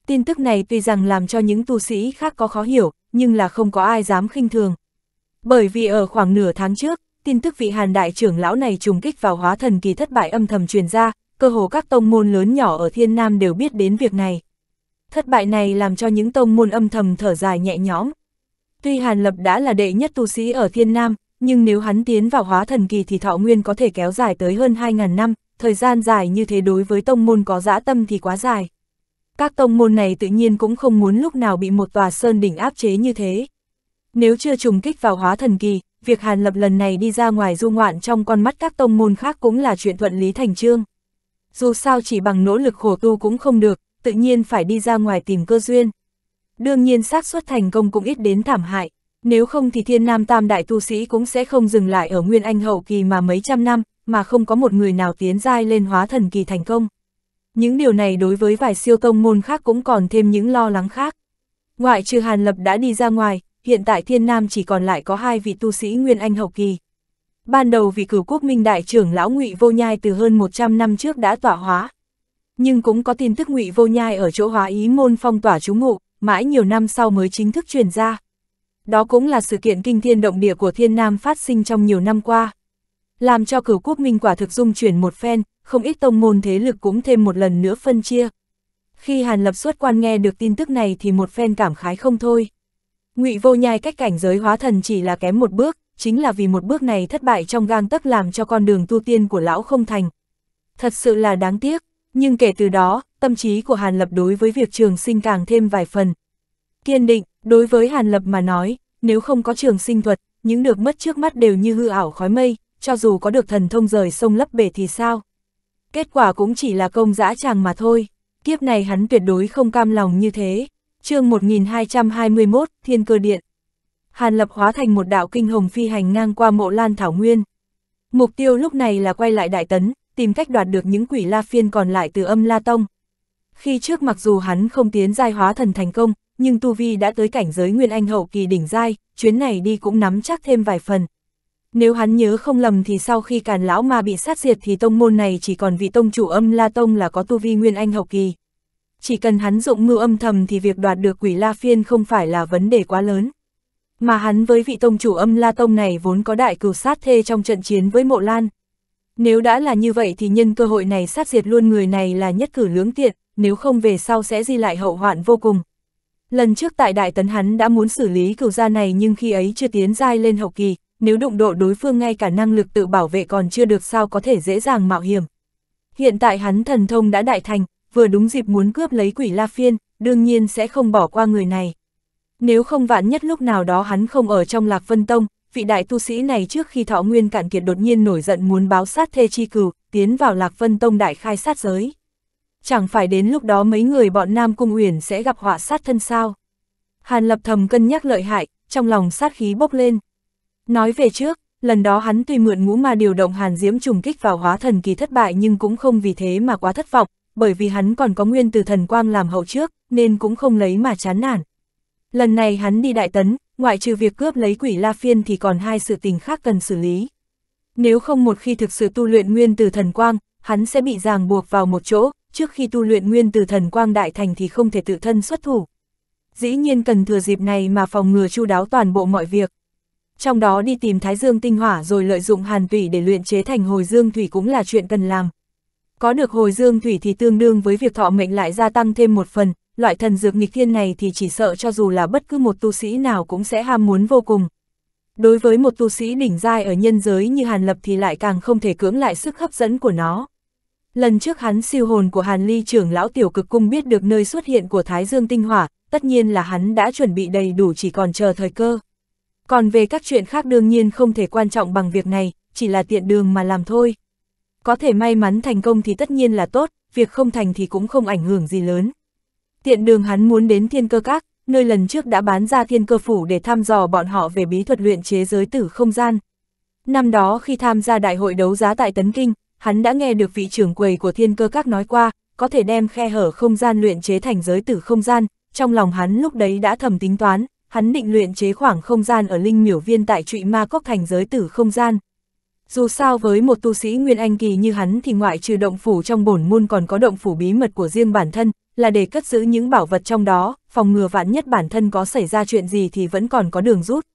Tin tức này tuy rằng làm cho những tu sĩ khác có khó hiểu, nhưng là không có ai dám khinh thường. Bởi vì ở khoảng nửa tháng trước, tin tức vị hàn đại trưởng lão này trùng kích vào hóa thần kỳ thất bại âm thầm truyền ra, cơ hồ các tông môn lớn nhỏ ở thiên nam đều biết đến việc này. Thất bại này làm cho những tông môn âm thầm thở dài nhẹ nhõm. Tuy Hàn Lập đã là đệ nhất tu sĩ ở thiên nam, nhưng nếu hắn tiến vào hóa thần kỳ thì thọ nguyên có thể kéo dài tới hơn 2.000 năm, thời gian dài như thế đối với tông môn có dã tâm thì quá dài. Các tông môn này tự nhiên cũng không muốn lúc nào bị một tòa sơn đỉnh áp chế như thế. Nếu chưa trùng kích vào hóa thần kỳ, việc Hàn Lập lần này đi ra ngoài du ngoạn trong con mắt các tông môn khác cũng là chuyện thuận lý thành trương. Dù sao chỉ bằng nỗ lực khổ tu cũng không được, tự nhiên phải đi ra ngoài tìm cơ duyên. Đương nhiên xác suất thành công cũng ít đến thảm hại, nếu không thì thiên nam tam đại tu sĩ cũng sẽ không dừng lại ở nguyên anh hậu kỳ mà mấy trăm năm, mà không có một người nào tiến giai lên hóa thần kỳ thành công. Những điều này đối với vài siêu tông môn khác cũng còn thêm những lo lắng khác. Ngoại trừ Hàn Lập đã đi ra ngoài, hiện tại Thiên Nam chỉ còn lại có hai vị tu sĩ Nguyên Anh hậu kỳ. Ban đầu vị cửu quốc minh đại trưởng lão ngụy Vô Nhai từ hơn 100 năm trước đã tỏa hóa. Nhưng cũng có tin tức ngụy Vô Nhai ở chỗ hóa ý môn phong tỏa chú ngụ, mãi nhiều năm sau mới chính thức truyền ra. Đó cũng là sự kiện kinh thiên động địa của Thiên Nam phát sinh trong nhiều năm qua làm cho cửu quốc minh quả thực dung chuyển một phen, không ít tông môn thế lực cũng thêm một lần nữa phân chia. Khi Hàn Lập xuất quan nghe được tin tức này thì một phen cảm khái không thôi. ngụy vô nhai cách cảnh giới hóa thần chỉ là kém một bước, chính là vì một bước này thất bại trong gang tấc làm cho con đường tu tiên của lão không thành. Thật sự là đáng tiếc, nhưng kể từ đó, tâm trí của Hàn Lập đối với việc trường sinh càng thêm vài phần. Kiên định, đối với Hàn Lập mà nói, nếu không có trường sinh thuật, những được mất trước mắt đều như hư ảo khói mây, cho dù có được thần thông rời sông lấp bể thì sao? Kết quả cũng chỉ là công dã tràng mà thôi, kiếp này hắn tuyệt đối không cam lòng như thế. chương 1221, Thiên Cơ Điện Hàn Lập hóa thành một đạo kinh hồng phi hành ngang qua mộ lan thảo nguyên. Mục tiêu lúc này là quay lại Đại Tấn, tìm cách đoạt được những quỷ la phiên còn lại từ âm La Tông. Khi trước mặc dù hắn không tiến giai hóa thần thành công, nhưng Tu Vi đã tới cảnh giới Nguyên Anh hậu kỳ đỉnh giai, chuyến này đi cũng nắm chắc thêm vài phần. Nếu hắn nhớ không lầm thì sau khi Càn Lão Ma bị sát diệt thì tông môn này chỉ còn vị tông chủ âm La Tông là có tu vi Nguyên Anh hậu kỳ. Chỉ cần hắn dụng mưu âm thầm thì việc đoạt được quỷ La Phiên không phải là vấn đề quá lớn. Mà hắn với vị tông chủ âm La Tông này vốn có đại cừu sát thê trong trận chiến với Mộ Lan. Nếu đã là như vậy thì nhân cơ hội này sát diệt luôn người này là nhất cử lưỡng tiện, nếu không về sau sẽ di lại hậu hoạn vô cùng. Lần trước tại Đại Tấn hắn đã muốn xử lý cửu gia này nhưng khi ấy chưa tiến giai lên hậu kỳ, nếu đụng độ đối phương ngay cả năng lực tự bảo vệ còn chưa được sao có thể dễ dàng mạo hiểm. Hiện tại hắn thần thông đã đại thành, vừa đúng dịp muốn cướp lấy quỷ La Phiên, đương nhiên sẽ không bỏ qua người này. Nếu không vạn nhất lúc nào đó hắn không ở trong Lạc Vân Tông, vị đại tu sĩ này trước khi thọ nguyên cạn kiệt đột nhiên nổi giận muốn báo sát thê chi cửu, tiến vào Lạc Vân Tông đại khai sát giới. Chẳng phải đến lúc đó mấy người bọn Nam Cung Uyển sẽ gặp họa sát thân sao? Hàn lập thầm cân nhắc lợi hại, trong lòng sát khí bốc lên. Nói về trước, lần đó hắn tuy mượn ngũ mà điều động hàn diễm trùng kích vào hóa thần kỳ thất bại nhưng cũng không vì thế mà quá thất vọng, bởi vì hắn còn có nguyên từ thần quang làm hậu trước, nên cũng không lấy mà chán nản. Lần này hắn đi đại tấn, ngoại trừ việc cướp lấy quỷ La Phiên thì còn hai sự tình khác cần xử lý. Nếu không một khi thực sự tu luyện nguyên từ thần quang, hắn sẽ bị ràng buộc vào một chỗ, trước khi tu luyện nguyên từ thần quang đại thành thì không thể tự thân xuất thủ. Dĩ nhiên cần thừa dịp này mà phòng ngừa chu đáo toàn bộ mọi việc trong đó đi tìm thái dương tinh hỏa rồi lợi dụng hàn tủy để luyện chế thành hồi dương thủy cũng là chuyện cần làm. Có được hồi dương thủy thì tương đương với việc thọ mệnh lại gia tăng thêm một phần, loại thần dược nghịch thiên này thì chỉ sợ cho dù là bất cứ một tu sĩ nào cũng sẽ ham muốn vô cùng. Đối với một tu sĩ đỉnh giai ở nhân giới như Hàn Lập thì lại càng không thể cưỡng lại sức hấp dẫn của nó. Lần trước hắn siêu hồn của Hàn Ly trưởng lão tiểu cực cung biết được nơi xuất hiện của Thái Dương Tinh Hỏa, tất nhiên là hắn đã chuẩn bị đầy đủ chỉ còn chờ thời cơ. Còn về các chuyện khác đương nhiên không thể quan trọng bằng việc này, chỉ là tiện đường mà làm thôi. Có thể may mắn thành công thì tất nhiên là tốt, việc không thành thì cũng không ảnh hưởng gì lớn. Tiện đường hắn muốn đến thiên cơ các, nơi lần trước đã bán ra thiên cơ phủ để thăm dò bọn họ về bí thuật luyện chế giới tử không gian. Năm đó khi tham gia đại hội đấu giá tại Tấn Kinh, hắn đã nghe được vị trưởng quầy của thiên cơ các nói qua, có thể đem khe hở không gian luyện chế thành giới tử không gian, trong lòng hắn lúc đấy đã thầm tính toán, hắn định luyện chế khoảng không gian ở linh miểu viên tại trụy ma cốc thành giới tử không gian. Dù sao với một tu sĩ Nguyên Anh Kỳ như hắn thì ngoại trừ động phủ trong bổn môn còn có động phủ bí mật của riêng bản thân, là để cất giữ những bảo vật trong đó, phòng ngừa vạn nhất bản thân có xảy ra chuyện gì thì vẫn còn có đường rút.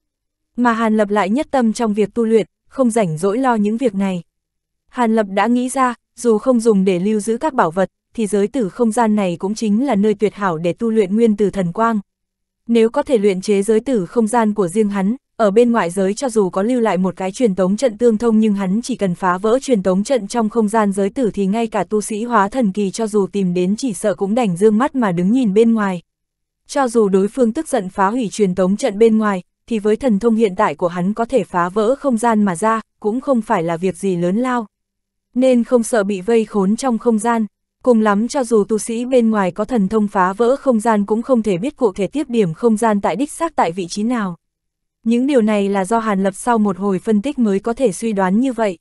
Mà Hàn Lập lại nhất tâm trong việc tu luyện, không rảnh rỗi lo những việc này. Hàn Lập đã nghĩ ra, dù không dùng để lưu giữ các bảo vật, thì giới tử không gian này cũng chính là nơi tuyệt hảo để tu luyện nguyên từ thần quang. Nếu có thể luyện chế giới tử không gian của riêng hắn, ở bên ngoại giới cho dù có lưu lại một cái truyền tống trận tương thông nhưng hắn chỉ cần phá vỡ truyền tống trận trong không gian giới tử thì ngay cả tu sĩ hóa thần kỳ cho dù tìm đến chỉ sợ cũng đành dương mắt mà đứng nhìn bên ngoài. Cho dù đối phương tức giận phá hủy truyền tống trận bên ngoài, thì với thần thông hiện tại của hắn có thể phá vỡ không gian mà ra, cũng không phải là việc gì lớn lao. Nên không sợ bị vây khốn trong không gian. Cùng lắm cho dù tu sĩ bên ngoài có thần thông phá vỡ không gian cũng không thể biết cụ thể tiếp điểm không gian tại đích xác tại vị trí nào. Những điều này là do Hàn Lập sau một hồi phân tích mới có thể suy đoán như vậy.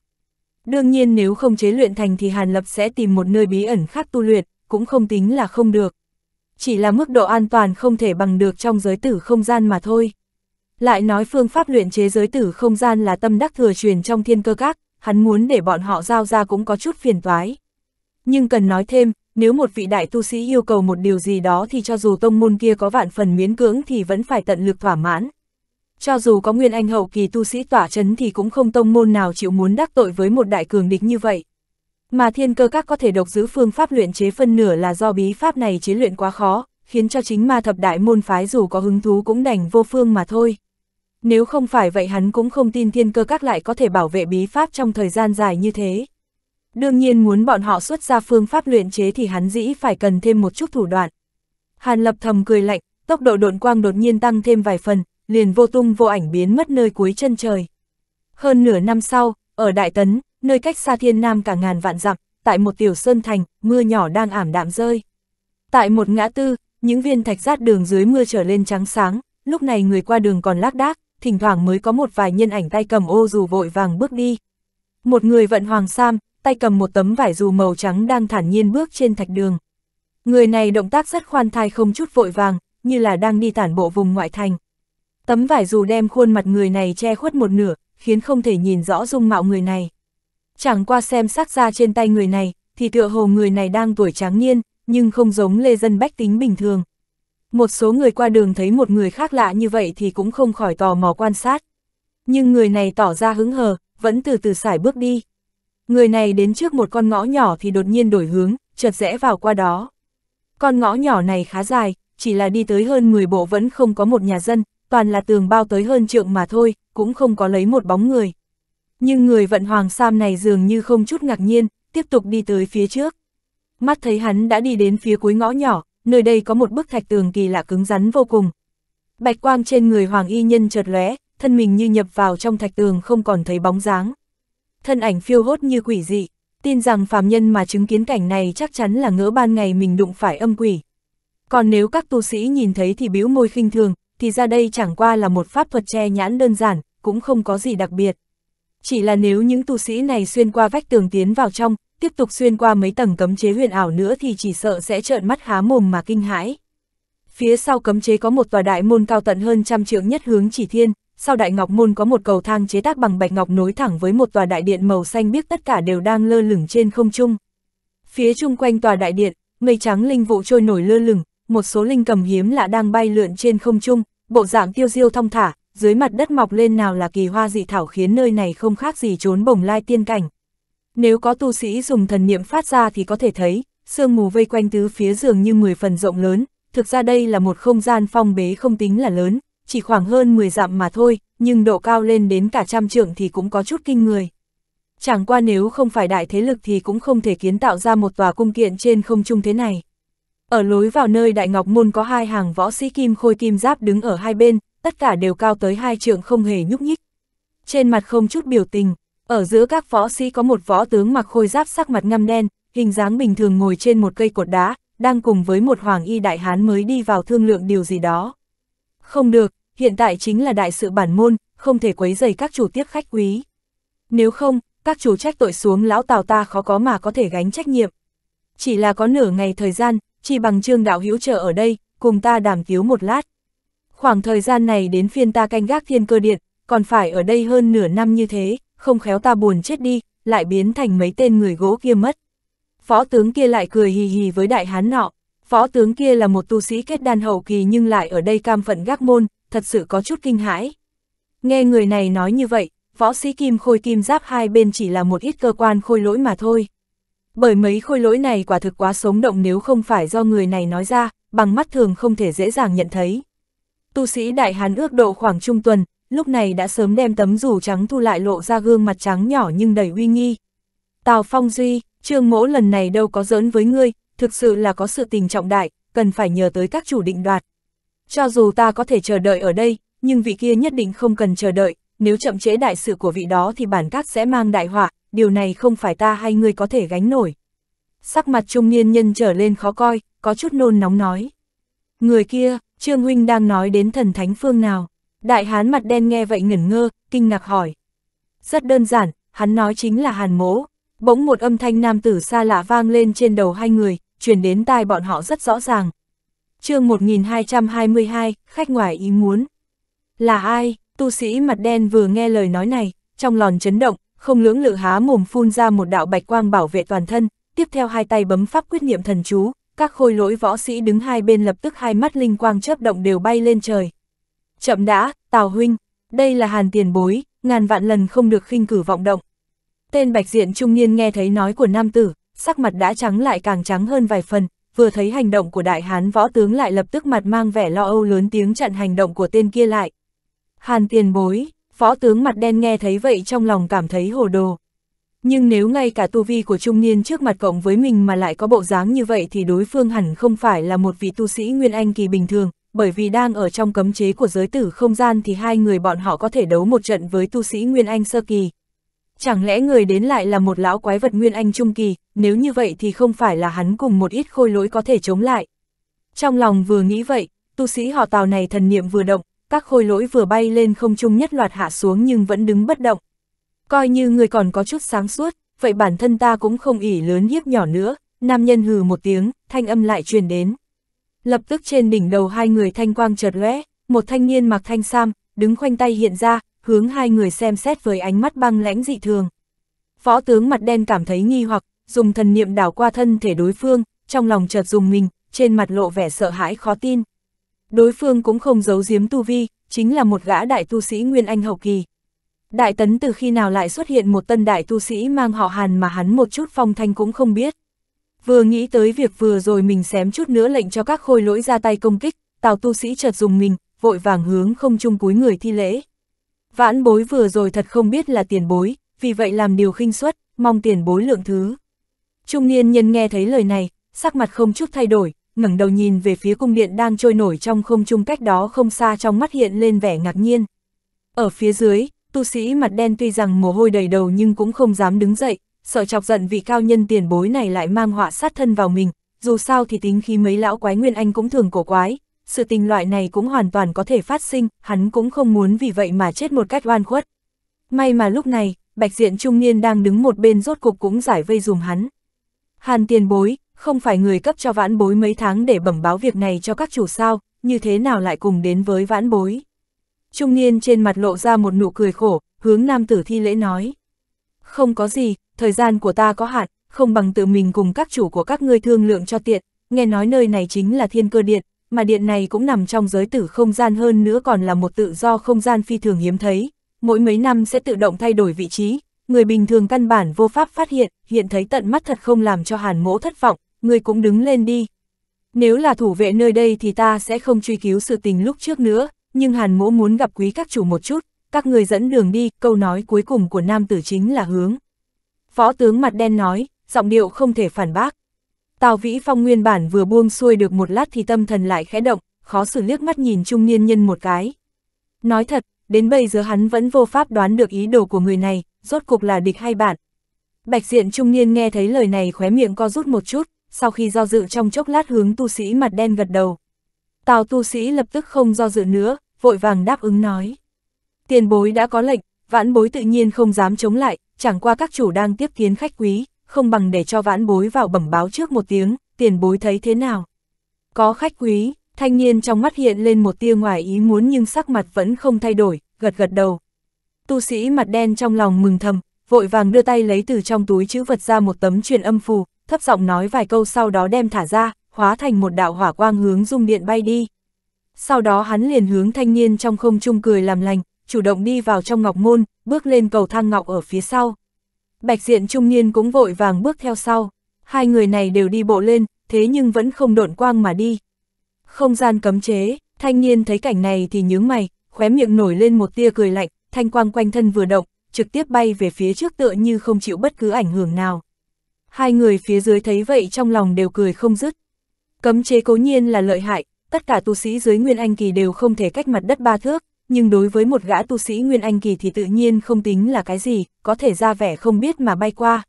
Đương nhiên nếu không chế luyện thành thì Hàn Lập sẽ tìm một nơi bí ẩn khác tu luyện, cũng không tính là không được. Chỉ là mức độ an toàn không thể bằng được trong giới tử không gian mà thôi. Lại nói phương pháp luyện chế giới tử không gian là tâm đắc thừa truyền trong thiên cơ các, hắn muốn để bọn họ giao ra cũng có chút phiền toái. Nhưng cần nói thêm, nếu một vị đại tu sĩ yêu cầu một điều gì đó thì cho dù tông môn kia có vạn phần miến cưỡng thì vẫn phải tận lực thỏa mãn. Cho dù có nguyên anh hậu kỳ tu sĩ tỏa chấn thì cũng không tông môn nào chịu muốn đắc tội với một đại cường địch như vậy. Mà thiên cơ các có thể độc giữ phương pháp luyện chế phân nửa là do bí pháp này chế luyện quá khó, khiến cho chính ma thập đại môn phái dù có hứng thú cũng đành vô phương mà thôi. Nếu không phải vậy hắn cũng không tin thiên cơ các lại có thể bảo vệ bí pháp trong thời gian dài như thế. Đương nhiên muốn bọn họ xuất ra phương pháp luyện chế thì hắn dĩ phải cần thêm một chút thủ đoạn. Hàn lập thầm cười lạnh, tốc độ độn quang đột nhiên tăng thêm vài phần, liền vô tung vô ảnh biến mất nơi cuối chân trời. Hơn nửa năm sau, ở Đại Tấn, nơi cách xa thiên nam cả ngàn vạn dặm, tại một tiểu sơn thành, mưa nhỏ đang ảm đạm rơi. Tại một ngã tư, những viên thạch rát đường dưới mưa trở lên trắng sáng, lúc này người qua đường còn lác đác, thỉnh thoảng mới có một vài nhân ảnh tay cầm ô dù vội vàng bước đi. Một người vận hoàng sam, tay cầm một tấm vải dù màu trắng đang thản nhiên bước trên thạch đường. Người này động tác rất khoan thai không chút vội vàng, như là đang đi tản bộ vùng ngoại thành. Tấm vải dù đem khuôn mặt người này che khuất một nửa, khiến không thể nhìn rõ dung mạo người này. Chẳng qua xem sắc ra trên tay người này, thì tựa hồ người này đang tuổi tráng niên, nhưng không giống lê dân bách tính bình thường. Một số người qua đường thấy một người khác lạ như vậy thì cũng không khỏi tò mò quan sát. Nhưng người này tỏ ra hứng hờ, vẫn từ từ sải bước đi. Người này đến trước một con ngõ nhỏ thì đột nhiên đổi hướng, chợt rẽ vào qua đó. Con ngõ nhỏ này khá dài, chỉ là đi tới hơn 10 bộ vẫn không có một nhà dân, toàn là tường bao tới hơn trượng mà thôi, cũng không có lấy một bóng người. Nhưng người vận hoàng sam này dường như không chút ngạc nhiên, tiếp tục đi tới phía trước. Mắt thấy hắn đã đi đến phía cuối ngõ nhỏ, nơi đây có một bức thạch tường kỳ lạ cứng rắn vô cùng. Bạch quang trên người hoàng y nhân chợt lóe, thân mình như nhập vào trong thạch tường không còn thấy bóng dáng thân ảnh phiêu hốt như quỷ dị, tin rằng phàm nhân mà chứng kiến cảnh này chắc chắn là ngỡ ban ngày mình đụng phải âm quỷ. Còn nếu các tu sĩ nhìn thấy thì bĩu môi khinh thường, thì ra đây chẳng qua là một pháp thuật che nhãn đơn giản, cũng không có gì đặc biệt. Chỉ là nếu những tu sĩ này xuyên qua vách tường tiến vào trong, tiếp tục xuyên qua mấy tầng cấm chế huyền ảo nữa thì chỉ sợ sẽ trợn mắt há mồm mà kinh hãi. Phía sau cấm chế có một tòa đại môn cao tận hơn trăm trượng nhất hướng chỉ thiên, sau đại ngọc môn có một cầu thang chế tác bằng bạch ngọc nối thẳng với một tòa đại điện màu xanh biếc tất cả đều đang lơ lửng trên không trung. Phía chung quanh tòa đại điện, mây trắng linh vụ trôi nổi lơ lửng, một số linh cầm hiếm lạ đang bay lượn trên không trung, bộ dạng tiêu diêu thong thả, dưới mặt đất mọc lên nào là kỳ hoa dị thảo khiến nơi này không khác gì trốn bồng lai tiên cảnh. Nếu có tu sĩ dùng thần niệm phát ra thì có thể thấy, sương mù vây quanh tứ phía giường như 10 phần rộng lớn, thực ra đây là một không gian phong bế không tính là lớn, chỉ khoảng hơn 10 dặm mà thôi, nhưng độ cao lên đến cả trăm trượng thì cũng có chút kinh người. Chẳng qua nếu không phải đại thế lực thì cũng không thể kiến tạo ra một tòa cung kiện trên không trung thế này. Ở lối vào nơi Đại Ngọc Môn có hai hàng võ sĩ kim khôi kim giáp đứng ở hai bên, tất cả đều cao tới hai trượng không hề nhúc nhích. Trên mặt không chút biểu tình, ở giữa các võ sĩ có một võ tướng mặc khôi giáp sắc mặt ngăm đen, hình dáng bình thường ngồi trên một cây cột đá, đang cùng với một hoàng y đại hán mới đi vào thương lượng điều gì đó. Không được, hiện tại chính là đại sự bản môn, không thể quấy dày các chủ tiếp khách quý. Nếu không, các chủ trách tội xuống lão tào ta khó có mà có thể gánh trách nhiệm. Chỉ là có nửa ngày thời gian, chỉ bằng trương đạo hữu trợ ở đây, cùng ta đàm tiếu một lát. Khoảng thời gian này đến phiên ta canh gác thiên cơ điện, còn phải ở đây hơn nửa năm như thế, không khéo ta buồn chết đi, lại biến thành mấy tên người gỗ kia mất. Phó tướng kia lại cười hì hì với đại hán nọ, Võ tướng kia là một tu sĩ kết đan hậu kỳ nhưng lại ở đây cam phận gác môn, thật sự có chút kinh hãi. Nghe người này nói như vậy, võ sĩ kim khôi kim giáp hai bên chỉ là một ít cơ quan khôi lỗi mà thôi. Bởi mấy khôi lỗi này quả thực quá sống động nếu không phải do người này nói ra, bằng mắt thường không thể dễ dàng nhận thấy. Tu sĩ đại hán ước độ khoảng trung tuần, lúc này đã sớm đem tấm rủ trắng thu lại lộ ra gương mặt trắng nhỏ nhưng đầy uy nghi. Tào Phong Duy, trương mỗ lần này đâu có giỡn với ngươi, thực sự là có sự tình trọng đại, cần phải nhờ tới các chủ định đoạt. Cho dù ta có thể chờ đợi ở đây, nhưng vị kia nhất định không cần chờ đợi, nếu chậm trễ đại sự của vị đó thì bản cát sẽ mang đại họa, điều này không phải ta hay ngươi có thể gánh nổi. Sắc mặt trung niên nhân trở lên khó coi, có chút nôn nóng nói. Người kia, Trương Huynh đang nói đến thần thánh phương nào? Đại hán mặt đen nghe vậy ngẩn ngơ, kinh ngạc hỏi. Rất đơn giản, hắn nói chính là hàn mố. Bỗng một âm thanh nam tử xa lạ vang lên trên đầu hai người, truyền đến tai bọn họ rất rõ ràng. chương 1222, khách ngoài ý muốn. Là ai? Tu sĩ mặt đen vừa nghe lời nói này, trong lòn chấn động, không lưỡng lự há mồm phun ra một đạo bạch quang bảo vệ toàn thân, tiếp theo hai tay bấm pháp quyết niệm thần chú, các khôi lỗi võ sĩ đứng hai bên lập tức hai mắt linh quang chớp động đều bay lên trời. Chậm đã, Tào huynh, đây là Hàn Tiền Bối, ngàn vạn lần không được khinh cử vọng động. Tên Bạch Diện trung niên nghe thấy nói của nam tử, sắc mặt đã trắng lại càng trắng hơn vài phần, vừa thấy hành động của đại hán võ tướng lại lập tức mặt mang vẻ lo âu lớn tiếng chặn hành động của tên kia lại. Hàn tiền bối, võ tướng mặt đen nghe thấy vậy trong lòng cảm thấy hồ đồ. Nhưng nếu ngay cả tu vi của trung niên trước mặt cộng với mình mà lại có bộ dáng như vậy thì đối phương hẳn không phải là một vị tu sĩ Nguyên Anh kỳ bình thường, bởi vì đang ở trong cấm chế của giới tử không gian thì hai người bọn họ có thể đấu một trận với tu sĩ Nguyên Anh sơ kỳ. Chẳng lẽ người đến lại là một lão quái vật nguyên anh trung kỳ, nếu như vậy thì không phải là hắn cùng một ít khôi lỗi có thể chống lại. Trong lòng vừa nghĩ vậy, tu sĩ họ tào này thần niệm vừa động, các khôi lỗi vừa bay lên không trung nhất loạt hạ xuống nhưng vẫn đứng bất động. Coi như người còn có chút sáng suốt, vậy bản thân ta cũng không ỉ lớn hiếp nhỏ nữa, nam nhân hừ một tiếng, thanh âm lại truyền đến. Lập tức trên đỉnh đầu hai người thanh quang chợt lóe, một thanh niên mặc thanh sam, đứng khoanh tay hiện ra, hướng hai người xem xét với ánh mắt băng lãnh dị thường. phó tướng mặt đen cảm thấy nghi hoặc, dùng thần niệm đảo qua thân thể đối phương, trong lòng chợt dùng mình, trên mặt lộ vẻ sợ hãi khó tin. Đối phương cũng không giấu giếm tu vi, chính là một gã đại tu sĩ Nguyên Anh hậu kỳ. Đại tấn từ khi nào lại xuất hiện một tân đại tu sĩ mang họ hàn mà hắn một chút phong thanh cũng không biết. Vừa nghĩ tới việc vừa rồi mình xém chút nữa lệnh cho các khôi lỗi ra tay công kích, tào tu sĩ chợt dùng mình, vội vàng hướng không chung cúi người thi lễ. Vãn bối vừa rồi thật không biết là tiền bối, vì vậy làm điều khinh suất, mong tiền bối lượng thứ. Trung niên nhân nghe thấy lời này, sắc mặt không chút thay đổi, ngẩng đầu nhìn về phía cung điện đang trôi nổi trong không trung cách đó không xa trong mắt hiện lên vẻ ngạc nhiên. Ở phía dưới, tu sĩ mặt đen tuy rằng mồ hôi đầy đầu nhưng cũng không dám đứng dậy, sợ chọc giận vị cao nhân tiền bối này lại mang họa sát thân vào mình, dù sao thì tính khi mấy lão quái nguyên anh cũng thường cổ quái, sự tình loại này cũng hoàn toàn có thể phát sinh, hắn cũng không muốn vì vậy mà chết một cách oan khuất. May mà lúc này, bạch diện trung niên đang đứng một bên rốt cục cũng giải vây dùm hắn. Hàn tiền bối, không phải người cấp cho vãn bối mấy tháng để bẩm báo việc này cho các chủ sao, như thế nào lại cùng đến với vãn bối. Trung niên trên mặt lộ ra một nụ cười khổ, hướng nam tử thi lễ nói. Không có gì, thời gian của ta có hạn, không bằng tự mình cùng các chủ của các ngươi thương lượng cho tiện, nghe nói nơi này chính là thiên cơ điện, mà điện này cũng nằm trong giới tử không gian hơn nữa còn là một tự do không gian phi thường hiếm thấy, mỗi mấy năm sẽ tự động thay đổi vị trí, người bình thường căn bản vô pháp phát hiện, hiện thấy tận mắt thật không làm cho hàn mỗ thất vọng, người cũng đứng lên đi. Nếu là thủ vệ nơi đây thì ta sẽ không truy cứu sự tình lúc trước nữa, nhưng hàn mỗ muốn gặp quý các chủ một chút, các người dẫn đường đi, câu nói cuối cùng của nam tử chính là hướng. Phó tướng mặt đen nói, giọng điệu không thể phản bác. Tào Vĩ Phong nguyên bản vừa buông xuôi được một lát thì tâm thần lại khẽ động, khó xử liếc mắt nhìn trung niên nhân một cái. Nói thật, đến bây giờ hắn vẫn vô pháp đoán được ý đồ của người này, rốt cuộc là địch hay bạn. Bạch diện trung niên nghe thấy lời này khóe miệng co rút một chút, sau khi do dự trong chốc lát hướng tu sĩ mặt đen gật đầu. Tào tu sĩ lập tức không do dự nữa, vội vàng đáp ứng nói. Tiền bối đã có lệnh, vãn bối tự nhiên không dám chống lại, chẳng qua các chủ đang tiếp kiến khách quý, không bằng để cho vãn bối vào bẩm báo trước một tiếng, tiền bối thấy thế nào. Có khách quý, thanh niên trong mắt hiện lên một tia ngoài ý muốn nhưng sắc mặt vẫn không thay đổi, gật gật đầu. Tu sĩ mặt đen trong lòng mừng thầm, vội vàng đưa tay lấy từ trong túi chữ vật ra một tấm truyền âm phù, thấp giọng nói vài câu sau đó đem thả ra, hóa thành một đạo hỏa quang hướng dung điện bay đi. Sau đó hắn liền hướng thanh niên trong không trung cười làm lành, chủ động đi vào trong ngọc môn, bước lên cầu thang ngọc ở phía sau. Bạch diện trung niên cũng vội vàng bước theo sau, hai người này đều đi bộ lên, thế nhưng vẫn không độn quang mà đi. Không gian cấm chế, thanh niên thấy cảnh này thì nhướng mày, khóe miệng nổi lên một tia cười lạnh, thanh quang quanh thân vừa động, trực tiếp bay về phía trước tựa như không chịu bất cứ ảnh hưởng nào. Hai người phía dưới thấy vậy trong lòng đều cười không dứt. Cấm chế cố nhiên là lợi hại, tất cả tu sĩ dưới Nguyên Anh Kỳ đều không thể cách mặt đất ba thước, nhưng đối với một gã tu sĩ Nguyên Anh Kỳ thì tự nhiên không tính là cái gì, có thể ra vẻ không biết mà bay qua.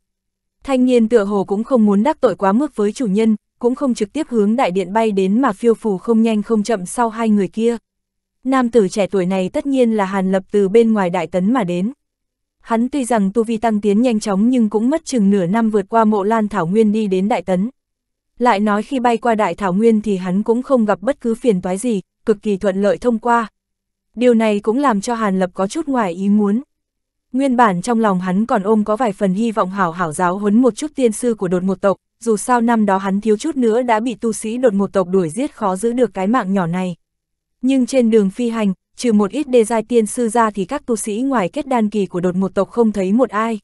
Thanh niên tựa hồ cũng không muốn đắc tội quá mức với chủ nhân, cũng không trực tiếp hướng đại điện bay đến mà phiêu phù không nhanh không chậm sau hai người kia. Nam tử trẻ tuổi này tất nhiên là Hàn Lập từ bên ngoài đại tấn mà đến. Hắn tuy rằng tu vi tăng tiến nhanh chóng nhưng cũng mất chừng nửa năm vượt qua mộ lan Thảo Nguyên đi đến đại tấn. Lại nói khi bay qua đại Thảo Nguyên thì hắn cũng không gặp bất cứ phiền toái gì, cực kỳ thuận lợi thông qua điều này cũng làm cho Hàn Lập có chút ngoài ý muốn. Nguyên bản trong lòng hắn còn ôm có vài phần hy vọng hảo hảo giáo huấn một chút tiên sư của đột một tộc, dù sao năm đó hắn thiếu chút nữa đã bị tu sĩ đột một tộc đuổi giết khó giữ được cái mạng nhỏ này. Nhưng trên đường phi hành, trừ một ít đề giai tiên sư ra thì các tu sĩ ngoài kết đan kỳ của đột một tộc không thấy một ai.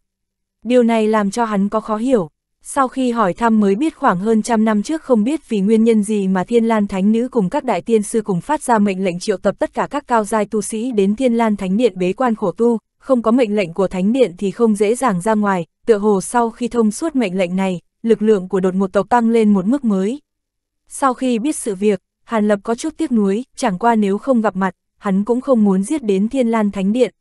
Điều này làm cho hắn có khó hiểu. Sau khi hỏi thăm mới biết khoảng hơn trăm năm trước không biết vì nguyên nhân gì mà Thiên Lan Thánh Nữ cùng các đại tiên sư cùng phát ra mệnh lệnh triệu tập tất cả các cao giai tu sĩ đến Thiên Lan Thánh Điện bế quan khổ tu, không có mệnh lệnh của Thánh Điện thì không dễ dàng ra ngoài, tựa hồ sau khi thông suốt mệnh lệnh này, lực lượng của đột một tộc tăng lên một mức mới. Sau khi biết sự việc, Hàn Lập có chút tiếc nuối, chẳng qua nếu không gặp mặt, hắn cũng không muốn giết đến Thiên Lan Thánh Điện.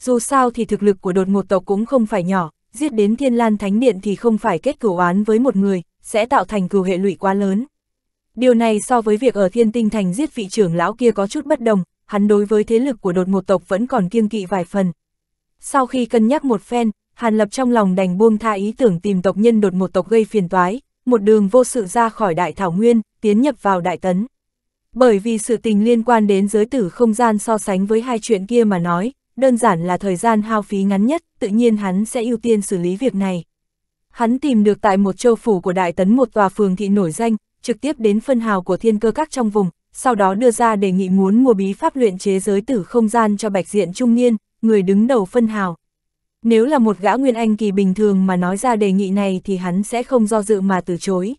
Dù sao thì thực lực của đột ngột tộc cũng không phải nhỏ, giết đến Thiên Lan Thánh Điện thì không phải kết cửu oán với một người, sẽ tạo thành cửu hệ lụy quá lớn. Điều này so với việc ở Thiên Tinh Thành giết vị trưởng lão kia có chút bất đồng, hắn đối với thế lực của đột một tộc vẫn còn kiêng kỵ vài phần. Sau khi cân nhắc một phen, Hàn Lập trong lòng đành buông tha ý tưởng tìm tộc nhân đột một tộc gây phiền toái, một đường vô sự ra khỏi Đại Thảo Nguyên, tiến nhập vào Đại Tấn. Bởi vì sự tình liên quan đến giới tử không gian so sánh với hai chuyện kia mà nói, đơn giản là thời gian hao phí ngắn nhất, tự nhiên hắn sẽ ưu tiên xử lý việc này. Hắn tìm được tại một châu phủ của Đại Tấn một tòa phường thị nổi danh, trực tiếp đến phân hào của thiên cơ các trong vùng, sau đó đưa ra đề nghị muốn mua bí pháp luyện chế giới tử không gian cho bạch diện trung niên, người đứng đầu phân hào. Nếu là một gã nguyên anh kỳ bình thường mà nói ra đề nghị này thì hắn sẽ không do dự mà từ chối.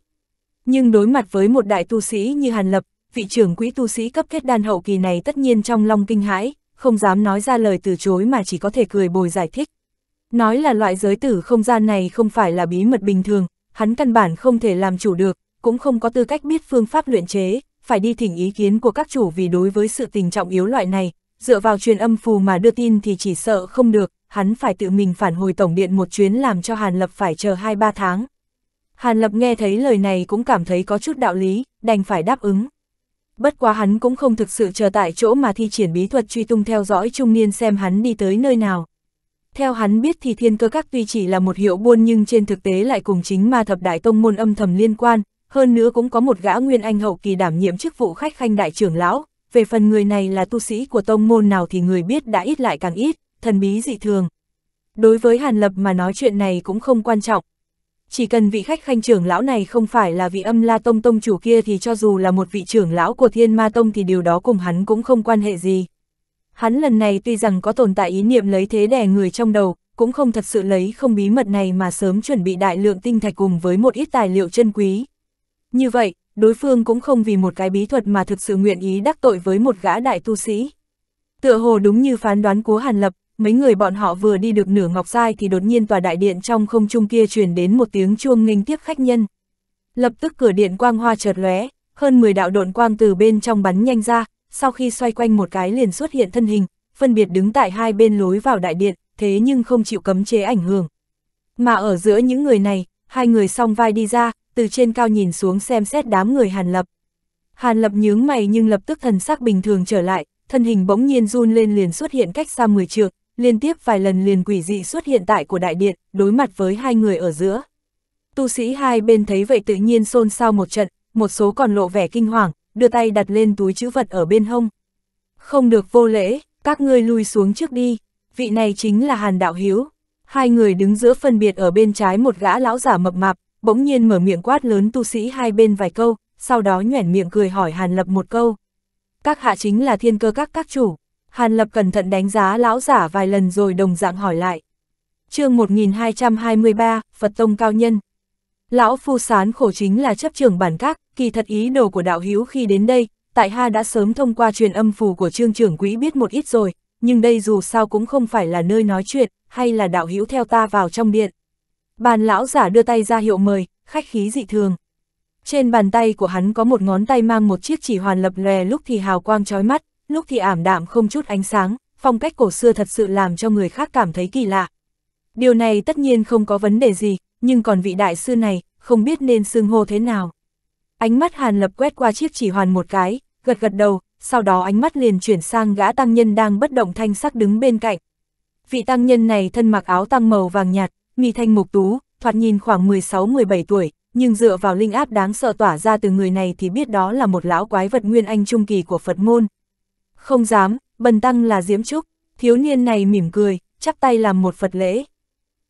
Nhưng đối mặt với một đại tu sĩ như Hàn Lập, vị trưởng quỹ tu sĩ cấp kết đan hậu kỳ này tất nhiên trong long kinh hãi, không dám nói ra lời từ chối mà chỉ có thể cười bồi giải thích. Nói là loại giới tử không gian này không phải là bí mật bình thường, hắn căn bản không thể làm chủ được, cũng không có tư cách biết phương pháp luyện chế, phải đi thỉnh ý kiến của các chủ vì đối với sự tình trọng yếu loại này, dựa vào truyền âm phù mà đưa tin thì chỉ sợ không được, hắn phải tự mình phản hồi tổng điện một chuyến làm cho Hàn Lập phải chờ 2-3 tháng. Hàn Lập nghe thấy lời này cũng cảm thấy có chút đạo lý, đành phải đáp ứng bất quá hắn cũng không thực sự chờ tại chỗ mà thi triển bí thuật truy tung theo dõi trung niên xem hắn đi tới nơi nào. Theo hắn biết thì thiên cơ các tuy chỉ là một hiệu buôn nhưng trên thực tế lại cùng chính ma thập đại tông môn âm thầm liên quan, hơn nữa cũng có một gã nguyên anh hậu kỳ đảm nhiệm chức vụ khách khanh đại trưởng lão, về phần người này là tu sĩ của tông môn nào thì người biết đã ít lại càng ít, thần bí dị thường. Đối với Hàn Lập mà nói chuyện này cũng không quan trọng, chỉ cần vị khách khanh trưởng lão này không phải là vị âm la tông tông chủ kia thì cho dù là một vị trưởng lão của thiên ma tông thì điều đó cùng hắn cũng không quan hệ gì. Hắn lần này tuy rằng có tồn tại ý niệm lấy thế đè người trong đầu, cũng không thật sự lấy không bí mật này mà sớm chuẩn bị đại lượng tinh thạch cùng với một ít tài liệu chân quý. Như vậy, đối phương cũng không vì một cái bí thuật mà thực sự nguyện ý đắc tội với một gã đại tu sĩ. Tựa hồ đúng như phán đoán của Hàn Lập, mấy người bọn họ vừa đi được nửa ngọc giai thì đột nhiên tòa đại điện trong không trung kia truyền đến một tiếng chuông nghênh tiếp khách nhân. Lập tức cửa điện quang hoa chợt lóe, hơn 10 đạo độn quang từ bên trong bắn nhanh ra, sau khi xoay quanh một cái liền xuất hiện thân hình, phân biệt đứng tại hai bên lối vào đại điện, thế nhưng không chịu cấm chế ảnh hưởng. Mà ở giữa những người này, hai người song vai đi ra, từ trên cao nhìn xuống xem xét đám người Hàn Lập. Hàn Lập nhướng mày nhưng lập tức thần sắc bình thường trở lại, thân hình bỗng nhiên run lên liền xuất hiện cách xa 10 trượng, liên tiếp vài lần liền quỷ dị xuất hiện tại của đại điện, đối mặt với hai người ở giữa. Tu sĩ hai bên thấy vậy tự nhiên xôn xao một trận, một số còn lộ vẻ kinh hoàng, đưa tay đặt lên túi chữ vật ở bên hông. Không được vô lễ, các ngươi lui xuống trước đi, vị này chính là Hàn Đạo Hiếu. Hai người đứng giữa phân biệt ở bên trái một gã lão giả mập mạp, bỗng nhiên mở miệng quát lớn tu sĩ hai bên vài câu, sau đó nhoẻn miệng cười hỏi Hàn Lập một câu. Các hạ chính là thiên cơ các các chủ, Hàn Lập cẩn thận đánh giá lão giả vài lần rồi đồng dạng hỏi lại. chương 1223, Phật Tông Cao Nhân. Lão Phu Sán khổ chính là chấp trưởng bản các, kỳ thật ý đồ của đạo hữu khi đến đây, tại Ha đã sớm thông qua truyền âm phù của trương trưởng quỹ biết một ít rồi, nhưng đây dù sao cũng không phải là nơi nói chuyện, hay là đạo hữu theo ta vào trong điện. Bàn lão giả đưa tay ra hiệu mời, khách khí dị thường. Trên bàn tay của hắn có một ngón tay mang một chiếc chỉ hoàn lập lè lúc thì hào quang chói mắt, lúc thì ảm đạm không chút ánh sáng, phong cách cổ xưa thật sự làm cho người khác cảm thấy kỳ lạ. Điều này tất nhiên không có vấn đề gì, nhưng còn vị đại sư này, không biết nên xưng hô thế nào. Ánh mắt Hàn Lập quét qua chiếc chỉ hoàn một cái, gật gật đầu, sau đó ánh mắt liền chuyển sang gã tăng nhân đang bất động thanh sắc đứng bên cạnh. Vị tăng nhân này thân mặc áo tăng màu vàng nhạt, mi thanh mục tú, thoạt nhìn khoảng 16-17 tuổi, nhưng dựa vào linh áp đáng sợ tỏa ra từ người này thì biết đó là một lão quái vật nguyên anh trung kỳ của Phật môn, không dám, bần tăng là Diễm Trúc, thiếu niên này mỉm cười, chắp tay làm một Phật lễ.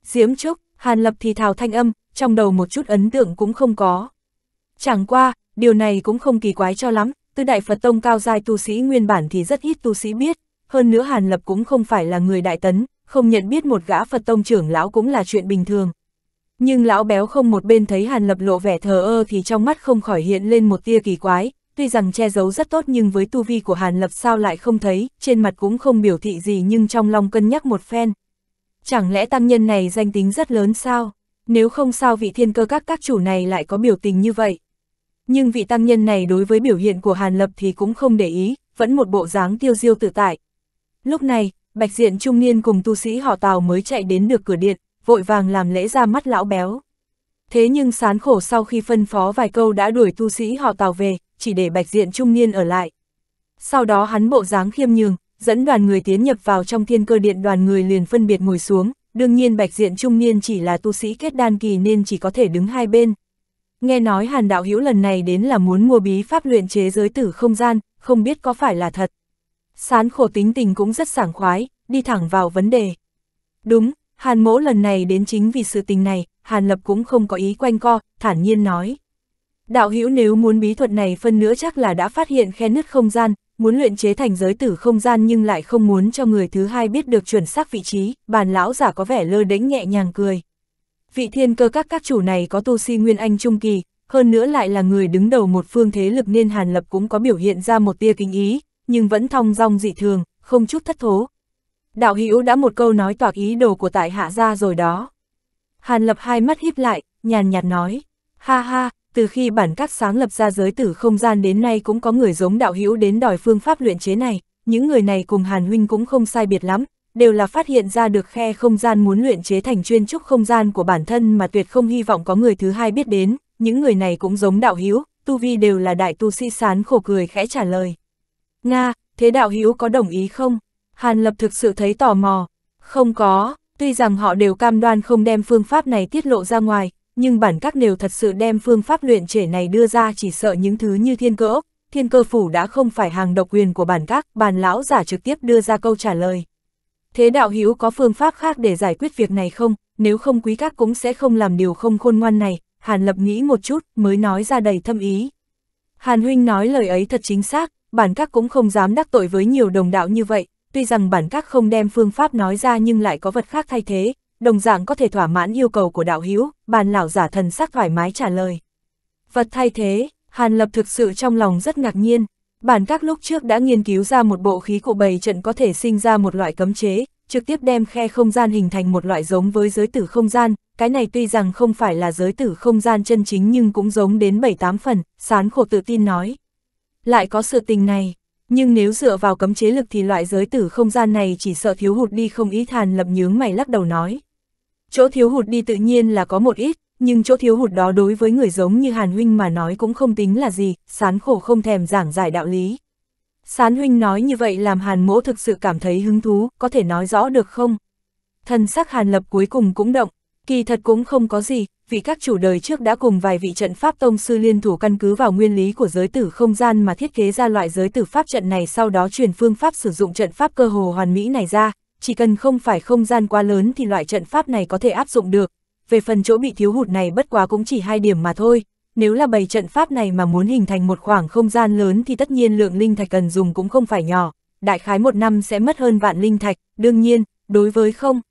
Diễm Trúc, Hàn Lập thì thào thanh âm, trong đầu một chút ấn tượng cũng không có. Chẳng qua, điều này cũng không kỳ quái cho lắm, tư đại Phật Tông cao giai tu sĩ nguyên bản thì rất ít tu sĩ biết, hơn nữa Hàn Lập cũng không phải là người đại tấn, không nhận biết một gã Phật Tông trưởng lão cũng là chuyện bình thường. Nhưng lão béo không một bên thấy Hàn Lập lộ vẻ thờ ơ thì trong mắt không khỏi hiện lên một tia kỳ quái, tuy rằng che giấu rất tốt nhưng với tu vi của Hàn Lập sao lại không thấy, trên mặt cũng không biểu thị gì nhưng trong lòng cân nhắc một phen. Chẳng lẽ tăng nhân này danh tính rất lớn sao? Nếu không sao vị thiên cơ các các chủ này lại có biểu tình như vậy? Nhưng vị tăng nhân này đối với biểu hiện của Hàn Lập thì cũng không để ý, vẫn một bộ dáng tiêu diêu tự tại. Lúc này, Bạch Diện trung niên cùng tu sĩ họ Tào mới chạy đến được cửa điện, vội vàng làm lễ ra mắt lão béo. Thế nhưng sán khổ sau khi phân phó vài câu đã đuổi tu sĩ họ Tào về, chỉ để bạch diện trung niên ở lại. Sau đó hắn bộ dáng khiêm nhường, dẫn đoàn người tiến nhập vào trong thiên cơ điện đoàn người liền phân biệt ngồi xuống, đương nhiên bạch diện trung niên chỉ là tu sĩ kết đan kỳ nên chỉ có thể đứng hai bên. Nghe nói hàn đạo hữu lần này đến là muốn mua bí pháp luyện chế giới tử không gian, không biết có phải là thật. Sán khổ tính tình cũng rất sảng khoái, đi thẳng vào vấn đề. Đúng, hàn mỗ lần này đến chính vì sự tình này, hàn lập cũng không có ý quanh co, thản nhiên nói. Đạo hữu nếu muốn bí thuật này phân nữa chắc là đã phát hiện khe nứt không gian, muốn luyện chế thành giới tử không gian nhưng lại không muốn cho người thứ hai biết được chuẩn xác vị trí, bàn lão giả có vẻ lơ đễnh nhẹ nhàng cười. Vị thiên cơ các các chủ này có tu si nguyên anh trung kỳ, hơn nữa lại là người đứng đầu một phương thế lực nên Hàn Lập cũng có biểu hiện ra một tia kinh ý, nhưng vẫn thong dong dị thường, không chút thất thố. Đạo hữu đã một câu nói toạc ý đồ của tại hạ ra rồi đó. Hàn Lập hai mắt híp lại, nhàn nhạt nói, ha ha, từ khi bản các sáng lập ra giới tử không gian đến nay cũng có người giống đạo hữu đến đòi phương pháp luyện chế này, những người này cùng Hàn Huynh cũng không sai biệt lắm, đều là phát hiện ra được khe không gian muốn luyện chế thành chuyên trúc không gian của bản thân mà tuyệt không hy vọng có người thứ hai biết đến, những người này cũng giống đạo hữu tu vi đều là đại tu sĩ sán khổ cười khẽ trả lời. Nga, thế đạo hữu có đồng ý không? Hàn Lập thực sự thấy tò mò. Không có, tuy rằng họ đều cam đoan không đem phương pháp này tiết lộ ra ngoài, nhưng bản các đều thật sự đem phương pháp luyện trẻ này đưa ra chỉ sợ những thứ như thiên cơ ốc, thiên cơ phủ đã không phải hàng độc quyền của bản các, bản lão giả trực tiếp đưa ra câu trả lời. Thế đạo hữu có phương pháp khác để giải quyết việc này không, nếu không quý các cũng sẽ không làm điều không khôn ngoan này, Hàn Lập nghĩ một chút mới nói ra đầy thâm ý. Hàn Huynh nói lời ấy thật chính xác, bản các cũng không dám đắc tội với nhiều đồng đạo như vậy, tuy rằng bản các không đem phương pháp nói ra nhưng lại có vật khác thay thế, đồng dạng có thể thỏa mãn yêu cầu của đạo hữu bàn lão giả thần sắc thoải mái trả lời. Vật thay thế, Hàn Lập thực sự trong lòng rất ngạc nhiên, bản các lúc trước đã nghiên cứu ra một bộ khí cụ bày trận có thể sinh ra một loại cấm chế, trực tiếp đem khe không gian hình thành một loại giống với giới tử không gian, cái này tuy rằng không phải là giới tử không gian chân chính nhưng cũng giống đến 7-8 phần, sán khổ tự tin nói. Lại có sự tình này, nhưng nếu dựa vào cấm chế lực thì loại giới tử không gian này chỉ sợ thiếu hụt đi không ý Hàn Lập nhướng mày lắc đầu nói. Chỗ thiếu hụt đi tự nhiên là có một ít, nhưng chỗ thiếu hụt đó đối với người giống như Hàn Huynh mà nói cũng không tính là gì, sán khổ không thèm giảng giải đạo lý. Sán Huynh nói như vậy làm Hàn mỗ thực sự cảm thấy hứng thú, có thể nói rõ được không? Thần sắc Hàn Lập cuối cùng cũng động, kỳ thật cũng không có gì, vì các chủ đời trước đã cùng vài vị trận pháp tông sư liên thủ căn cứ vào nguyên lý của giới tử không gian mà thiết kế ra loại giới tử pháp trận này sau đó truyền phương pháp sử dụng trận pháp cơ hồ hoàn mỹ này ra, chỉ cần không phải không gian quá lớn thì loại trận pháp này có thể áp dụng được. Về phần chỗ bị thiếu hụt này bất quá cũng chỉ hai điểm mà thôi, nếu là bày trận pháp này mà muốn hình thành một khoảng không gian lớn thì tất nhiên lượng linh thạch cần dùng cũng không phải nhỏ, đại khái một năm sẽ mất hơn vạn linh thạch, đương nhiên, đối với không.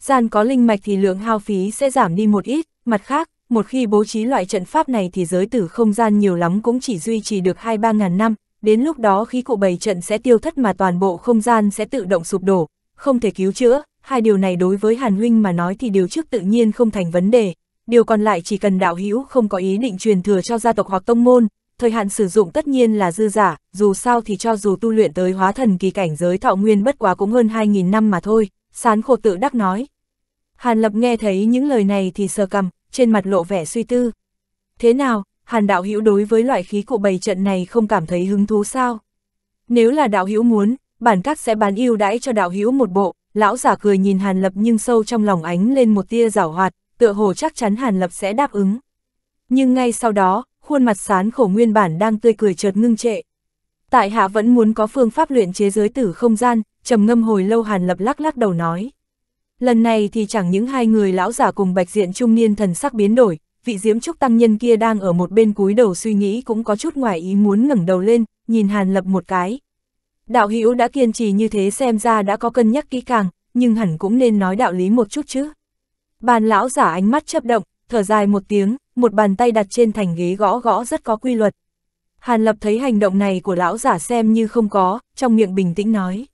Gian có linh mạch thì lượng hao phí sẽ giảm đi một ít, mặt khác, một khi bố trí loại trận pháp này thì giới tử không gian nhiều lắm cũng chỉ duy trì được 2-3 ngàn năm, đến lúc đó khí cụ bày trận sẽ tiêu thất mà toàn bộ không gian sẽ tự động sụp đổ, không thể cứu chữa, hai điều này đối với Hàn Huynh mà nói thì điều trước tự nhiên không thành vấn đề, điều còn lại chỉ cần đạo hữu không có ý định truyền thừa cho gia tộc hoặc tông môn, thời hạn sử dụng tất nhiên là dư giả, dù sao thì cho dù tu luyện tới hóa thần kỳ cảnh giới thọ nguyên bất quá cũng hơn 2.000 năm mà thôi, sán khổ tự đắc nói. Hàn Lập nghe thấy những lời này thì sờ cầm, trên mặt lộ vẻ suy tư. Thế nào, Hàn đạo hữu đối với loại khí cụ bày trận này không cảm thấy hứng thú sao? Nếu là đạo hữu muốn, bản các sẽ bán ưu đãi cho đạo hữu một bộ, lão giả cười nhìn Hàn Lập nhưng sâu trong lòng ánh lên một tia giảo hoạt, tựa hồ chắc chắn Hàn Lập sẽ đáp ứng. Nhưng ngay sau đó, khuôn mặt sán khổ nguyên bản đang tươi cười chợt ngưng trệ. Tại hạ vẫn muốn có phương pháp luyện chế giới tử không gian, trầm ngâm hồi lâu Hàn Lập lắc lắc đầu nói. Lần này thì chẳng những hai người lão giả cùng bạch diện trung niên thần sắc biến đổi, vị diễm trúc tăng nhân kia đang ở một bên cúi đầu suy nghĩ cũng có chút ngoài ý muốn ngẩng đầu lên, nhìn Hàn Lập một cái, Đạo hữu đã kiên trì như thế xem ra đã có cân nhắc kỹ càng, nhưng hẳn cũng nên nói đạo lý một chút chứ. Bàn lão giả ánh mắt chấp động, thở dài một tiếng, một bàn tay đặt trên thành ghế gõ gõ rất có quy luật. Hàn Lập thấy hành động này của lão giả xem như không có, trong miệng bình tĩnh nói.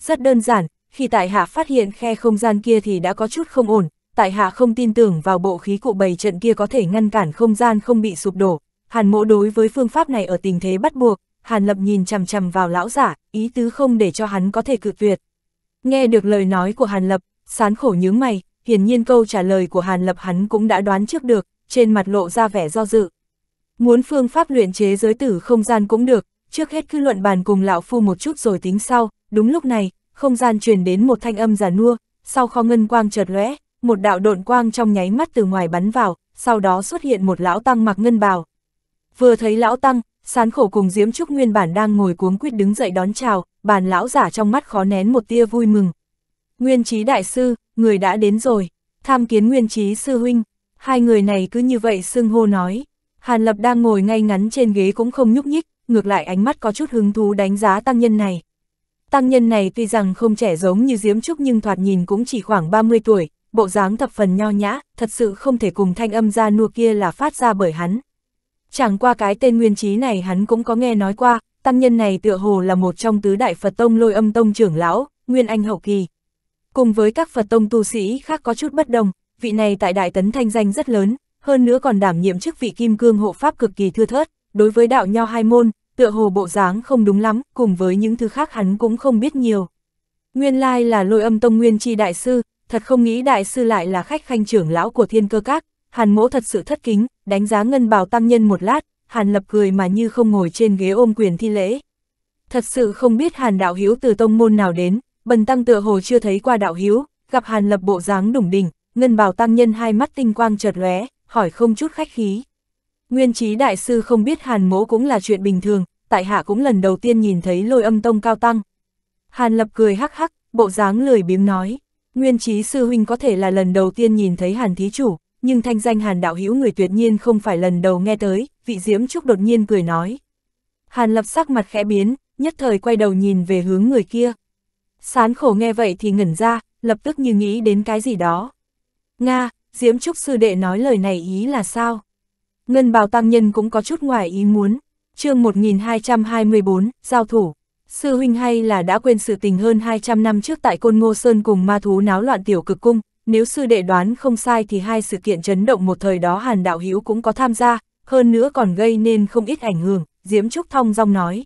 Rất đơn giản, khi tại hạ phát hiện khe không gian kia thì đã có chút không ổn, tại hạ không tin tưởng vào bộ khí cụ bày trận kia có thể ngăn cản không gian không bị sụp đổ. Hàn mỗ đối với phương pháp này ở tình thế bắt buộc, Hàn Lập nhìn chằm chằm vào lão giả, ý tứ không để cho hắn có thể cự tuyệt. Nghe được lời nói của Hàn Lập, sán khổ nhướng mày, hiển nhiên câu trả lời của Hàn Lập hắn cũng đã đoán trước được, trên mặt lộ ra vẻ do dự. Muốn phương pháp luyện chế giới tử không gian cũng được, trước hết cứ luận bàn cùng lão phu một chút rồi tính sau, đúng lúc này, không gian truyền đến một thanh âm giả nua, sau kho ngân quang chợt lóe, một đạo độn quang trong nháy mắt từ ngoài bắn vào, sau đó xuất hiện một lão tăng mặc ngân bào. Vừa thấy lão tăng, Sán khổ cùng Diễm Trúc nguyên bản đang ngồi cuống quýt đứng dậy đón chào, bàn lão giả trong mắt khó nén một tia vui mừng. Nguyên trí đại sư, người đã đến rồi, tham kiến nguyên trí sư huynh, hai người này cứ như vậy xưng hô nói. Hàn Lập đang ngồi ngay ngắn trên ghế cũng không nhúc nhích, ngược lại ánh mắt có chút hứng thú đánh giá tăng nhân này. Tăng nhân này tuy rằng không trẻ giống như Diễm Trúc nhưng thoạt nhìn cũng chỉ khoảng 30 tuổi, bộ dáng thập phần nho nhã, thật sự không thể cùng thanh âm ra nua kia là phát ra bởi hắn. Chẳng qua cái tên nguyên trí này hắn cũng có nghe nói qua, tăng nhân này tựa hồ là một trong tứ đại Phật Tông lôi âm tông trưởng lão, Nguyên Anh Hậu Kỳ. Cùng với các Phật Tông tu sĩ khác có chút bất đồng, vị này tại Đại Tấn thanh danh rất lớn, hơn nữa còn đảm nhiệm chức vị kim cương hộ pháp cực kỳ thưa thớt, đối với đạo nho hai môn, tựa hồ bộ dáng không đúng lắm, cùng với những thứ khác hắn cũng không biết nhiều. Nguyên lai là lôi âm tông nguyên chi đại sư, thật không nghĩ đại sư lại là khách khanh trưởng lão của thiên cơ các, Hàn mỗ thật sự thất kính, đánh giá ngân bảo tăng nhân một lát, Hàn lập cười mà như không ngồi trên ghế ôm quyền thi lễ. Thật sự không biết Hàn đạo hiếu từ tông môn nào đến, bần tăng tựa hồ chưa thấy qua đạo hiếu, gặp Hàn lập bộ dáng đủng đỉnh, ngân bảo tăng nhân hai mắt tinh quang chợt lóe, hỏi không chút khách khí. Nguyên trí đại sư không biết Hàn mỗ cũng là chuyện bình thường, tại hạ cũng lần đầu tiên nhìn thấy lôi âm tông cao tăng. Hàn lập cười hắc hắc, bộ dáng lười biếm nói, nguyên trí sư huynh có thể là lần đầu tiên nhìn thấy Hàn thí chủ, nhưng thanh danh Hàn đạo hữu người tuyệt nhiên không phải lần đầu nghe tới, vị Diễm Trúc đột nhiên cười nói. Hàn lập sắc mặt khẽ biến, nhất thời quay đầu nhìn về hướng người kia. Sán khổ nghe vậy thì ngẩn ra, lập tức như nghĩ đến cái gì đó. Nga, Diễm Trúc sư đệ nói lời này ý là sao? Ngân bào tăng nhân cũng có chút ngoài ý muốn. chương 1224, Giao thủ. Sư huynh hay là đã quên sự tình hơn 200 năm trước tại Côn Ngô Sơn cùng ma thú náo loạn tiểu cực cung, nếu sư đệ đoán không sai thì hai sự kiện chấn động một thời đó Hàn Đạo Hữu cũng có tham gia, hơn nữa còn gây nên không ít ảnh hưởng, Diễm Trúc Thong Dong nói.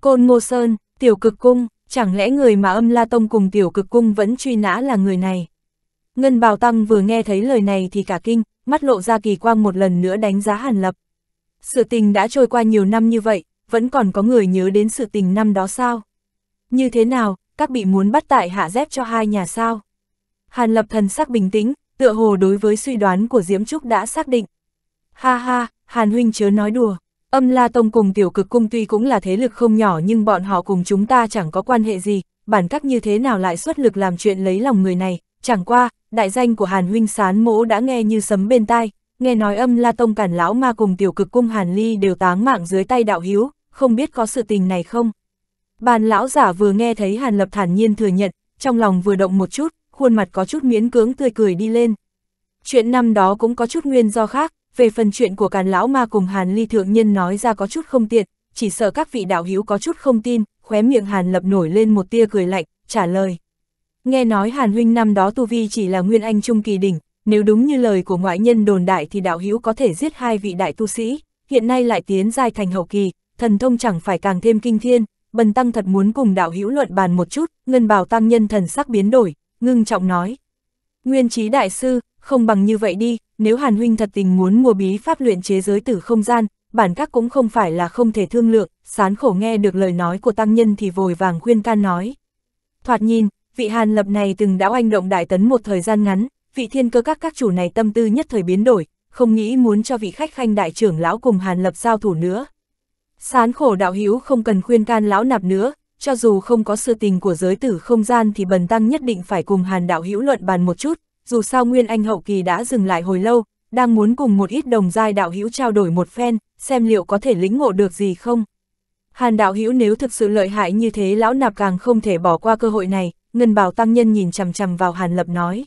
Côn Ngô Sơn, Tiểu Cực Cung, chẳng lẽ người mà âm La Tông cùng Tiểu Cực Cung vẫn truy nã là người này? Ngân Bảo Tăng vừa nghe thấy lời này thì cả kinh, mắt lộ ra kỳ quang một lần nữa đánh giá Hàn Lập. Sự tình đã trôi qua nhiều năm như vậy, vẫn còn có người nhớ đến sự tình năm đó sao? Như thế nào, các bị muốn bắt tại hạ dép cho hai nhà sao? Hàn Lập thần sắc bình tĩnh, tựa hồ đối với suy đoán của Diễm Trúc đã xác định. Ha ha, Hàn Huynh chớ nói đùa, âm La Tông cùng tiểu cực cung tuy cũng là thế lực không nhỏ nhưng bọn họ cùng chúng ta chẳng có quan hệ gì, bản các như thế nào lại xuất lực làm chuyện lấy lòng người này, chẳng qua, đại danh của Hàn Huynh sán mỗ đã nghe như sấm bên tai, nghe nói âm La Tông cản lão ma cùng tiểu cực cung Hàn Ly đều táng mạng dưới tay đạo hiếu, không biết có sự tình này không. Bàn lão giả vừa nghe thấy Hàn Lập thản nhiên thừa nhận, trong lòng vừa động một chút, khuôn mặt có chút miễn cưỡng tươi cười đi lên. Chuyện năm đó cũng có chút nguyên do khác, về phần chuyện của Càn Lão Ma cùng Hàn Ly Thượng Nhân nói ra có chút không tiện, chỉ sợ các vị đạo hữu có chút không tin, khóe miệng Hàn lập nổi lên một tia cười lạnh, trả lời. Nghe nói Hàn Huynh năm đó Tu Vi chỉ là Nguyên Anh Trung Kỳ Đỉnh, nếu đúng như lời của ngoại nhân đồn đại thì đạo hữu có thể giết hai vị đại tu sĩ, hiện nay lại tiến giai thành hậu kỳ, thần thông chẳng phải càng thêm kinh thiên, bần tăng thật muốn cùng đạo hữu luận bàn một chút, ngân bào tăng nhân thần sắc biến đổi, ngưng trọng nói. Nguyên trí đại sư, không bằng như vậy đi, nếu Hàn Huynh thật tình muốn mua bí pháp luyện chế giới tử không gian, bản các cũng không phải là không thể thương lượng, sán khổ nghe được lời nói của tăng nhân thì vội vàng khuyên can nói. Thoạt nhìn, vị Hàn lập này từng đã oanh động đại tấn một thời gian ngắn, vị thiên cơ các các chủ này tâm tư nhất thời biến đổi, không nghĩ muốn cho vị khách khanh đại trưởng lão cùng Hàn lập giao thủ nữa. Sán khổ đạo hữu không cần khuyên can lão nạp nữa, cho dù không có sự tình của giới tử không gian thì bần tăng nhất định phải cùng hàn đạo hữu luận bàn một chút, dù sao Nguyên Anh hậu kỳ đã dừng lại hồi lâu, đang muốn cùng một ít đồng giai đạo hữu trao đổi một phen, xem liệu có thể lĩnh ngộ được gì không. Hàn đạo hữu nếu thực sự lợi hại như thế lão nạp càng không thể bỏ qua cơ hội này, ngân bào tăng nhân nhìn chằm chằm vào hàn lập nói.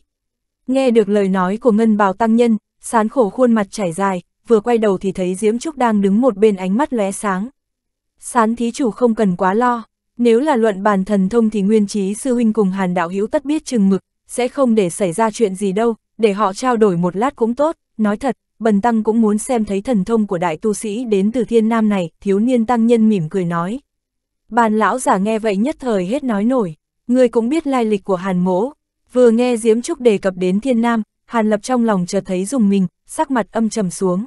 Nghe được lời nói của ngân bào tăng nhân, sán khổ khuôn mặt chảy dài, vừa quay đầu thì thấy Diễm Trúc đang đứng một bên ánh mắt lóe sáng. Sán thí chủ không cần quá lo. Nếu là luận bàn thần thông thì nguyên trí sư huynh cùng hàn đạo hữu tất biết chừng mực, sẽ không để xảy ra chuyện gì đâu, để họ trao đổi một lát cũng tốt, nói thật, bần tăng cũng muốn xem thấy thần thông của đại tu sĩ đến từ thiên nam này, thiếu niên tăng nhân mỉm cười nói. Bàn lão giả nghe vậy nhất thời hết nói nổi, người cũng biết lai lịch của hàn mỗ, vừa nghe diếm Trúc đề cập đến thiên nam, hàn lập trong lòng chợt thấy dùng mình, sắc mặt âm trầm xuống.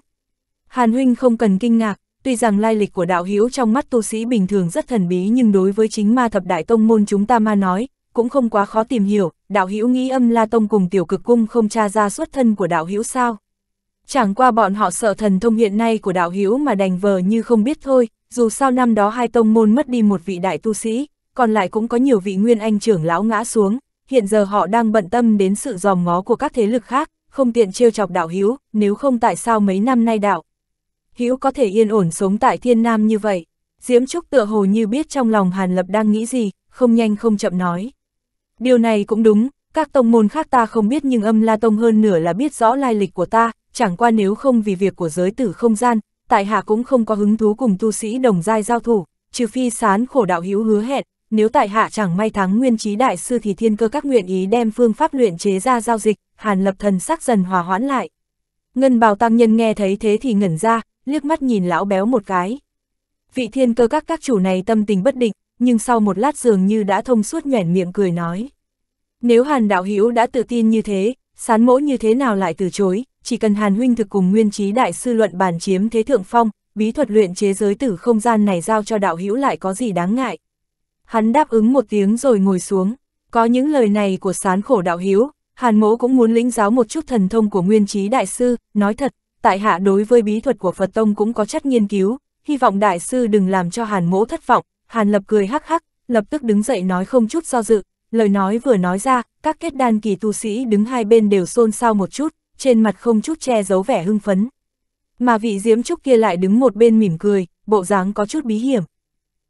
Hàn huynh không cần kinh ngạc, Tuy rằng lai lịch của đạo hiếu trong mắt tu sĩ bình thường rất thần bí nhưng đối với chính ma thập đại tông môn chúng ta ma nói, cũng không quá khó tìm hiểu, đạo hiếu nghĩ âm la tông cùng tiểu cực cung không tra ra xuất thân của đạo hiếu sao. Chẳng qua bọn họ sợ thần thông hiện nay của đạo hiếu mà đành vờ như không biết thôi, dù sao năm đó hai tông môn mất đi một vị đại tu sĩ, còn lại cũng có nhiều vị nguyên anh trưởng lão ngã xuống, hiện giờ họ đang bận tâm đến sự dòm ngó của các thế lực khác, không tiện trêu chọc đạo hiếu nếu không tại sao mấy năm nay đạo hữu có thể yên ổn sống tại thiên nam như vậy. Diễm Trúc tựa hồ như biết trong lòng Hàn Lập đang nghĩ gì, không nhanh không chậm nói. Điều này cũng đúng, các tông môn khác ta không biết nhưng âm la tông hơn nửa là biết rõ lai lịch của ta, chẳng qua nếu không vì việc của giới tử không gian, tại hạ cũng không có hứng thú cùng tu sĩ đồng giai giao thủ, trừ phi sán khổ đạo hữu hứa hẹn, nếu tại hạ chẳng may thắng nguyên trí đại sư thì thiên cơ các nguyện ý đem phương pháp luyện chế ra giao dịch, hàn lập thần sắc dần hòa hoãn lại. Ngân bào tăng nhân nghe thấy thế thì ngẩn ra, liếc mắt nhìn lão béo một cái. Vị thiên cơ các các chủ này tâm tình bất định, nhưng sau một lát dường như đã thông suốt nhoẻn miệng cười nói. Nếu Hàn Đạo Hữu đã tự tin như thế, sán mỗ như thế nào lại từ chối, chỉ cần Hàn Huynh thực cùng nguyên trí đại sư luận bàn chiếm thế thượng phong, bí thuật luyện chế giới tử không gian này giao cho Đạo Hữu lại có gì đáng ngại. Hắn đáp ứng một tiếng rồi ngồi xuống, có những lời này của sán khổ Đạo Hữu Hàn mỗ cũng muốn lĩnh giáo một chút thần thông của nguyên trí đại sư, nói thật, tại hạ đối với bí thuật của Phật Tông cũng có chất nghiên cứu, hy vọng đại sư đừng làm cho Hàn mỗ thất vọng, Hàn lập cười hắc hắc, lập tức đứng dậy nói không chút do dự, lời nói vừa nói ra, các kết đan kỳ tu sĩ đứng hai bên đều xôn xao một chút, trên mặt không chút che giấu vẻ hưng phấn. Mà vị diễm trúc kia lại đứng một bên mỉm cười, bộ dáng có chút bí hiểm.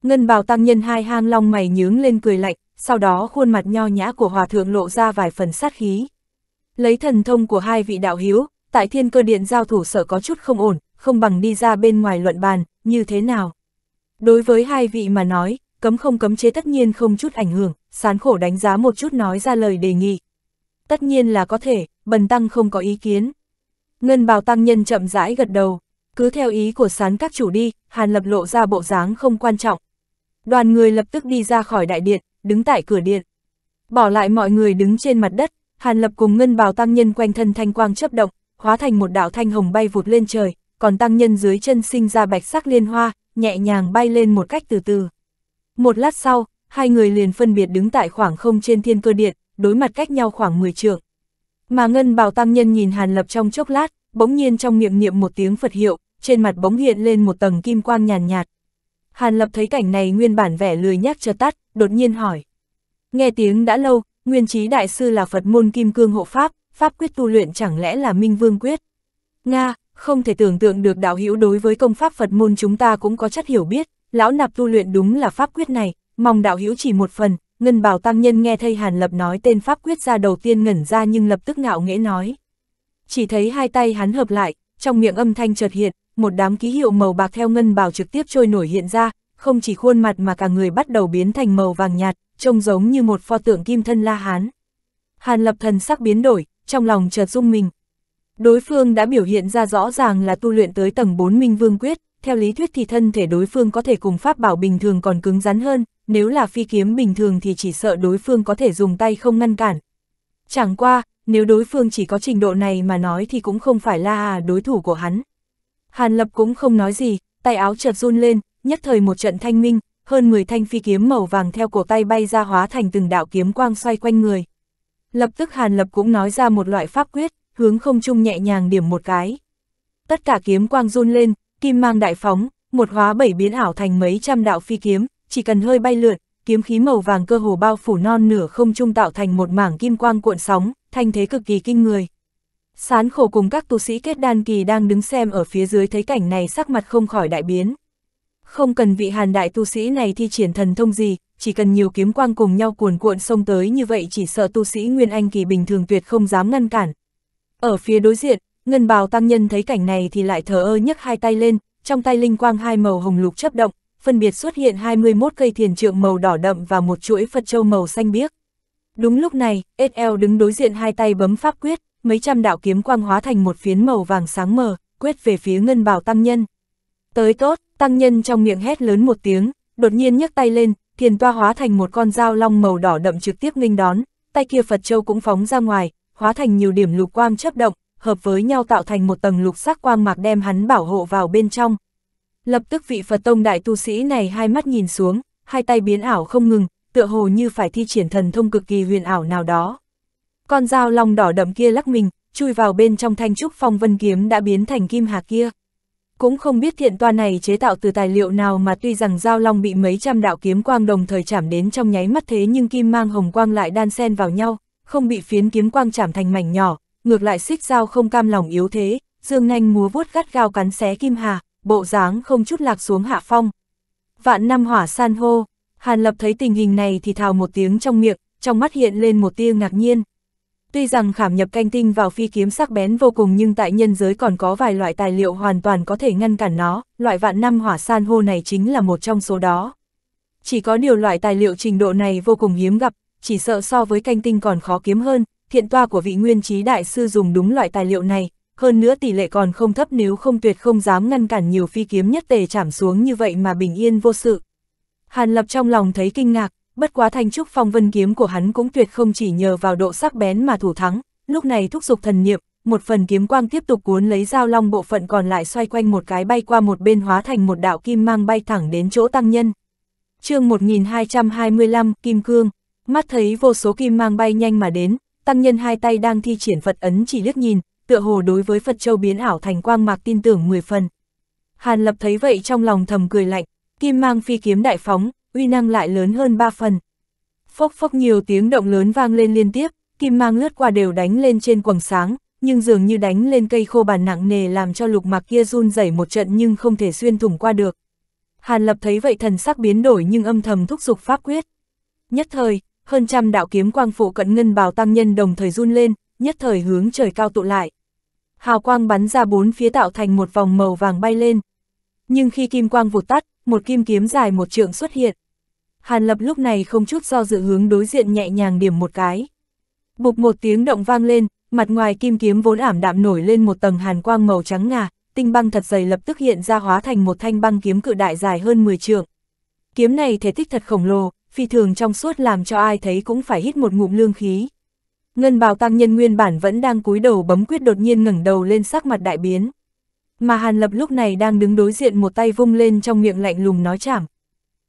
Ngân bào tăng nhân hai hang long mày nhướng lên cười lạnh, sau đó khuôn mặt nho nhã của hòa thượng lộ ra vài phần sát khí. Lấy thần thông của hai vị đạo hiếu, tại thiên cơ điện giao thủ sở có chút không ổn, không bằng đi ra bên ngoài luận bàn, như thế nào. Đối với hai vị mà nói, cấm không cấm chế tất nhiên không chút ảnh hưởng, sán khổ đánh giá một chút nói ra lời đề nghị. Tất nhiên là có thể, bần tăng không có ý kiến. Ngân bào tăng nhân chậm rãi gật đầu, cứ theo ý của sán các chủ đi, hàn lập lộ ra bộ dáng không quan trọng. Đoàn người lập tức đi ra khỏi đại điện, đứng tại cửa điện. Bỏ lại mọi người đứng trên mặt đất, hàn lập cùng ngân bào tăng nhân quanh thân thanh quang chấp động, hóa thành một đạo thanh hồng bay vụt lên trời, còn tăng nhân dưới chân sinh ra bạch sắc liên hoa, nhẹ nhàng bay lên một cách từ từ. Một lát sau, hai người liền phân biệt đứng tại khoảng không trên thiên cơ điện, đối mặt cách nhau khoảng 10 trượng. Mà ngân bào tăng nhân nhìn Hàn Lập trong chốc lát, bỗng nhiên trong miệng niệm một tiếng Phật hiệu, trên mặt bóng hiện lên một tầng kim quang nhàn nhạt, Hàn Lập thấy cảnh này nguyên bản vẻ lười nhác chợt tắt, đột nhiên hỏi. Nghe tiếng đã lâu, nguyên trí đại sư là Phật môn kim cương hộ pháp, pháp quyết tu luyện chẳng lẽ là minh vương quyết. Nga, không thể tưởng tượng được đạo hữu đối với công pháp Phật môn chúng ta cũng có chất hiểu biết, lão nạp tu luyện đúng là pháp quyết này, mong đạo hữu chỉ một phần, ngân bảo tăng nhân nghe thầy Hàn Lập nói tên pháp quyết ra đầu tiên ngẩn ra nhưng lập tức ngạo nghễ nói. Chỉ thấy hai tay hắn hợp lại, trong miệng âm thanh chợt hiện, một đám ký hiệu màu bạc theo ngân bảo trực tiếp trôi nổi hiện ra, không chỉ khuôn mặt mà cả người bắt đầu biến thành màu vàng nhạt, trông giống như một pho tượng kim thân La Hán. Hàn Lập thần sắc biến đổi, trong lòng chợt rung mình. Đối phương đã biểu hiện ra rõ ràng là tu luyện tới tầng 4 minh vương quyết, theo lý thuyết thì thân thể đối phương có thể cùng pháp bảo bình thường còn cứng rắn hơn, nếu là phi kiếm bình thường thì chỉ sợ đối phương có thể dùng tay không ngăn cản. Chẳng qua, nếu đối phương chỉ có trình độ này mà nói thì cũng không phải là đối thủ của hắn. Hàn Lập cũng không nói gì, tay áo chợt run lên, nhất thời một trận thanh minh, hơn 10 thanh phi kiếm màu vàng theo cổ tay bay ra hóa thành từng đạo kiếm quang xoay quanh người. Lập tức Hàn Lập cũng nói ra một loại pháp quyết, hướng không trung nhẹ nhàng điểm một cái. Tất cả kiếm quang run lên, kim mang đại phóng, một hóa bảy biến ảo thành mấy trăm đạo phi kiếm, chỉ cần hơi bay lượn, kiếm khí màu vàng cơ hồ bao phủ non nửa không trung tạo thành một mảng kim quang cuộn sóng, thanh thế cực kỳ kinh người. Sán khổ cùng các tu sĩ kết đan kỳ đang đứng xem ở phía dưới thấy cảnh này sắc mặt không khỏi đại biến. Không cần vị hàn đại tu sĩ này thi triển thần thông gì, chỉ cần nhiều kiếm quang cùng nhau cuồn cuộn xông tới như vậy chỉ sợ tu sĩ Nguyên Anh kỳ bình thường tuyệt không dám ngăn cản. Ở phía đối diện, Ngân bào tăng nhân thấy cảnh này thì lại thờ ơ nhấc hai tay lên, trong tay linh quang hai màu hồng lục chấp động, phân biệt xuất hiện 21 cây thiền trượng màu đỏ đậm và một chuỗi Phật châu màu xanh biếc. Đúng lúc này, SL đứng đối diện hai tay bấm pháp quyết, mấy trăm đạo kiếm quang hóa thành một phiến màu vàng sáng mờ, quyết về phía ngân bào tăng nhân. Tới tốt, Tăng nhân trong miệng hét lớn một tiếng, đột nhiên nhấc tay lên, thiền toa hóa thành một con dao long màu đỏ đậm trực tiếp nghênh đón, tay kia Phật Châu cũng phóng ra ngoài, hóa thành nhiều điểm lục quang chấp động, hợp với nhau tạo thành một tầng lục sắc quang mạc đem hắn bảo hộ vào bên trong. Lập tức vị Phật Tông đại tu sĩ này hai mắt nhìn xuống, hai tay biến ảo không ngừng, tựa hồ như phải thi triển thần thông cực kỳ huyền ảo nào đó. Con dao long đỏ đậm kia lắc mình, chui vào bên trong thanh trúc phong vân kiếm đã biến thành kim hà kia. Cũng không biết thiện toa này chế tạo từ tài liệu nào mà tuy rằng dao long bị mấy trăm đạo kiếm quang đồng thời chạm đến trong nháy mắt thế nhưng kim mang hồng quang lại đan xen vào nhau, không bị phiến kiếm quang chạm thành mảnh nhỏ, ngược lại xích dao không cam lòng yếu thế, dương nanh múa vuốt gắt gao cắn xé kim hà, bộ dáng không chút lạc xuống hạ phong. Vạn năm hỏa san hô, Hàn Lập thấy tình hình này thì thào một tiếng trong miệng, trong mắt hiện lên một tia ngạc nhiên. Tuy rằng khảm nhập canh tinh vào phi kiếm sắc bén vô cùng nhưng tại nhân giới còn có vài loại tài liệu hoàn toàn có thể ngăn cản nó, loại vạn năm hỏa san hô này chính là một trong số đó. Chỉ có điều loại tài liệu trình độ này vô cùng hiếm gặp, chỉ sợ so với canh tinh còn khó kiếm hơn, thiện toa của vị nguyên trí đại sư dùng đúng loại tài liệu này, hơn nữa tỷ lệ còn không thấp nếu không tuyệt không dám ngăn cản nhiều phi kiếm nhất tề chảm xuống như vậy mà bình yên vô sự. Hàn Lập trong lòng thấy kinh ngạc, bất quá thanh trúc phong vân kiếm của hắn cũng tuyệt không chỉ nhờ vào độ sắc bén mà thủ thắng, lúc này thúc giục thần niệm, một phần kiếm quang tiếp tục cuốn lấy dao long bộ phận còn lại xoay quanh một cái bay qua một bên hóa thành một đạo kim mang bay thẳng đến chỗ tăng nhân. chương 1225, Kim Cương, mắt thấy vô số kim mang bay nhanh mà đến, tăng nhân hai tay đang thi triển Phật ấn chỉ liếc nhìn, tựa hồ đối với Phật châu biến ảo thành quang mạc tin tưởng 10 phần. Hàn lập thấy vậy trong lòng thầm cười lạnh, kim mang phi kiếm đại phóng, uy năng lại lớn hơn ba phần. Phốc phốc nhiều tiếng động lớn vang lên liên tiếp, kim mang lướt qua đều đánh lên trên quầng sáng, nhưng dường như đánh lên cây khô bàn nặng nề làm cho lục mạc kia run rẩy một trận nhưng không thể xuyên thủng qua được. Hàn Lập thấy vậy thần sắc biến đổi nhưng âm thầm thúc giục pháp quyết. Nhất thời, hơn trăm đạo kiếm quang phụ cận ngân bào tăng nhân đồng thời run lên, nhất thời hướng trời cao tụ lại. Hào quang bắn ra bốn phía tạo thành một vòng màu vàng bay lên. Nhưng khi kim quang vụt tắt, một kim kiếm dài một trượng xuất hiện. Hàn Lập lúc này không chút do dự hướng đối diện nhẹ nhàng điểm một cái. Bục một tiếng động vang lên, mặt ngoài kim kiếm vốn ảm đạm nổi lên một tầng hàn quang màu trắng ngà, tinh băng thật dày lập tức hiện ra hóa thành một thanh băng kiếm cự đại dài hơn 10 trượng. Kiếm này thể tích thật khổng lồ, phi thường trong suốt làm cho ai thấy cũng phải hít một ngụm lương khí. Ngân bào tăng nhân nguyên bản vẫn đang cúi đầu bấm quyết đột nhiên ngẩng đầu lên sắc mặt đại biến. Mà Hàn Lập lúc này đang đứng đối diện một tay vung lên trong miệng lạnh lùng nói chảm,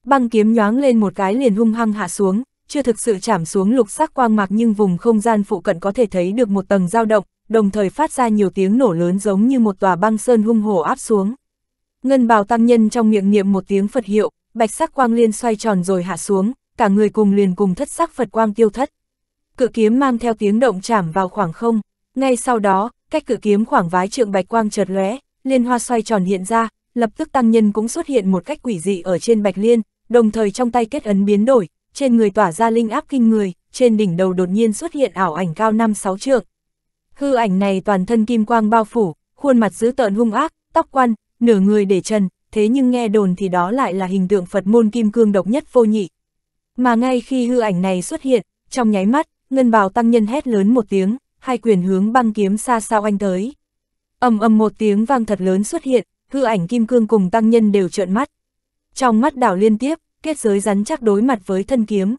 Băng kiếm nhoáng lên một cái liền hung hăng hạ xuống, chưa thực sự chạm xuống lục sắc quang mạc nhưng vùng không gian phụ cận có thể thấy được một tầng dao động, đồng thời phát ra nhiều tiếng nổ lớn giống như một tòa băng sơn hung hổ áp xuống. Ngân bào tăng nhân trong miệng niệm một tiếng Phật hiệu, bạch sắc quang liên xoay tròn rồi hạ xuống, cả người cùng liền cùng thất sắc Phật quang tiêu thất. Cự kiếm mang theo tiếng động chạm vào khoảng không, ngay sau đó, cách cự kiếm khoảng vái trượng bạch quang chợt lóe, liên hoa xoay tròn hiện ra, lập tức tăng nhân cũng xuất hiện một cách quỷ dị ở trên bạch liên, đồng thời trong tay kết ấn biến đổi, trên người tỏa ra linh áp kinh người, trên đỉnh đầu đột nhiên xuất hiện ảo ảnh cao 5-6 trượng. Hư ảnh này toàn thân kim quang bao phủ, khuôn mặt dữ tợn hung ác, tóc quăn, nửa người để trần, thế nhưng nghe đồn thì đó lại là hình tượng Phật môn kim cương độc nhất vô nhị. Mà ngay khi hư ảnh này xuất hiện, trong nháy mắt, ngân bào tăng nhân hét lớn một tiếng, hai quyền hướng băng kiếm xa sao anh tới. ầm ầm một tiếng vang thật lớn xuất hiện, hư ảnh kim cương cùng tăng nhân đều trợn mắt. Trong mắt đảo liên tiếp, kết giới rắn chắc đối mặt với thân kiếm.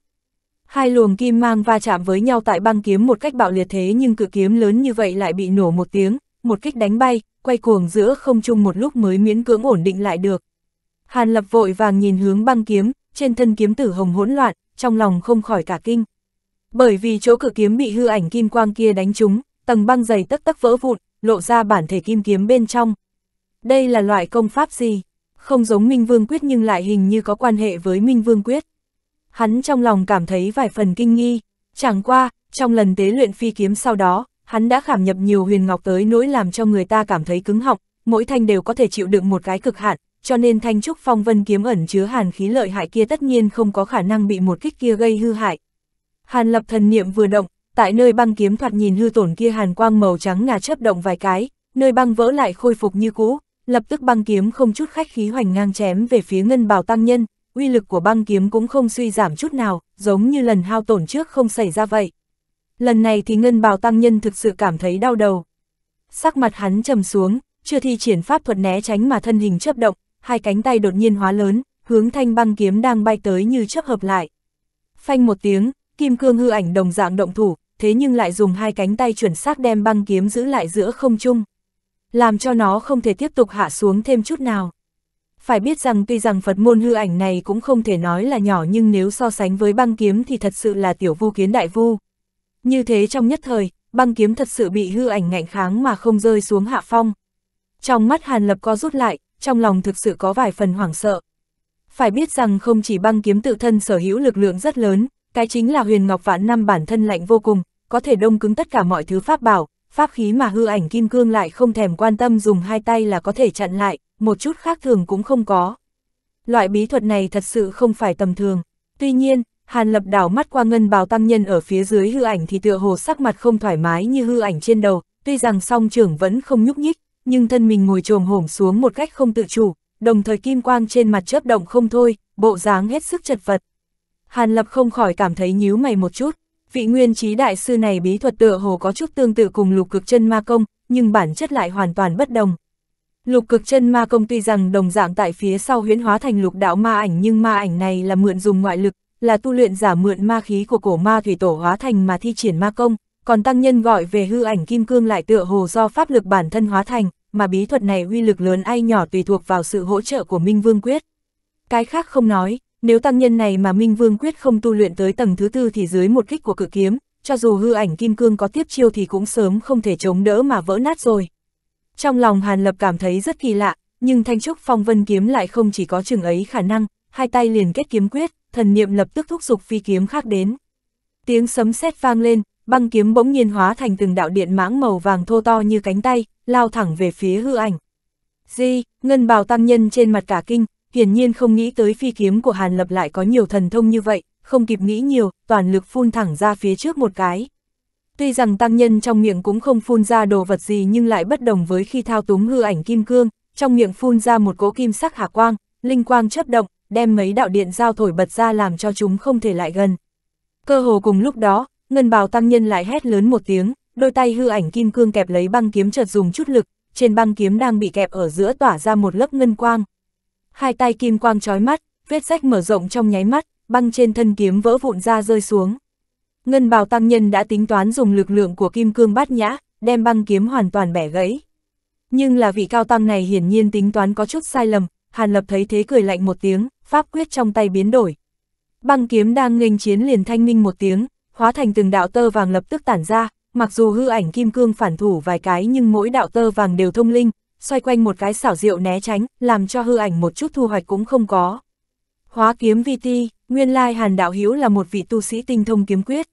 Hai luồng kim mang va chạm với nhau tại băng kiếm một cách bạo liệt thế nhưng cự kiếm lớn như vậy lại bị nổ một tiếng, một kích đánh bay, quay cuồng giữa không chung một lúc mới miễn cưỡng ổn định lại được. Hàn lập vội vàng nhìn hướng băng kiếm, trên thân kiếm tử hồng hỗn loạn, trong lòng không khỏi cả kinh. Bởi vì chỗ cự kiếm bị hư ảnh kim quang kia đánh trúng, tầng băng dày tất tấc vỡ vụn, lộ ra bản thể kim kiếm bên trong. Đây là loại công pháp gì? không giống Minh Vương Quyết nhưng lại hình như có quan hệ với Minh Vương Quyết. Hắn trong lòng cảm thấy vài phần kinh nghi, chẳng qua, trong lần tế luyện phi kiếm sau đó, hắn đã khảm nhập nhiều huyền ngọc tới nỗi làm cho người ta cảm thấy cứng họng, mỗi thanh đều có thể chịu đựng một cái cực hạn, cho nên thanh trúc phong vân kiếm ẩn chứa hàn khí lợi hại kia tất nhiên không có khả năng bị một kích kia gây hư hại. Hàn lập thần niệm vừa động, tại nơi băng kiếm thoạt nhìn hư tổn kia hàn quang màu trắng ngà chớp động vài cái, nơi băng vỡ lại khôi phục như cũ, lập tức băng kiếm không chút khách khí hoành ngang chém về phía ngân bào tăng nhân, uy lực của băng kiếm cũng không suy giảm chút nào, giống như lần hao tổn trước không xảy ra vậy. Lần này thì ngân bào tăng nhân thực sự cảm thấy đau đầu. Sắc mặt hắn trầm xuống, chưa thi triển pháp thuật né tránh mà thân hình chấp động, hai cánh tay đột nhiên hóa lớn, hướng thanh băng kiếm đang bay tới như chấp hợp lại. Phanh một tiếng, kim cương hư ảnh đồng dạng động thủ, thế nhưng lại dùng hai cánh tay chuẩn xác đem băng kiếm giữ lại giữa không trung làm cho nó không thể tiếp tục hạ xuống thêm chút nào. Phải biết rằng tuy rằng Phật môn hư ảnh này cũng không thể nói là nhỏ nhưng nếu so sánh với băng kiếm thì thật sự là tiểu vu kiến đại vu. Như thế trong nhất thời, băng kiếm thật sự bị hư ảnh ngạnh kháng mà không rơi xuống hạ phong. Trong mắt Hàn Lập có rút lại, trong lòng thực sự có vài phần hoảng sợ. Phải biết rằng không chỉ băng kiếm tự thân sở hữu lực lượng rất lớn, cái chính là huyền ngọc vạn năm bản thân lạnh vô cùng, có thể đông cứng tất cả mọi thứ pháp bảo, pháp khí mà hư ảnh kim cương lại không thèm quan tâm dùng hai tay là có thể chặn lại, một chút khác thường cũng không có. Loại bí thuật này thật sự không phải tầm thường. Tuy nhiên, Hàn Lập đảo mắt qua ngân bào tăng nhân ở phía dưới hư ảnh thì tựa hồ sắc mặt không thoải mái như hư ảnh trên đầu, tuy rằng song trưởng vẫn không nhúc nhích, nhưng thân mình ngồi trồm hổm xuống một cách không tự chủ, đồng thời kim quang trên mặt chớp động không thôi, bộ dáng hết sức chật vật. Hàn Lập không khỏi cảm thấy nhíu mày một chút vị nguyên trí đại sư này bí thuật tựa hồ có chút tương tự cùng lục cực chân ma công, nhưng bản chất lại hoàn toàn bất đồng. Lục cực chân ma công tuy rằng đồng dạng tại phía sau huyễn hóa thành lục đạo ma ảnh nhưng ma ảnh này là mượn dùng ngoại lực, là tu luyện giả mượn ma khí của cổ ma thủy tổ hóa thành mà thi triển ma công, còn tăng nhân gọi về hư ảnh kim cương lại tựa hồ do pháp lực bản thân hóa thành, mà bí thuật này uy lực lớn ai nhỏ tùy thuộc vào sự hỗ trợ của Minh Vương Quyết. Cái khác không nói, nếu tăng nhân này mà Minh Vương quyết không tu luyện tới tầng thứ tư thì dưới một kích của cự kiếm, cho dù hư ảnh kim cương có tiếp chiêu thì cũng sớm không thể chống đỡ mà vỡ nát rồi. Trong lòng Hàn Lập cảm thấy rất kỳ lạ, nhưng Thanh Trúc Phong Vân kiếm lại không chỉ có chừng ấy khả năng, hai tay liền kết kiếm quyết, thần niệm lập tức thúc dục phi kiếm khác đến. Tiếng sấm sét vang lên, băng kiếm bỗng nhiên hóa thành từng đạo điện mãng màu vàng thô to như cánh tay, lao thẳng về phía hư ảnh. Di, ngân bào tăng nhân trên mặt cả kinh, hiển nhiên không nghĩ tới phi kiếm của Hàn Lập lại có nhiều thần thông như vậy, không kịp nghĩ nhiều, toàn lực phun thẳng ra phía trước một cái. Tuy rằng tăng nhân trong miệng cũng không phun ra đồ vật gì nhưng lại bất đồng với khi thao túng hư ảnh kim cương, trong miệng phun ra một cỗ kim sắc hạ quang, linh quang chớp động, đem mấy đạo điện giao thổi bật ra làm cho chúng không thể lại gần. Cơ hồ cùng lúc đó, ngân bào tăng nhân lại hét lớn một tiếng, đôi tay hư ảnh kim cương kẹp lấy băng kiếm chợt dùng chút lực, trên băng kiếm đang bị kẹp ở giữa tỏa ra một lớp ngân quang, hai tay kim quang trói mắt, vết rách mở rộng trong nháy mắt, băng trên thân kiếm vỡ vụn ra rơi xuống. Ngân bào tăng nhân đã tính toán dùng lực lượng của kim cương bát nhã, đem băng kiếm hoàn toàn bẻ gãy. Nhưng là vị cao tăng này hiển nhiên tính toán có chút sai lầm, Hàn Lập thấy thế cười lạnh một tiếng, pháp quyết trong tay biến đổi. Băng kiếm đang nghênh chiến liền thanh minh một tiếng, hóa thành từng đạo tơ vàng lập tức tản ra, mặc dù hư ảnh kim cương phản thủ vài cái nhưng mỗi đạo tơ vàng đều thông linh, xoay quanh một cái xảo diệu né tránh, làm cho hư ảnh một chút thu hoạch cũng không có. Hóa kiếm vi ti, nguyên lai hàn đạo hiếu là một vị tu sĩ tinh thông kiếm quyết.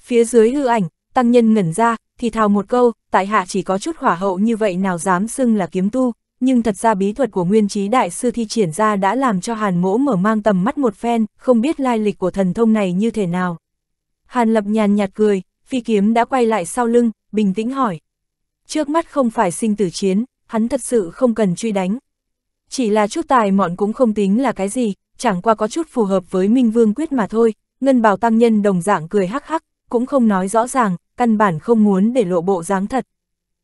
Phía dưới hư ảnh, tăng nhân ngẩn ra, thì thào một câu, tại hạ chỉ có chút hỏa hậu như vậy nào dám xưng là kiếm tu, nhưng thật ra bí thuật của nguyên trí đại sư thi triển ra đã làm cho hàn mỗ mở mang tầm mắt một phen, không biết lai lịch của thần thông này như thế nào. Hàn lập nhàn nhạt cười, phi kiếm đã quay lại sau lưng, bình tĩnh hỏi. Trước mắt không phải sinh tử chiến, hắn thật sự không cần truy đánh. Chỉ là chút tài mọn cũng không tính là cái gì, chẳng qua có chút phù hợp với Minh Vương Quyết mà thôi, Ngân Bảo Tăng Nhân đồng dạng cười hắc hắc, cũng không nói rõ ràng, căn bản không muốn để lộ bộ dáng thật.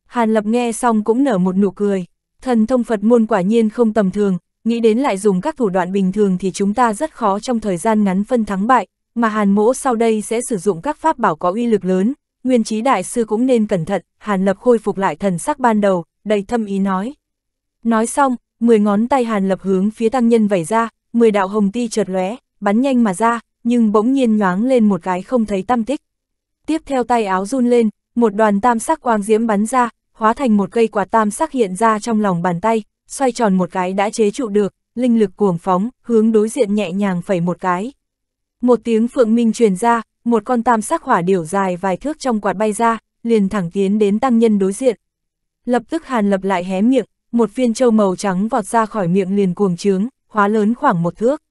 Hàn Lập nghe xong cũng nở một nụ cười, thần thông Phật môn quả nhiên không tầm thường, nghĩ đến lại dùng các thủ đoạn bình thường thì chúng ta rất khó trong thời gian ngắn phân thắng bại, mà Hàn Mỗ sau đây sẽ sử dụng các pháp bảo có uy lực lớn, nguyên trí đại sư cũng nên cẩn thận, Hàn Lập khôi phục lại thần sắc ban đầu, đầy thâm ý nói. Nói xong, 10 ngón tay Hàn Lập hướng phía tăng nhân vẩy ra, 10 đạo hồng ti chợt lóe, bắn nhanh mà ra, nhưng bỗng nhiên nhoáng lên một cái không thấy tâm tích. Tiếp theo tay áo run lên, một đoàn tam sắc quang diễm bắn ra, hóa thành một cây quạt tam sắc hiện ra trong lòng bàn tay, xoay tròn một cái đã chế trụ được, linh lực cuồng phóng, hướng đối diện nhẹ nhàng phẩy một cái. Một tiếng phượng minh truyền ra, một con tam sắc hỏa điểu dài vài thước trong quạt bay ra, liền thẳng tiến đến tăng nhân đối diện, Lập tức hàn lập lại hé miệng, một viên châu màu trắng vọt ra khỏi miệng liền cuồng trướng, hóa lớn khoảng một thước.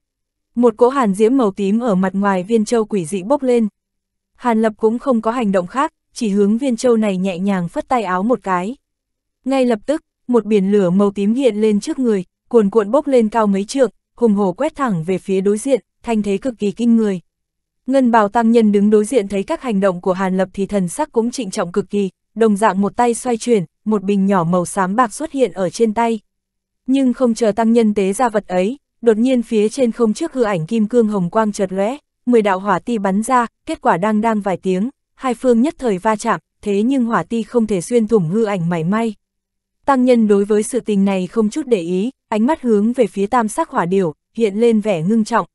Một cỗ hàn diễm màu tím ở mặt ngoài viên châu quỷ dị bốc lên. Hàn lập cũng không có hành động khác, chỉ hướng viên châu này nhẹ nhàng phất tay áo một cái. Ngay lập tức, một biển lửa màu tím hiện lên trước người, cuồn cuộn bốc lên cao mấy trượng, hùng hổ quét thẳng về phía đối diện, thanh thế cực kỳ kinh người. Ngân bào tăng nhân đứng đối diện thấy các hành động của Hàn Lập thì thần sắc cũng trịnh trọng cực kỳ, đồng dạng một tay xoay chuyển, một bình nhỏ màu xám bạc xuất hiện ở trên tay. Nhưng không chờ tăng nhân tế ra vật ấy, đột nhiên phía trên không trước hư ảnh kim cương hồng quang chợt lóe, mười đạo hỏa ti bắn ra, kết quả đang đang vài tiếng, hai phương nhất thời va chạm, thế nhưng hỏa ti không thể xuyên thủng hư ảnh mảy may. Tăng nhân đối với sự tình này không chút để ý, ánh mắt hướng về phía tam sắc hỏa điểu, hiện lên vẻ ngưng trọng,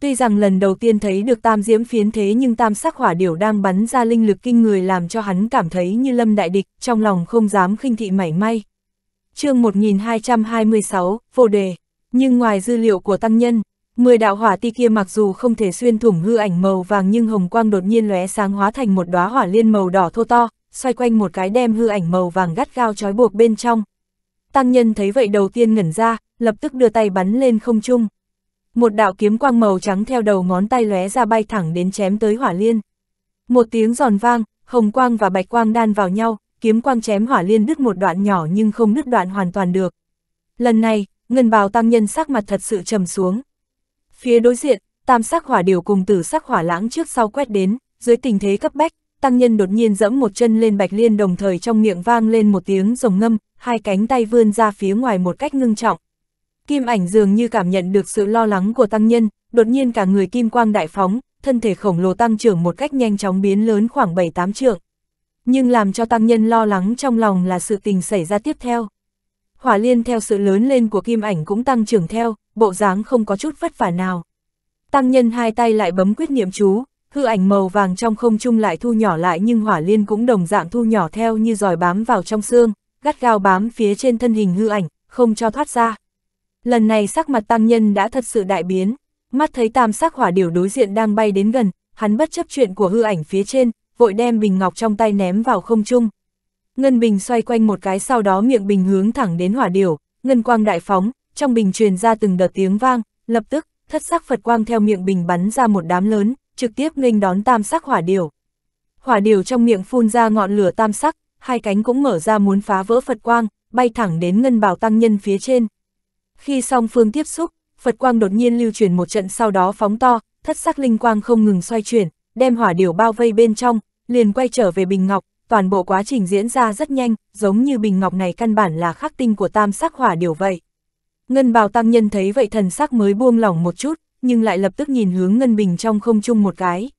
Tuy rằng lần đầu tiên thấy được tam diễm phiến thế nhưng tam sắc hỏa điểu đang bắn ra linh lực kinh người làm cho hắn cảm thấy như lâm đại địch, trong lòng không dám khinh thị mảy may. chương 1226, vô đề. Nhưng ngoài dư liệu của tăng nhân, 10 đạo hỏa ti kia mặc dù không thể xuyên thủng hư ảnh màu vàng nhưng hồng quang đột nhiên lóe sáng hóa thành một đóa hỏa liên màu đỏ thô to, xoay quanh một cái đem hư ảnh màu vàng gắt gao trói buộc bên trong. Tăng nhân thấy vậy đầu tiên ngẩn ra, lập tức đưa tay bắn lên không trung một đạo kiếm quang màu trắng theo đầu ngón tay lóe ra bay thẳng đến chém tới hỏa liên. Một tiếng giòn vang, hồng quang và bạch quang đan vào nhau, kiếm quang chém hỏa liên đứt một đoạn nhỏ nhưng không đứt đoạn hoàn toàn được. Lần này, ngân bào tăng nhân sắc mặt thật sự trầm xuống. Phía đối diện, tam sắc hỏa điều cùng tử sắc hỏa lãng trước sau quét đến, dưới tình thế cấp bách, tăng nhân đột nhiên dẫm một chân lên bạch liên đồng thời trong miệng vang lên một tiếng rồng ngâm, hai cánh tay vươn ra phía ngoài một cách ngưng trọng. Kim ảnh dường như cảm nhận được sự lo lắng của tăng nhân, đột nhiên cả người kim quang đại phóng, thân thể khổng lồ tăng trưởng một cách nhanh chóng biến lớn khoảng 7-8 trượng. Nhưng làm cho tăng nhân lo lắng trong lòng là sự tình xảy ra tiếp theo. Hỏa liên theo sự lớn lên của kim ảnh cũng tăng trưởng theo, bộ dáng không có chút vất vả nào. Tăng nhân hai tay lại bấm quyết niệm chú, hư ảnh màu vàng trong không trung lại thu nhỏ lại nhưng hỏa liên cũng đồng dạng thu nhỏ theo như dòi bám vào trong xương, gắt gao bám phía trên thân hình hư ảnh, không cho thoát ra. Lần này sắc mặt tăng nhân đã thật sự đại biến, mắt thấy tam sắc hỏa điểu đối diện đang bay đến gần, hắn bất chấp chuyện của hư ảnh phía trên, vội đem bình ngọc trong tay ném vào không trung. Ngân bình xoay quanh một cái sau đó miệng bình hướng thẳng đến hỏa điểu, ngân quang đại phóng, trong bình truyền ra từng đợt tiếng vang, lập tức, thất sắc Phật quang theo miệng bình bắn ra một đám lớn, trực tiếp nghênh đón tam sắc hỏa điểu. Hỏa điểu trong miệng phun ra ngọn lửa tam sắc, hai cánh cũng mở ra muốn phá vỡ Phật quang, bay thẳng đến ngân bảo tăng nhân phía trên. Khi song phương tiếp xúc, Phật quang đột nhiên lưu chuyển một trận sau đó phóng to, thất sắc linh quang không ngừng xoay chuyển, đem hỏa điểu bao vây bên trong, liền quay trở về bình ngọc, toàn bộ quá trình diễn ra rất nhanh, giống như bình ngọc này căn bản là khắc tinh của tam sắc hỏa điểu vậy. Ngân bào tăng nhân thấy vậy thần sắc mới buông lỏng một chút, nhưng lại lập tức nhìn hướng ngân bình trong không chung một cái.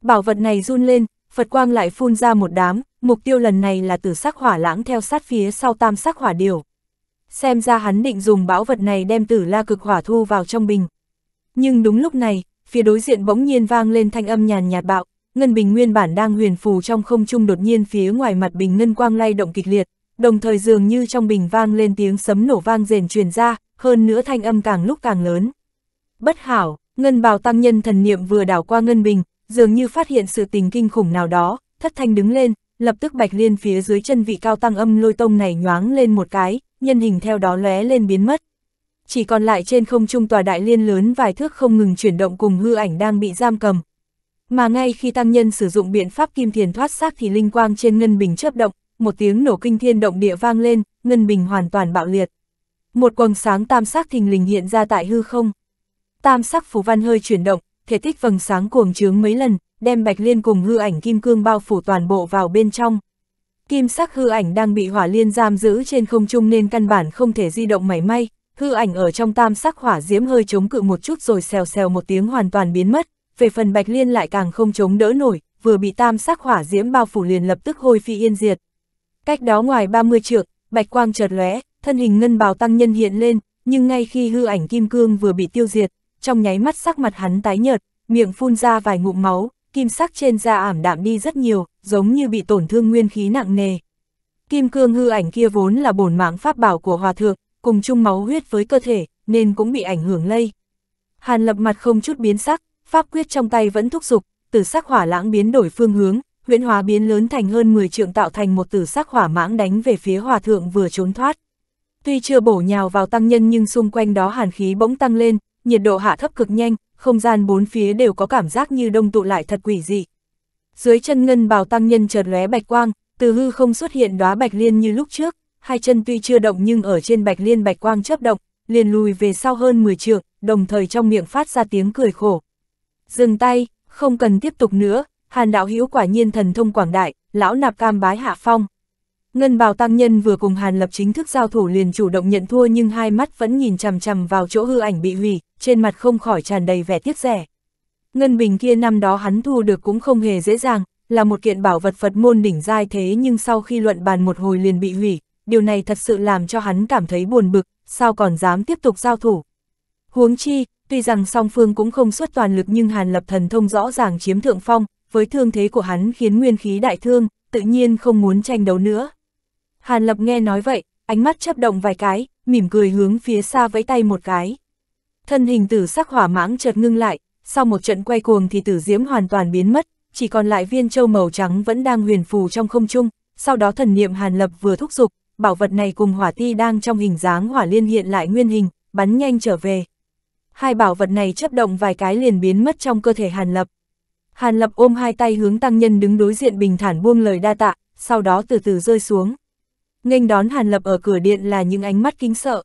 Bảo vật này run lên, Phật quang lại phun ra một đám, mục tiêu lần này là tử sắc hỏa lãng theo sát phía sau tam sắc hỏa điểu xem ra hắn định dùng bão vật này đem tử la cực hỏa thu vào trong bình. Nhưng đúng lúc này, phía đối diện bỗng nhiên vang lên thanh âm nhàn nhạt bạo, ngân bình nguyên bản đang huyền phù trong không trung đột nhiên phía ngoài mặt bình ngân quang lay động kịch liệt, đồng thời dường như trong bình vang lên tiếng sấm nổ vang rền truyền ra, hơn nữa thanh âm càng lúc càng lớn. Bất hảo, ngân bào tăng nhân thần niệm vừa đảo qua ngân bình, dường như phát hiện sự tình kinh khủng nào đó, thất thanh đứng lên, lập tức bạch liên phía dưới chân vị cao tăng âm lôi tông này nhoáng lên một cái, nhân hình theo đó lóe lên biến mất. Chỉ còn lại trên không trung tòa đại liên lớn vài thước không ngừng chuyển động cùng hư ảnh đang bị giam cầm. Mà ngay khi tăng nhân sử dụng biện pháp kim thiền thoát xác thì linh quang trên ngân bình chớp động, một tiếng nổ kinh thiên động địa vang lên, ngân bình hoàn toàn bạo liệt. Một quầng sáng tam sắc thình lình hiện ra tại hư không. Tam sắc phù văn hơi chuyển động, thể tích vầng sáng cuồng trướng mấy lần, đem bạch liên cùng hư ảnh kim cương bao phủ toàn bộ vào bên trong. Kim sắc hư ảnh đang bị hỏa liên giam giữ trên không trung nên căn bản không thể di động mảy may, hư ảnh ở trong tam sắc hỏa diễm hơi chống cự một chút rồi xèo xèo một tiếng hoàn toàn biến mất, về phần bạch liên lại càng không chống đỡ nổi, vừa bị tam sắc hỏa diễm bao phủ liền lập tức hôi phi yên diệt. Cách đó ngoài 30 trượng, bạch quang chợt lóe, thân hình ngân bào tăng nhân hiện lên, nhưng ngay khi hư ảnh kim cương vừa bị tiêu diệt, trong nháy mắt sắc mặt hắn tái nhợt, miệng phun ra vài ngụm máu, kim sắc trên da ảm đạm đi rất nhiều, giống như bị tổn thương nguyên khí nặng nề. Kim cương hư ảnh kia vốn là bổn mạng pháp bảo của hòa thượng, cùng chung máu huyết với cơ thể, nên cũng bị ảnh hưởng lây. Hàn lập mặt không chút biến sắc, pháp quyết trong tay vẫn thúc giục, tử sắc hỏa lãng biến đổi phương hướng, huyễn hóa biến lớn thành hơn 10 trượng tạo thành một tử sắc hỏa mãng đánh về phía hòa thượng vừa trốn thoát. Tuy chưa bổ nhào vào tăng nhân nhưng xung quanh đó hàn khí bỗng tăng lên, nhiệt độ hạ thấp cực nhanh, không gian bốn phía đều có cảm giác như đông tụ lại thật quỷ dị. Dưới chân ngân bào tăng nhân chợt lóe bạch quang, từ hư không xuất hiện đóa bạch liên như lúc trước, hai chân tuy chưa động nhưng ở trên bạch liên bạch quang chớp động, liền lùi về sau hơn 10 trượng, đồng thời trong miệng phát ra tiếng cười khổ. Dừng tay, không cần tiếp tục nữa, Hàn đạo hữu quả nhiên thần thông quảng đại, lão nạp cam bái hạ phong. Ngân bào tăng nhân vừa cùng Hàn Lập chính thức giao thủ liền chủ động nhận thua nhưng hai mắt vẫn nhìn chằm chằm vào chỗ hư ảnh bị hủy, trên mặt không khỏi tràn đầy vẻ tiếc rẻ. Ngân bình kia năm đó hắn thu được cũng không hề dễ dàng, là một kiện bảo vật Phật môn đỉnh giai thế nhưng sau khi luận bàn một hồi liền bị hủy, điều này thật sự làm cho hắn cảm thấy buồn bực, sao còn dám tiếp tục giao thủ. Huống chi, tuy rằng song phương cũng không xuất toàn lực nhưng Hàn Lập thần thông rõ ràng chiếm thượng phong, với thương thế của hắn khiến nguyên khí đại thương, tự nhiên không muốn tranh đấu nữa. Hàn Lập nghe nói vậy, ánh mắt chấp động vài cái, mỉm cười hướng phía xa vẫy tay một cái. Thân hình tử sắc hỏa mãng chợt ngưng lại, sau một trận quay cuồng thì tử diễm hoàn toàn biến mất, chỉ còn lại viên châu màu trắng vẫn đang huyền phù trong không trung, sau đó thần niệm Hàn Lập vừa thúc giục, bảo vật này cùng hỏa ti đang trong hình dáng hỏa liên hiện lại nguyên hình, bắn nhanh trở về. Hai bảo vật này chấp động vài cái liền biến mất trong cơ thể Hàn Lập. Hàn Lập ôm hai tay hướng tăng nhân đứng đối diện bình thản buông lời đa tạ, sau đó từ từ rơi xuống nghênh đón Hàn Lập ở cửa điện là những ánh mắt kinh sợ.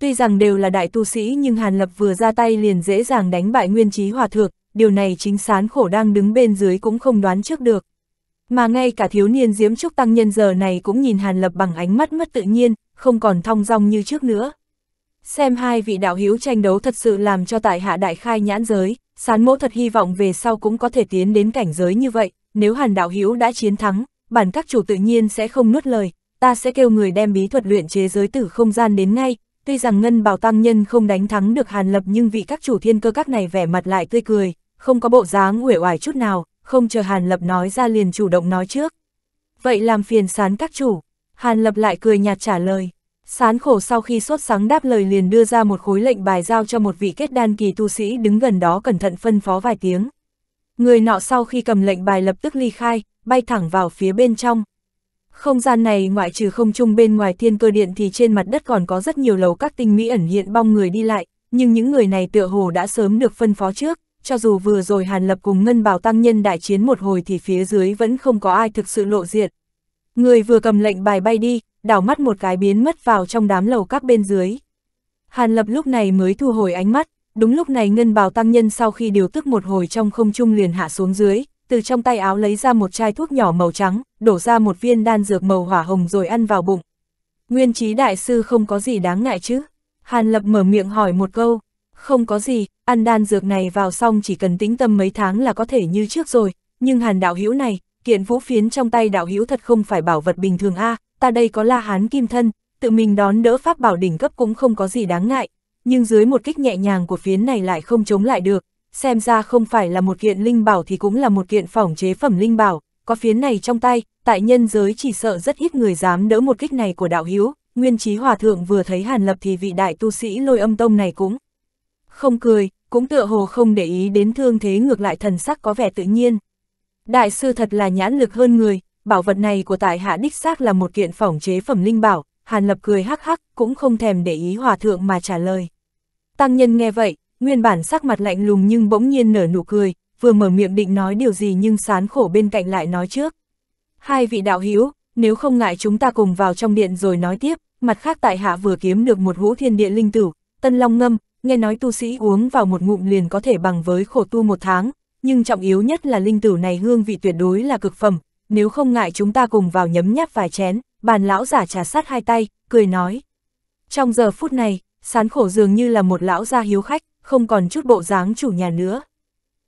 Tuy rằng đều là đại tu sĩ nhưng Hàn Lập vừa ra tay liền dễ dàng đánh bại nguyên trí hòa thượng, điều này chính sán khổ đang đứng bên dưới cũng không đoán trước được. Mà ngay cả thiếu niên diễm trúc tăng nhân giờ này cũng nhìn Hàn Lập bằng ánh mắt mất tự nhiên, không còn thong dong như trước nữa. Xem hai vị đạo hữu tranh đấu thật sự làm cho tại hạ đại khai nhãn giới, sán mỗ thật hy vọng về sau cũng có thể tiến đến cảnh giới như vậy, nếu Hàn đạo hữu đã chiến thắng, bản các chủ tự nhiên sẽ không nuốt lời, ta sẽ kêu người đem bí thuật luyện chế giới tử không gian đến ngay, tuy rằng ngân bảo tăng nhân không đánh thắng được Hàn Lập nhưng vị các chủ thiên cơ các này vẻ mặt lại tươi cười, không có bộ dáng uể oải chút nào, không chờ Hàn Lập nói ra liền chủ động nói trước. Vậy làm phiền sán các chủ, Hàn Lập lại cười nhạt trả lời. Sán khổ sau khi sốt sáng đáp lời liền đưa ra một khối lệnh bài giao cho một vị kết đan kỳ tu sĩ đứng gần đó cẩn thận phân phó vài tiếng. Người nọ sau khi cầm lệnh bài lập tức ly khai, bay thẳng vào phía bên trong, không gian này ngoại trừ không trung bên ngoài thiên cơ điện thì trên mặt đất còn có rất nhiều lầu các tinh mỹ ẩn hiện bong người đi lại, nhưng những người này tựa hồ đã sớm được phân phó trước, cho dù vừa rồi Hàn Lập cùng Ngân Bảo Tăng Nhân đại chiến một hồi thì phía dưới vẫn không có ai thực sự lộ diện. Người vừa cầm lệnh bài bay đi, đảo mắt một cái biến mất vào trong đám lầu các bên dưới. Hàn Lập lúc này mới thu hồi ánh mắt, đúng lúc này Ngân Bảo Tăng Nhân sau khi điều tức một hồi trong không trung liền hạ xuống dưới, từ trong tay áo lấy ra một chai thuốc nhỏ màu trắng, đổ ra một viên đan dược màu hỏa hồng rồi ăn vào bụng. Nguyên trí đại sư không có gì đáng ngại chứ? Hàn Lập mở miệng hỏi một câu, không có gì, ăn đan dược này vào xong chỉ cần tĩnh tâm mấy tháng là có thể như trước rồi, nhưng Hàn đạo hữu này, kiện vũ phiến trong tay đạo hữu thật không phải bảo vật bình thường a, à, ta đây có La Hán kim thân, tự mình đón đỡ pháp bảo đỉnh cấp cũng không có gì đáng ngại, nhưng dưới một kích nhẹ nhàng của phiến này lại không chống lại được, xem ra không phải là một kiện linh bảo thì cũng là một kiện phỏng chế phẩm linh bảo, có phiến này trong tay, tại nhân giới chỉ sợ rất ít người dám đỡ một kích này của đạo hiếu, nguyên trí hòa thượng vừa thấy hàn lập thì vị đại tu sĩ lôi âm tông này cũng không cười, cũng tựa hồ không để ý đến thương thế ngược lại thần sắc có vẻ tự nhiên. Đại sư thật là nhãn lực hơn người, bảo vật này của tại hạ đích xác là một kiện phỏng chế phẩm linh bảo, hàn lập cười hắc hắc, cũng không thèm để ý hòa thượng mà trả lời. Tăng nhân nghe vậy, nguyên bản sắc mặt lạnh lùng nhưng bỗng nhiên nở nụ cười, vừa mở miệng định nói điều gì nhưng sán khổ bên cạnh lại nói trước. Hai vị đạo hữu nếu không ngại chúng ta cùng vào trong điện rồi nói tiếp, mặt khác tại hạ vừa kiếm được một hũ thiên địa linh tử, tân long ngâm, nghe nói tu sĩ uống vào một ngụm liền có thể bằng với khổ tu một tháng, nhưng trọng yếu nhất là linh tử này hương vị tuyệt đối là cực phẩm, nếu không ngại chúng ta cùng vào nhấm nháp vài chén, bàn lão giả trà sát hai tay, cười nói. Trong giờ phút này, sán khổ dường như là một lão gia hiếu khách, không còn chút bộ dáng chủ nhà nữa.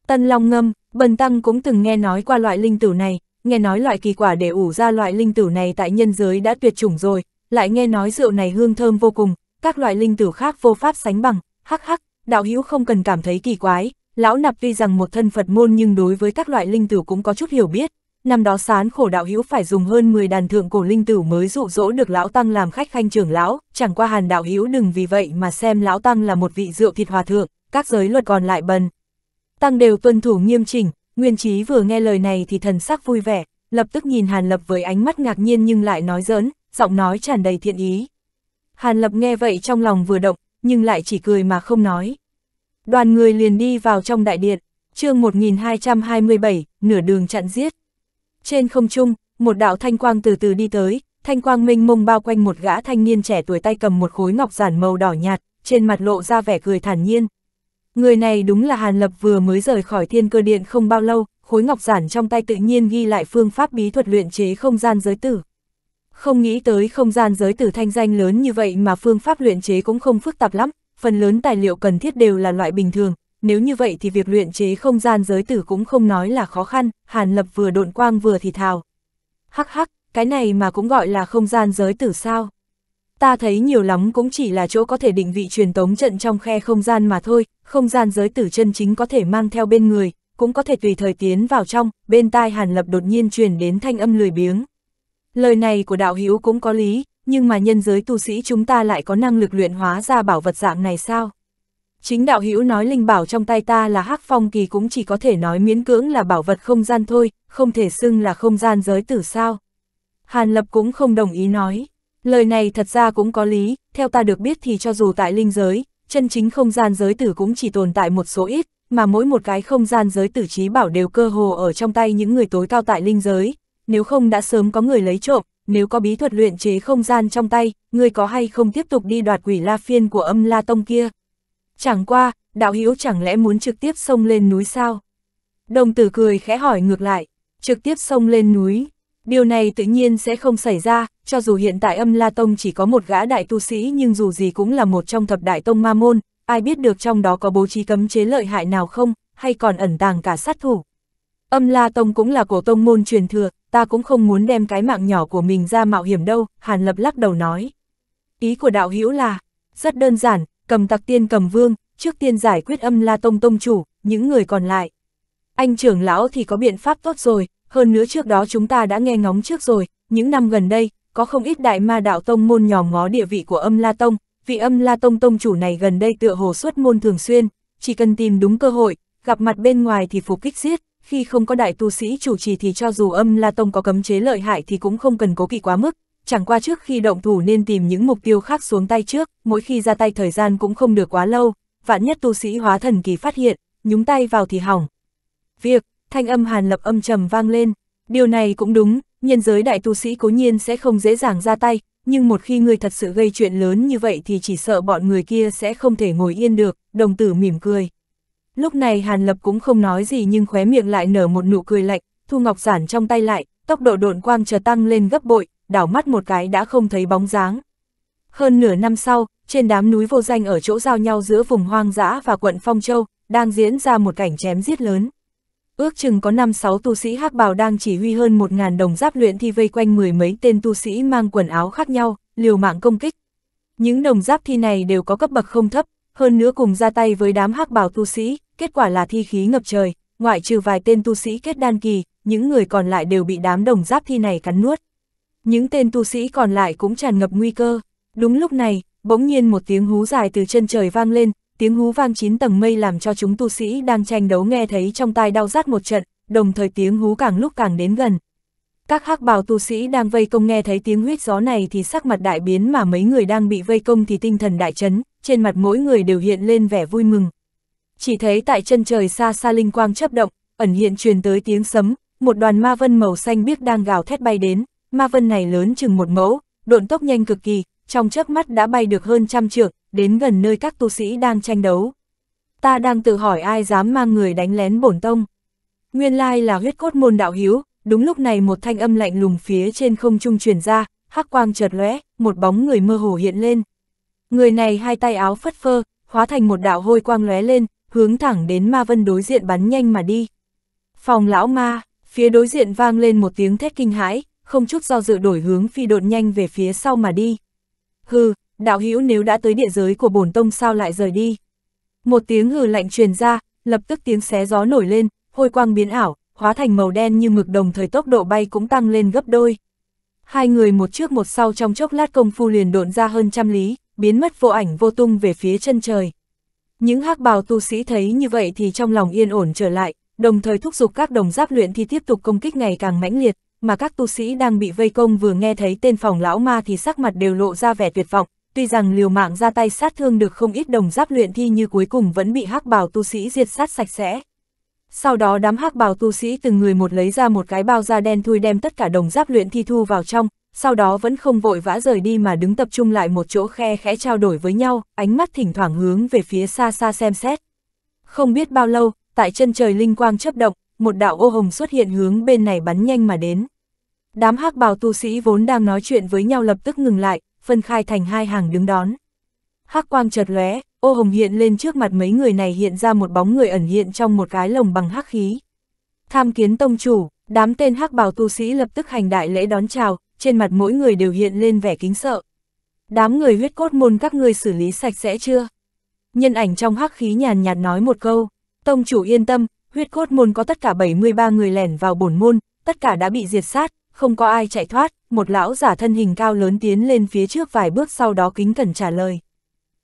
Tân Long Ngâm, Bần Tăng cũng từng nghe nói qua loại linh tử này, nghe nói loại kỳ quả để ủ ra loại linh tử này tại nhân giới đã tuyệt chủng rồi, lại nghe nói rượu này hương thơm vô cùng, các loại linh tử khác vô pháp sánh bằng, hắc hắc, đạo hữu không cần cảm thấy kỳ quái, lão nạp tuy rằng một thân Phật môn nhưng đối với các loại linh tử cũng có chút hiểu biết, năm đó sán khổ đạo hữu phải dùng hơn 10 đàn thượng cổ linh tử mới dụ dỗ được lão tăng làm khách khanh trưởng lão, chẳng qua hàn đạo hữu đừng vì vậy mà xem lão tăng là một vị rượu thịt hòa thượng, các giới luật còn lại bần. Tăng đều tuân thủ nghiêm chỉnh, nguyên trí vừa nghe lời này thì thần sắc vui vẻ, lập tức nhìn hàn lập với ánh mắt ngạc nhiên nhưng lại nói giỡn, giọng nói tràn đầy thiện ý. Hàn lập nghe vậy trong lòng vừa động, nhưng lại chỉ cười mà không nói. Đoàn người liền đi vào trong đại điện, chương một nghìn hai hai trăm mươi bảy nửa đường chặn giết. Trên không trung, một đạo thanh quang từ từ đi tới, thanh quang minh mông bao quanh một gã thanh niên trẻ tuổi tay cầm một khối ngọc giản màu đỏ nhạt, trên mặt lộ ra vẻ cười thản nhiên. Người này đúng là Hàn Lập vừa mới rời khỏi thiên cơ điện không bao lâu, khối ngọc giản trong tay tự nhiên ghi lại phương pháp bí thuật luyện chế không gian giới tử. Không nghĩ tới không gian giới tử thanh danh lớn như vậy mà phương pháp luyện chế cũng không phức tạp lắm, phần lớn tài liệu cần thiết đều là loại bình thường, nếu như vậy thì việc luyện chế không gian giới tử cũng không nói là khó khăn, Hàn Lập vừa độn quang vừa thì thào. Hắc hắc, cái này mà cũng gọi là không gian giới tử sao? Ta thấy nhiều lắm cũng chỉ là chỗ có thể định vị truyền tống trận trong khe không gian mà thôi, không gian giới tử chân chính có thể mang theo bên người, cũng có thể tùy thời tiến vào trong, bên tai Hàn Lập đột nhiên truyền đến thanh âm lười biếng. Lời này của đạo hữu cũng có lý, nhưng mà nhân giới tu sĩ chúng ta lại có năng lực luyện hóa ra bảo vật dạng này sao? chính đạo hữu nói linh bảo trong tay ta là hắc phong kỳ cũng chỉ có thể nói miễn cưỡng là bảo vật không gian thôi, không thể xưng là không gian giới tử sao. Hàn Lập cũng không đồng ý nói, lời này thật ra cũng có lý, theo ta được biết thì cho dù tại linh giới, chân chính không gian giới tử cũng chỉ tồn tại một số ít, mà mỗi một cái không gian giới tử trí bảo đều cơ hồ ở trong tay những người tối cao tại linh giới, nếu không đã sớm có người lấy trộm, nếu có bí thuật luyện chế không gian trong tay, người có hay không tiếp tục đi đoạt quỷ la phiên của âm la tông kia. Chẳng qua, đạo hữu chẳng lẽ muốn trực tiếp xông lên núi sao? Đồng tử cười khẽ hỏi ngược lại, trực tiếp xông lên núi. Điều này tự nhiên sẽ không xảy ra, cho dù hiện tại âm La Tông chỉ có một gã đại tu sĩ nhưng dù gì cũng là một trong thập đại tông ma môn, ai biết được trong đó có bố trí cấm chế lợi hại nào không, hay còn ẩn tàng cả sát thủ. Âm La Tông cũng là cổ tông môn truyền thừa, ta cũng không muốn đem cái mạng nhỏ của mình ra mạo hiểm đâu, Hàn Lập lắc đầu nói. Ý của đạo hữu là, rất đơn giản, cầm tặc tiên cầm vương, trước tiên giải quyết âm la tông tông chủ, những người còn lại. Anh trưởng lão thì có biện pháp tốt rồi, hơn nữa trước đó chúng ta đã nghe ngóng trước rồi, những năm gần đây, có không ít đại ma đạo tông môn nhòm ngó địa vị của âm la tông, vị âm la tông tông chủ này gần đây tựa hồ xuất môn thường xuyên, chỉ cần tìm đúng cơ hội, gặp mặt bên ngoài thì phục kích giết, khi không có đại tu sĩ chủ trì thì cho dù âm la tông có cấm chế lợi hại thì cũng không cần cố kỵ quá mức, chẳng qua trước khi động thủ nên tìm những mục tiêu khác xuống tay trước, mỗi khi ra tay thời gian cũng không được quá lâu, vạn nhất tu sĩ hóa thần kỳ phát hiện, nhúng tay vào thì hỏng. Việc, thanh âm hàn lập âm trầm vang lên, điều này cũng đúng, nhân giới đại tu sĩ cố nhiên sẽ không dễ dàng ra tay, nhưng một khi người thật sự gây chuyện lớn như vậy thì chỉ sợ bọn người kia sẽ không thể ngồi yên được, đồng tử mỉm cười. Lúc này Hàn Lập cũng không nói gì nhưng khóe miệng lại nở một nụ cười lạnh, thu ngọc giản trong tay lại, tốc độ độn quang chờ tăng lên gấp bội, đảo mắt một cái đã không thấy bóng dáng. Hơn nửa năm sau, trên đám núi vô danh ở chỗ giao nhau giữa vùng hoang dã và quận Phong Châu, đang diễn ra một cảnh chém giết lớn. Ước chừng có 5-6 tu sĩ hắc bào đang chỉ huy hơn 1.000 đồng giáp luyện thi vây quanh mười mấy tên tu sĩ mang quần áo khác nhau, liều mạng công kích. Những đồng giáp thi này đều có cấp bậc không thấp, hơn nữa cùng ra tay với đám hắc bào tu sĩ, kết quả là thi khí ngập trời, ngoại trừ vài tên tu sĩ kết đan kỳ, những người còn lại đều bị đám đồng giáp thi này cắn nuốt những tên tu sĩ còn lại cũng tràn ngập nguy cơ. Đúng lúc này, bỗng nhiên một tiếng hú dài từ chân trời vang lên, tiếng hú vang chín tầng mây làm cho chúng tu sĩ đang tranh đấu nghe thấy trong tai đau rát một trận, đồng thời tiếng hú càng lúc càng đến gần. Các hắc bào tu sĩ đang vây công nghe thấy tiếng huyết gió này thì sắc mặt đại biến mà mấy người đang bị vây công thì tinh thần đại chấn, trên mặt mỗi người đều hiện lên vẻ vui mừng. Chỉ thấy tại chân trời xa xa linh quang chấp động, ẩn hiện truyền tới tiếng sấm, một đoàn ma vân màu xanh biếc đang gào thét bay đến ma vân này lớn chừng một mẫu, độn tốc nhanh cực kỳ, trong chớp mắt đã bay được hơn trăm trượng, đến gần nơi các tu sĩ đang tranh đấu. Ta đang tự hỏi ai dám mang người đánh lén bổn tông. Nguyên lai là huyết cốt môn đạo hiếu, đúng lúc này một thanh âm lạnh lùng phía trên không trung truyền ra, hắc quang chợt lóe, một bóng người mơ hồ hiện lên. Người này hai tay áo phất phơ, hóa thành một đạo hôi quang lóe lên, hướng thẳng đến ma vân đối diện bắn nhanh mà đi. Phòng lão ma, phía đối diện vang lên một tiếng thét kinh hãi, không chút do dự đổi hướng phi đột nhanh về phía sau mà đi. Hừ, đạo hữu nếu đã tới địa giới của bổn tông sao lại rời đi. Một tiếng hừ lạnh truyền ra, lập tức tiếng xé gió nổi lên, hôi quang biến ảo, hóa thành màu đen như mực đồng thời tốc độ bay cũng tăng lên gấp đôi. Hai người một trước một sau trong chốc lát công phu liền độn ra hơn trăm lý, biến mất vô ảnh vô tung về phía chân trời. Những hắc bào tu sĩ thấy như vậy thì trong lòng yên ổn trở lại, đồng thời thúc giục các đồng giáp luyện thì tiếp tục công kích ngày càng mãnh liệt mà các tu sĩ đang bị vây công vừa nghe thấy tên phòng lão ma thì sắc mặt đều lộ ra vẻ tuyệt vọng, tuy rằng liều mạng ra tay sát thương được không ít đồng giáp luyện thi như cuối cùng vẫn bị hắc bào tu sĩ diệt sát sạch sẽ. Sau đó đám hắc bào tu sĩ từng người một lấy ra một cái bao da đen thui đem tất cả đồng giáp luyện thi thu vào trong, sau đó vẫn không vội vã rời đi mà đứng tập trung lại một chỗ khe khẽ trao đổi với nhau, ánh mắt thỉnh thoảng hướng về phía xa xa xem xét. Không biết bao lâu, tại chân trời linh quang chớp động, một đạo ô hồng xuất hiện hướng bên này bắn nhanh mà đến. Đám hắc bào tu sĩ vốn đang nói chuyện với nhau lập tức ngừng lại, phân khai thành hai hàng đứng đón. Hắc quang chợt lóe, ô hồng hiện lên trước mặt mấy người này hiện ra một bóng người ẩn hiện trong một cái lồng bằng hắc khí. Tham kiến tông chủ, đám tên hắc bào tu sĩ lập tức hành đại lễ đón chào, trên mặt mỗi người đều hiện lên vẻ kính sợ. Đám người huyết cốt môn các ngươi xử lý sạch sẽ chưa? Nhân ảnh trong hắc khí nhàn nhạt nói một câu, tông chủ yên tâm, huyết cốt môn có tất cả 73 người lẻn vào bổn môn, tất cả đã bị diệt sát, không có ai chạy thoát, một lão giả thân hình cao lớn tiến lên phía trước vài bước sau đó kính cẩn trả lời.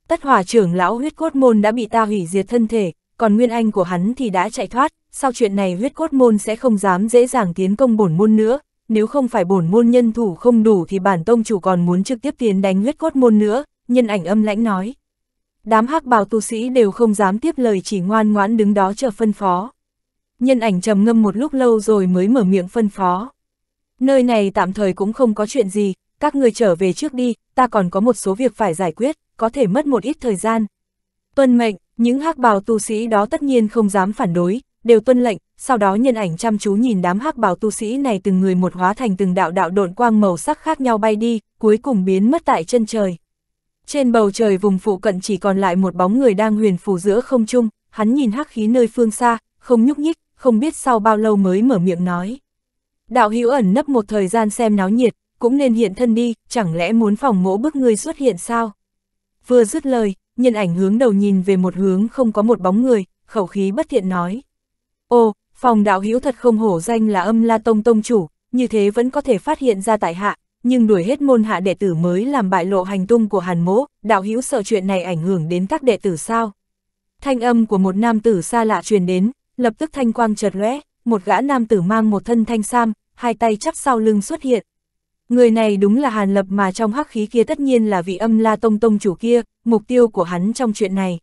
Tất hòa trưởng lão huyết cốt môn đã bị ta hủy diệt thân thể, còn nguyên anh của hắn thì đã chạy thoát, sau chuyện này huyết cốt môn sẽ không dám dễ dàng tiến công bổn môn nữa, nếu không phải bổn môn nhân thủ không đủ thì bản tông chủ còn muốn trực tiếp tiến đánh huyết cốt môn nữa, nhân ảnh âm lãnh nói. Đám hắc bào tu sĩ đều không dám tiếp lời chỉ ngoan ngoãn đứng đó chờ phân phó. Nhân ảnh trầm ngâm một lúc lâu rồi mới mở miệng phân phó nơi này tạm thời cũng không có chuyện gì, các người trở về trước đi, ta còn có một số việc phải giải quyết, có thể mất một ít thời gian. Tuân mệnh, những hắc bào tu sĩ đó tất nhiên không dám phản đối, đều tuân lệnh, sau đó nhân ảnh chăm chú nhìn đám hắc bào tu sĩ này từng người một hóa thành từng đạo đạo độn quang màu sắc khác nhau bay đi, cuối cùng biến mất tại chân trời. Trên bầu trời vùng phụ cận chỉ còn lại một bóng người đang huyền phù giữa không trung, hắn nhìn hắc khí nơi phương xa, không nhúc nhích, không biết sau bao lâu mới mở miệng nói. Đạo hữu ẩn nấp một thời gian xem náo nhiệt, cũng nên hiện thân đi, chẳng lẽ muốn phòng mỗ bức ngươi xuất hiện sao? Vừa dứt lời, nhân ảnh hướng đầu nhìn về một hướng không có một bóng người, khẩu khí bất thiện nói. Ô, phòng đạo hữu thật không hổ danh là âm la tông tông chủ, như thế vẫn có thể phát hiện ra tại hạ, nhưng đuổi hết môn hạ đệ tử mới làm bại lộ hành tung của hàn mỗ, đạo hữu sợ chuyện này ảnh hưởng đến các đệ tử sao? Thanh âm của một nam tử xa lạ truyền đến, lập tức thanh quang chợt lóe, một gã nam tử mang một thân thanh sam, hai tay chắp sau lưng xuất hiện. Người này đúng là Hàn Lập mà trong hắc khí kia tất nhiên là vị âm la tông tông chủ kia, mục tiêu của hắn trong chuyện này.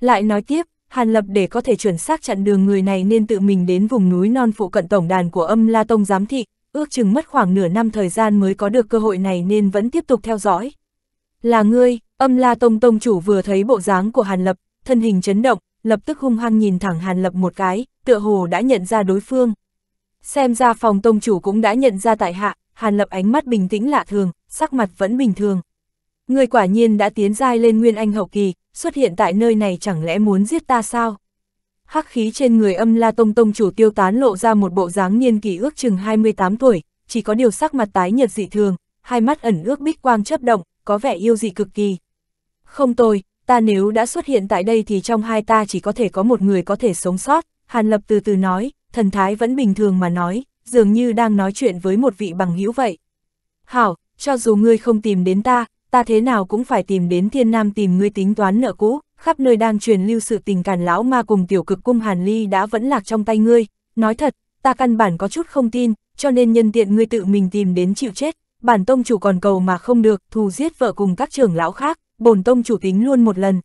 Lại nói tiếp, Hàn Lập để có thể chuẩn xác chặn đường người này nên tự mình đến vùng núi non phụ cận tổng đàn của âm la tông giám thị, ước chừng mất khoảng nửa năm thời gian mới có được cơ hội này nên vẫn tiếp tục theo dõi. Là ngươi, âm la tông tông chủ vừa thấy bộ dáng của Hàn Lập, thân hình chấn động, lập tức hung hăng nhìn thẳng Hàn Lập một cái, tựa hồ đã nhận ra đối phương. Xem ra phòng tông chủ cũng đã nhận ra tại hạ, Hàn Lập ánh mắt bình tĩnh lạ thường, sắc mặt vẫn bình thường. Người quả nhiên đã tiến giai lên Nguyên Anh hậu kỳ, xuất hiện tại nơi này chẳng lẽ muốn giết ta sao? Hắc khí trên người âm la tông tông chủ tiêu tán lộ ra một bộ dáng niên kỳ ước chừng 28 tuổi, chỉ có điều sắc mặt tái nhật dị thường, hai mắt ẩn ước bích quang chấp động, có vẻ yêu dị cực kỳ. Không tôi, ta nếu đã xuất hiện tại đây thì trong hai ta chỉ có thể có một người có thể sống sót, Hàn Lập từ từ nói, thần thái vẫn bình thường mà nói, dường như đang nói chuyện với một vị bằng hữu vậy. Hảo, cho dù ngươi không tìm đến ta, ta thế nào cũng phải tìm đến thiên nam tìm ngươi tính toán nợ cũ, khắp nơi đang truyền lưu sự tình càn lão ma cùng tiểu cực cung hàn ly đã vẫn lạc trong tay ngươi. Nói thật, ta căn bản có chút không tin, cho nên nhân tiện ngươi tự mình tìm đến chịu chết, bản tông chủ còn cầu mà không được, thù giết vợ cùng các trưởng lão khác, bổn tông chủ tính luôn một lần.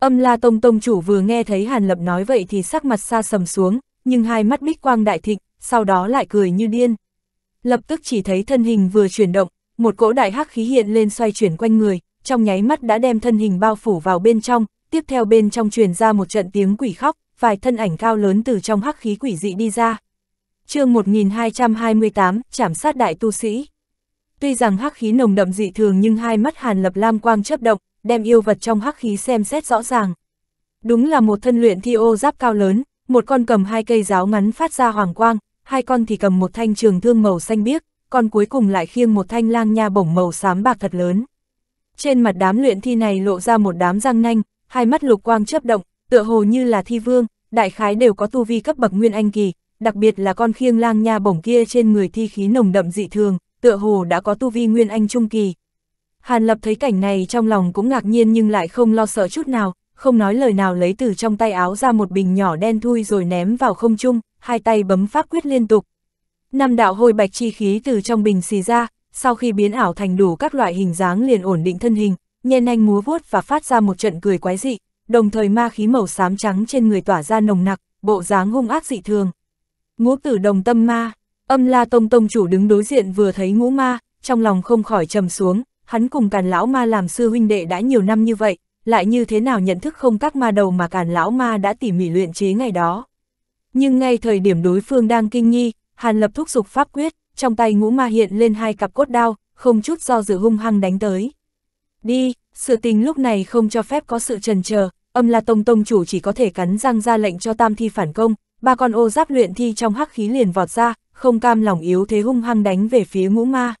Âm la tông tông chủ vừa nghe thấy hàn lập nói vậy thì sắc mặt xa sầm xuống, nhưng hai mắt bích quang đại thịnh, sau đó lại cười như điên. Lập tức chỉ thấy thân hình vừa chuyển động, một cỗ đại hắc khí hiện lên xoay chuyển quanh người, trong nháy mắt đã đem thân hình bao phủ vào bên trong, tiếp theo bên trong truyền ra một trận tiếng quỷ khóc, vài thân ảnh cao lớn từ trong hắc khí quỷ dị đi ra. chương 1228, chảm sát đại tu sĩ. Tuy rằng hắc khí nồng đậm dị thường nhưng hai mắt Hàn Lập Lam quang chấp động, đem yêu vật trong hắc khí xem xét rõ ràng. Đúng là một thân luyện thi ô giáp cao lớn, một con cầm hai cây giáo ngắn phát ra hoàng quang, hai con thì cầm một thanh trường thương màu xanh biếc, còn cuối cùng lại khiêng một thanh lang nha bổng màu xám bạc thật lớn. Trên mặt đám luyện thi này lộ ra một đám răng nanh, hai mắt lục quang chớp động, tựa hồ như là thi vương, đại khái đều có tu vi cấp bậc nguyên anh kỳ, đặc biệt là con khiêng lang nha bổng kia trên người thi khí nồng đậm dị thường, tựa hồ đã có tu vi nguyên anh trung kỳ. Hàn Lập thấy cảnh này trong lòng cũng ngạc nhiên nhưng lại không lo sợ chút nào, không nói lời nào lấy từ trong tay áo ra một bình nhỏ đen thui rồi ném vào không trung, hai tay bấm pháp quyết liên tục. Năm đạo hôi bạch chi khí từ trong bình xì ra, sau khi biến ảo thành đủ các loại hình dáng liền ổn định thân hình, nhen nhanh múa vuốt và phát ra một trận cười quái dị, đồng thời ma khí màu xám trắng trên người tỏa ra nồng nặc, bộ dáng hung ác dị thường. Ngũ tử đồng tâm ma, âm la tông tông chủ đứng đối diện vừa thấy ngũ ma, trong lòng không khỏi trầm xuống, hắn cùng càn lão ma làm sư huynh đệ đã nhiều năm như vậy, lại như thế nào nhận thức không các ma đầu mà càn lão ma đã tỉ mỉ luyện chế ngày đó. Nhưng ngay thời điểm đối phương đang kinh nghi, Hàn Lập thúc dục pháp quyết, trong tay ngũ ma hiện lên hai cặp cốt đao, không chút do dự hung hăng đánh tới. Đi, sự tình lúc này không cho phép có sự trần chờ âm là tông tông chủ chỉ có thể cắn răng ra lệnh cho tam thi phản công, ba con ô giáp luyện thi trong hắc khí liền vọt ra, không cam lòng yếu thế hung hăng đánh về phía ngũ ma.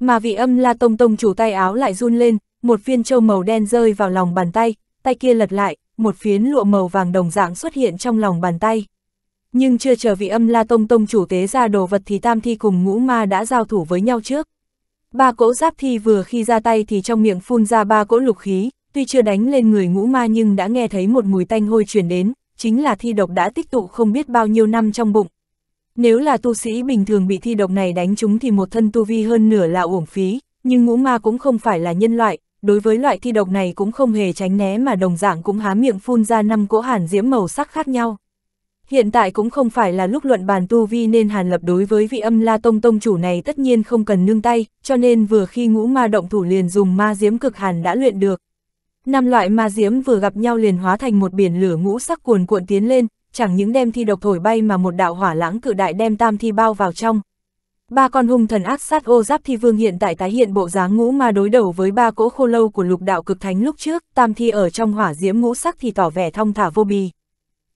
Mà vị âm la tông tông chủ tay áo lại run lên, một viên châu màu đen rơi vào lòng bàn tay, tay kia lật lại, một phiến lụa màu vàng đồng dạng xuất hiện trong lòng bàn tay. Nhưng chưa chờ vị âm la tông tông chủ tế ra đồ vật thì tam thi cùng ngũ ma đã giao thủ với nhau trước. Ba cỗ giáp thi vừa khi ra tay thì trong miệng phun ra ba cỗ lục khí, tuy chưa đánh lên người ngũ ma nhưng đã nghe thấy một mùi tanh hôi truyền đến, chính là thi độc đã tích tụ không biết bao nhiêu năm trong bụng. Nếu là tu sĩ bình thường bị thi độc này đánh trúng thì một thân tu vi hơn nửa là uổng phí, nhưng ngũ ma cũng không phải là nhân loại, đối với loại thi độc này cũng không hề tránh né mà đồng dạng cũng há miệng phun ra năm cỗ hàn diễm màu sắc khác nhau. Hiện tại cũng không phải là lúc luận bàn tu vi nên hàn lập đối với vị âm la tông tông chủ này tất nhiên không cần nương tay, cho nên vừa khi ngũ ma động thủ liền dùng ma diễm cực hàn đã luyện được. Năm loại ma diễm vừa gặp nhau liền hóa thành một biển lửa ngũ sắc cuồn cuộn tiến lên, chẳng những đem thi độc thổi bay mà một đạo hỏa lãng cự đại đem tam thi bao vào trong. Ba con hung thần ác sát ô giáp thi vương hiện tại tái hiện bộ dáng ngũ ma đối đầu với ba cỗ khô lâu của lục đạo cực thánh lúc trước, tam thi ở trong hỏa diễm ngũ sắc thì tỏ vẻ thong thả vô bì.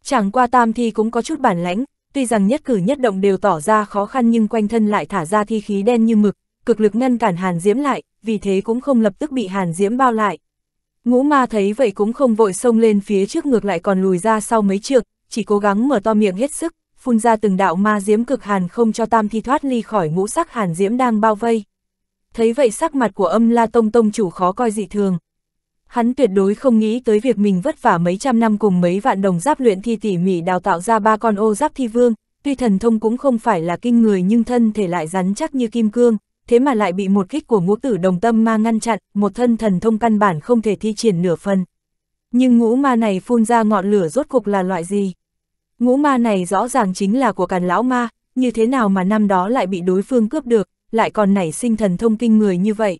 Chẳng qua tam thi cũng có chút bản lãnh, tuy rằng nhất cử nhất động đều tỏ ra khó khăn nhưng quanh thân lại thả ra thi khí đen như mực, cực lực ngăn cản hàn diễm lại, vì thế cũng không lập tức bị hàn diễm bao lại. Ngũ ma thấy vậy cũng không vội xông lên phía trước ngược lại còn lùi ra sau mấy trượng, chỉ cố gắng mở to miệng hết sức, phun ra từng đạo ma diễm cực hàn không cho tam thi thoát ly khỏi ngũ sắc hàn diễm đang bao vây. Thấy vậy sắc mặt của âm la tông tông chủ khó coi dị thường. Hắn tuyệt đối không nghĩ tới việc mình vất vả mấy trăm năm cùng mấy vạn đồng giáp luyện thi tỉ mỉ đào tạo ra ba con ô giáp thi vương, tuy thần thông cũng không phải là kinh người nhưng thân thể lại rắn chắc như kim cương, thế mà lại bị một kích của ngũ tử đồng tâm ma ngăn chặn, một thân thần thông căn bản không thể thi triển nửa phần. Nhưng ngũ ma này phun ra ngọn lửa rốt cục là loại gì? Ngũ ma này rõ ràng chính là của càn lão ma, như thế nào mà năm đó lại bị đối phương cướp được, lại còn nảy sinh thần thông kinh người như vậy.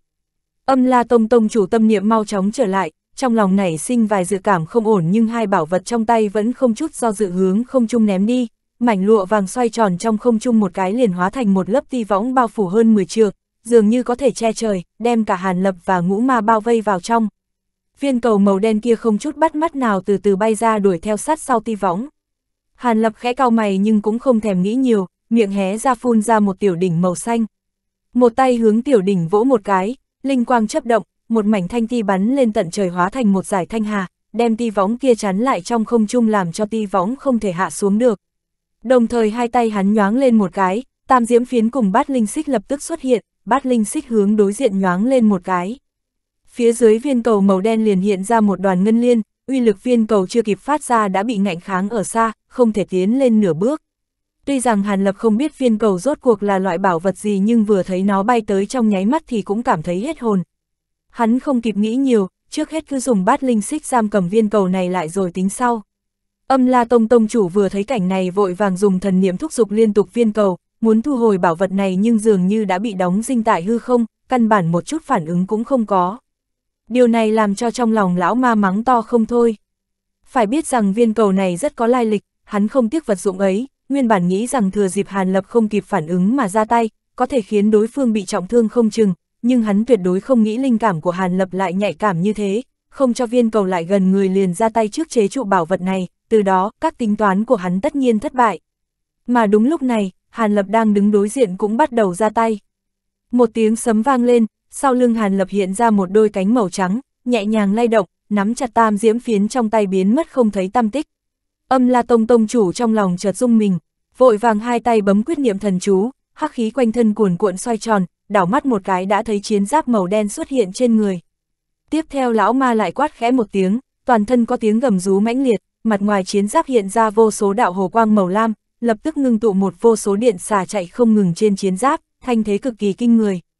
Âm la tông tông chủ tâm niệm mau chóng trở lại, trong lòng nảy sinh vài dự cảm không ổn nhưng hai bảo vật trong tay vẫn không chút do dự hướng không trung ném đi, mảnh lụa vàng xoay tròn trong không trung một cái liền hóa thành một lớp ti võng bao phủ hơn 10 trường, dường như có thể che trời, đem cả Hàn Lập và Ngũ Ma bao vây vào trong. Viên cầu màu đen kia không chút bắt mắt nào từ từ bay ra đuổi theo sát sau ti võng. Hàn Lập khẽ cao mày nhưng cũng không thèm nghĩ nhiều, miệng hé ra phun ra một tiểu đỉnh màu xanh. Một tay hướng tiểu đỉnh vỗ một cái, linh quang chấp động, một mảnh thanh ti bắn lên tận trời hóa thành một giải thanh hà, đem ti võng kia chắn lại trong không trung làm cho ti võng không thể hạ xuống được. Đồng thời hai tay hắn nhoáng lên một cái, tam diễm phiến cùng bát linh xích lập tức xuất hiện, bát linh xích hướng đối diện nhoáng lên một cái. Phía dưới viên cầu màu đen liền hiện ra một đoàn ngân liên, uy lực viên cầu chưa kịp phát ra đã bị ngạnh kháng ở xa, không thể tiến lên nửa bước. Tuy rằng Hàn Lập không biết viên cầu rốt cuộc là loại bảo vật gì nhưng vừa thấy nó bay tới trong nháy mắt thì cũng cảm thấy hết hồn. Hắn không kịp nghĩ nhiều, trước hết cứ dùng bát linh xích giam cầm viên cầu này lại rồi tính sau. Âm La Tông Tông chủ vừa thấy cảnh này vội vàng dùng thần niệm thúc giục liên tục viên cầu, muốn thu hồi bảo vật này nhưng dường như đã bị đóng dinh tại hư không, căn bản một chút phản ứng cũng không có. Điều này làm cho trong lòng lão ma mắng to không thôi. Phải biết rằng viên cầu này rất có lai lịch, hắn không tiếc vật dụng ấy, nguyên bản nghĩ rằng thừa dịp Hàn Lập không kịp phản ứng mà ra tay, có thể khiến đối phương bị trọng thương không chừng, nhưng hắn tuyệt đối không nghĩ linh cảm của Hàn Lập lại nhạy cảm như thế, không cho viên cầu lại gần người liền ra tay trước chế trụ bảo vật này, từ đó các tính toán của hắn tất nhiên thất bại. Mà đúng lúc này, Hàn Lập đang đứng đối diện cũng bắt đầu ra tay. Một tiếng sấm vang lên, sau lưng Hàn Lập hiện ra một đôi cánh màu trắng, nhẹ nhàng lay động, nắm chặt tam diễm phiến trong tay biến mất không thấy tam tích. Âm La Tông Tông chủ trong lòng chợt rung mình, vội vàng hai tay bấm quyết niệm thần chú, hắc khí quanh thân cuồn cuộn xoay tròn, đảo mắt một cái đã thấy chiến giáp màu đen xuất hiện trên người. Tiếp theo lão ma lại quát khẽ một tiếng, toàn thân có tiếng gầm rú mãnh liệt, mặt ngoài chiến giáp hiện ra vô số đạo hồ quang màu lam, lập tức ngưng tụ một vô số điện xà chạy không ngừng trên chiến giáp, thanh thế cực kỳ kinh người.